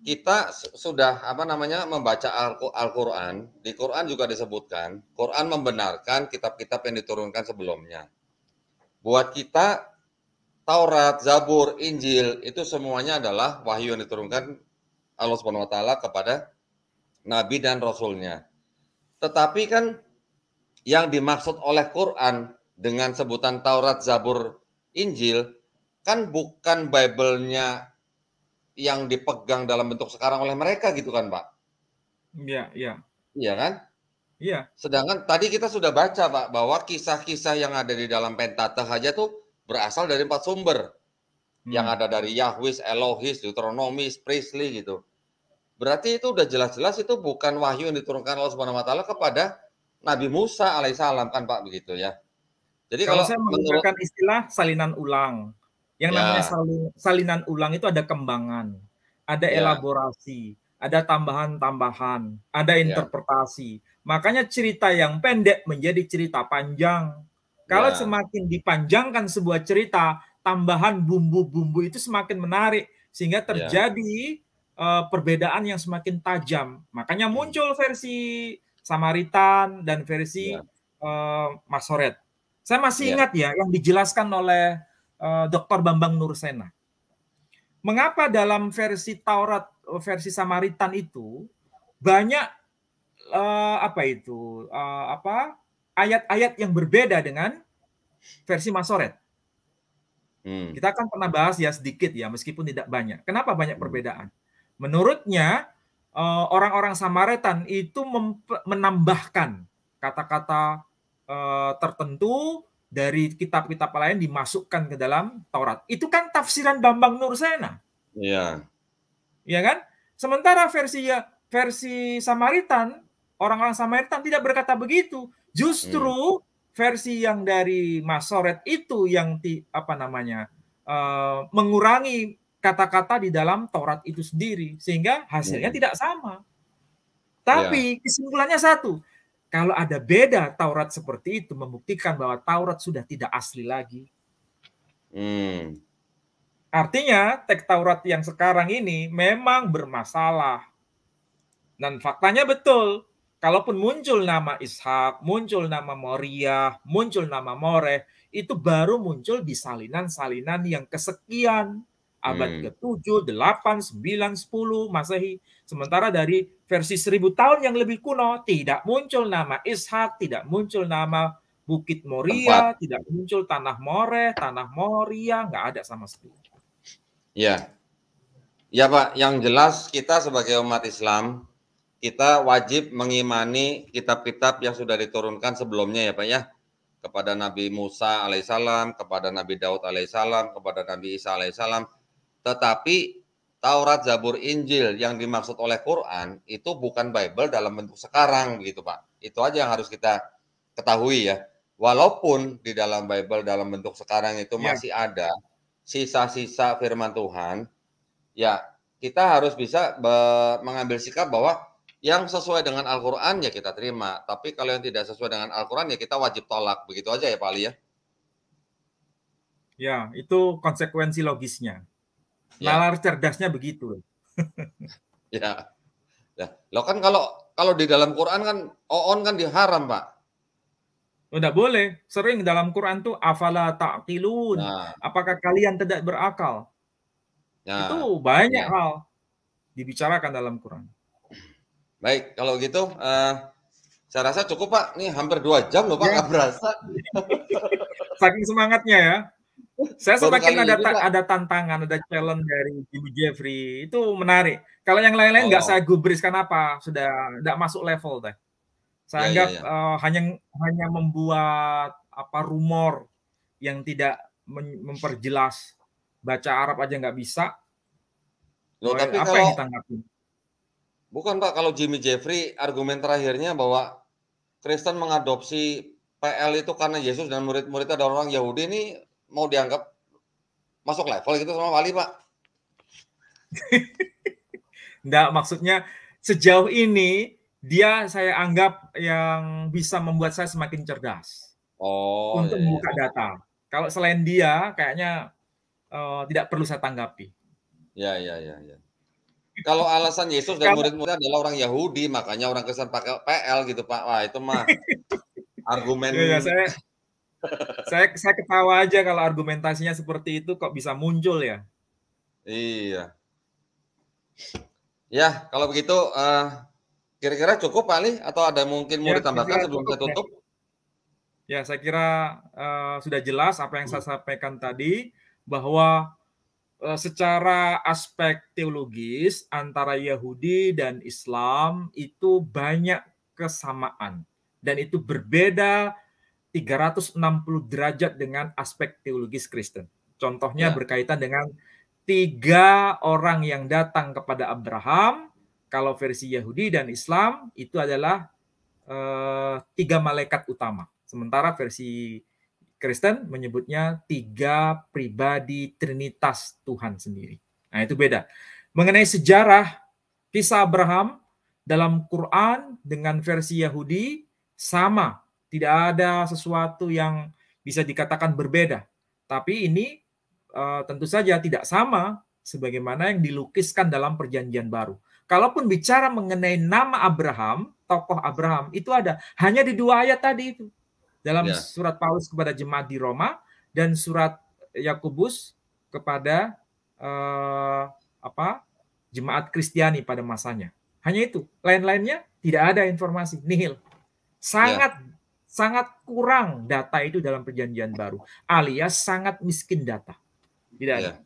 kita sudah apa namanya membaca Al-Qur'an, di Quran juga disebutkan, Quran membenarkan kitab-kitab yang diturunkan sebelumnya. Buat kita Taurat, Zabur, Injil itu semuanya adalah wahyu yang diturunkan Allah Subhanahu wa taala kepada nabi dan rasulnya. Tetapi kan yang dimaksud oleh Quran dengan sebutan Taurat, Zabur, Injil kan bukan Bible-nya yang dipegang dalam bentuk sekarang oleh mereka gitu kan, Pak? Iya, iya. Iya kan? Iya. Sedangkan tadi kita sudah baca Pak bahwa kisah-kisah yang ada di dalam Pentateuch aja tuh berasal dari empat sumber. Hmm. Yang ada dari Yahweh, Elohis, Deuteronomis, Priestly gitu. Berarti itu udah jelas-jelas itu bukan wahyu yang diturunkan Allah Subhanahu wa taala kepada Nabi Musa alaihissalam kan Pak begitu ya. Jadi kalau, kalau saya menggunakan istilah salinan ulang. Yang ya. namanya salin, salinan ulang itu ada kembangan, ada ya. elaborasi, ada tambahan-tambahan, ada ya. interpretasi. Ya. Makanya cerita yang pendek menjadi cerita panjang. Kalau ya. semakin dipanjangkan sebuah cerita, tambahan bumbu-bumbu itu semakin menarik sehingga ya. terjadi Eh, perbedaan yang semakin tajam. Makanya hmm. muncul versi Samaritan dan versi yeah. Ya. uh, Masoret. Saya masih yeah. ingat ya yang dijelaskan oleh uh, eh, Dr. Bambang Nursena. Mengapa dalam versi Taurat eh, versi Samaritan itu banyak uh, apa itu uh, apa ayat-ayat yang berbeda dengan versi Masoret? Hmm. Kita akan pernah bahas ya sedikit ya meskipun tidak banyak. Kenapa banyak hmm. perbedaan? Menurutnya eh, orang-orang Samaritan itu menambahkan kata-kata eh, tertentu dari kitab-kitab lain dimasukkan ke dalam Taurat. Itu kan tafsiran Bambang Nursena. Iya. Iya kan? Sementara versi ya, versi Samaritan, orang-orang Samaritan tidak berkata begitu. Justru hmm. versi yang dari Masoret itu yang ti, apa namanya? Uh, mengurangi kata-kata di dalam Taurat itu sendiri sehingga hasilnya hmm. tidak sama. Tapi yeah. kesimpulannya satu, kalau ada beda Taurat seperti itu membuktikan bahwa Taurat sudah tidak asli lagi. Hmm. Artinya teks Taurat yang sekarang ini memang bermasalah. Dan faktanya betul, kalaupun muncul nama Ishak, muncul nama Moria, muncul nama Moreh, itu baru muncul di salinan-salinan yang kesekian abad hmm. ke-7, 8, 9, 10 Masehi. Sementara dari versi 1000 tahun yang lebih kuno tidak muncul nama Ishak, tidak muncul nama Bukit Moria, Tempat. tidak muncul tanah More, tanah Moria, nggak ada sama sekali. Ya. Ya Pak, yang jelas kita sebagai umat Islam, kita wajib mengimani kitab-kitab yang sudah diturunkan sebelumnya ya Pak ya kepada Nabi Musa alaihissalam, kepada Nabi Daud alaihissalam, kepada Nabi Isa alaihissalam, tetapi Taurat, Zabur, Injil yang dimaksud oleh Quran itu bukan Bible dalam bentuk sekarang gitu Pak. Itu aja yang harus kita ketahui ya. Walaupun di dalam Bible dalam bentuk sekarang itu ya. masih ada sisa-sisa firman Tuhan, ya kita harus bisa mengambil sikap bahwa yang sesuai dengan Al-Quran ya kita terima. Tapi kalau yang tidak sesuai dengan Al-Quran ya kita wajib tolak. Begitu aja ya Pak Ali ya? Ya, itu konsekuensi logisnya. Ya. cerdasnya begitu loh. ya. Ya. Lo kan kalau kalau di dalam Quran kan oon kan diharam, Pak. udah oh, boleh. Sering dalam Quran tuh afala ta'qilun. Nah. Apakah kalian tidak berakal? Nah. Itu banyak ya. hal dibicarakan dalam Quran. Baik, kalau gitu uh, saya rasa cukup Pak. Nih hampir dua jam loh Pak, ya. berasa. Saking semangatnya ya. Saya semakin ada ta ada tantangan, ada challenge dari Jimmy Jeffrey. Itu menarik. Kalau yang lain-lain nggak oh. saya gubris karena apa? Sudah nggak masuk level teh. Saya ya, anggap ya, ya. Uh, hanya hanya membuat apa rumor yang tidak memperjelas baca Arab aja nggak bisa. Loh, tapi apa kalau, yang ditanggapi? Bukan Pak, kalau Jimmy Jeffrey argumen terakhirnya bahwa Kristen mengadopsi PL itu karena Yesus dan murid-muridnya ada orang Yahudi ini mau dianggap masuk level gitu sama Wali Pak? Enggak, maksudnya sejauh ini dia saya anggap yang bisa membuat saya semakin cerdas oh, untuk iya. iya. membuka data. Kalau selain dia, kayaknya uh, tidak perlu saya tanggapi. Ya, ya, ya, ya. Kalau alasan Yesus dan murid-murid adalah orang Yahudi, makanya orang Kristen pakai PL gitu Pak. Wah itu mah argumen. Ya, saya, saya saya ketawa aja kalau argumentasinya seperti itu kok bisa muncul ya. Iya. Ya, kalau begitu uh, kira-kira cukup Pak Ali atau ada mungkin mau ya, ditambahkan sebelum cukup, saya tutup? Ya, ya saya kira uh, sudah jelas apa yang saya hmm. sampaikan tadi bahwa eh, secara aspek teologis antara Yahudi dan Islam itu banyak kesamaan dan itu berbeda 360 derajat dengan aspek teologis Kristen. Contohnya ya. berkaitan dengan tiga orang yang datang kepada Abraham, kalau versi Yahudi dan Islam itu adalah uh, tiga malaikat utama. Sementara versi Kristen menyebutnya tiga pribadi Trinitas Tuhan sendiri. Nah itu beda. Mengenai sejarah kisah Abraham dalam Quran dengan versi Yahudi sama tidak ada sesuatu yang bisa dikatakan berbeda. Tapi ini uh, tentu saja tidak sama sebagaimana yang dilukiskan dalam perjanjian baru. Kalaupun bicara mengenai nama Abraham, tokoh Abraham itu ada hanya di dua ayat tadi itu. Dalam ya. surat Paulus kepada jemaat di Roma dan surat Yakobus kepada uh, apa jemaat Kristiani pada masanya. Hanya itu. Lain-lainnya tidak ada informasi nihil. Ya. Sangat ya sangat kurang data itu dalam perjanjian baru, alias sangat miskin data. Tidak iya. ada.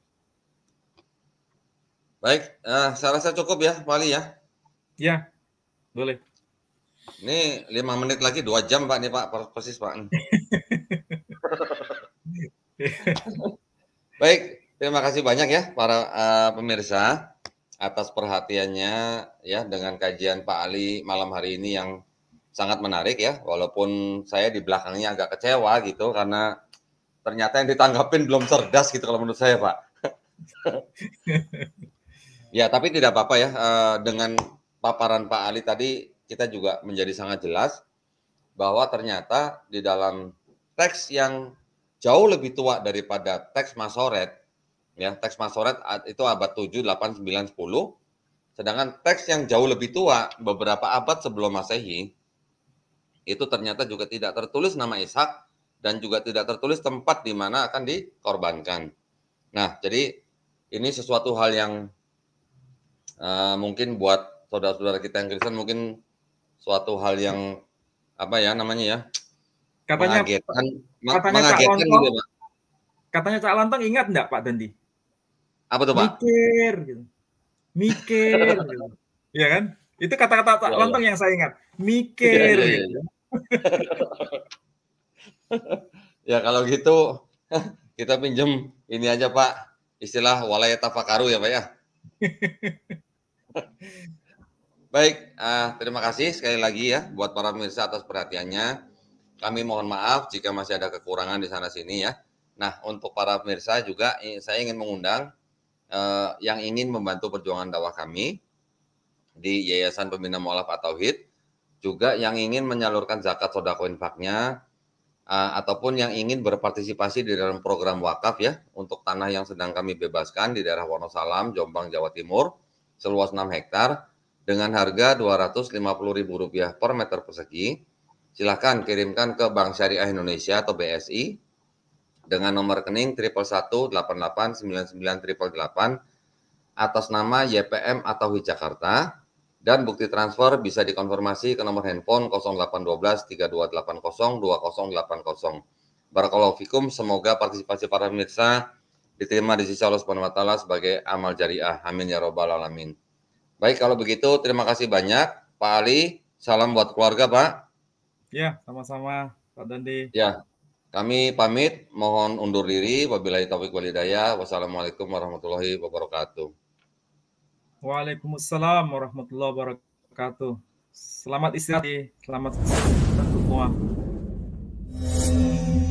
Baik, uh, saya rasa cukup ya, Pak Ali ya. Ya, boleh. Ini lima menit lagi dua jam Pak nih Pak, persis Pak. Baik, terima kasih banyak ya para uh, pemirsa atas perhatiannya ya dengan kajian Pak Ali malam hari ini yang sangat menarik ya, walaupun saya di belakangnya agak kecewa gitu karena ternyata yang ditanggapin belum cerdas gitu kalau menurut saya Pak. ya tapi tidak apa-apa ya eh, dengan paparan Pak Ali tadi kita juga menjadi sangat jelas bahwa ternyata di dalam teks yang jauh lebih tua daripada teks Masoret ya teks Masoret itu abad 7, 8, 9, 10 sedangkan teks yang jauh lebih tua beberapa abad sebelum Masehi itu ternyata juga tidak tertulis nama Ishak dan juga tidak tertulis tempat di mana akan dikorbankan. Nah, jadi ini sesuatu hal yang uh, mungkin buat saudara-saudara kita yang Kristen mungkin suatu hal yang apa ya namanya ya? Katanya mengagetkan, katanya mengagetkan Cak Lontong, gitu, ya, Katanya Cak Lontong ingat enggak Pak Dendi? Apa tuh, Pak? Mikir gitu. Mikir gitu. Iya kan? Itu kata-kata Cak ya, Lontong yang saya ingat. Iya, Mikir ya, ya, ya. gitu ya kalau gitu kita pinjem ini aja Pak istilah walaya tafakaru ya Pak ya. Baik, uh, terima kasih sekali lagi ya buat para pemirsa atas perhatiannya. Kami mohon maaf jika masih ada kekurangan di sana sini ya. Nah, untuk para pemirsa juga saya ingin mengundang uh, yang ingin membantu perjuangan dakwah kami di Yayasan Pembina Mualaf atau HIT juga yang ingin menyalurkan zakat sodako infaknya uh, ataupun yang ingin berpartisipasi di dalam program wakaf ya untuk tanah yang sedang kami bebaskan di daerah Wonosalam, Jombang, Jawa Timur seluas 6 hektar dengan harga Rp250.000 per meter persegi. Silahkan kirimkan ke Bank Syariah Indonesia atau BSI dengan nomor rekening 11188998 atas nama YPM atau Jakarta dan bukti transfer bisa dikonfirmasi ke nomor handphone 0812 3280 2080. Barakallahu fikum, semoga partisipasi para pemirsa diterima di sisi Allah Subhanahu wa taala sebagai amal jariah. Amin ya robbal alamin. Baik, kalau begitu terima kasih banyak Pak Ali. Salam buat keluarga, Pak. Ya, sama-sama Pak Dandi. Ya. Kami pamit, mohon undur diri. Wabillahi taufiq walhidayah. Wassalamualaikum warahmatullahi wabarakatuh. Waalaikumsalam warahmatullahi wabarakatuh. Selamat istirahat, selamat istirahat semua.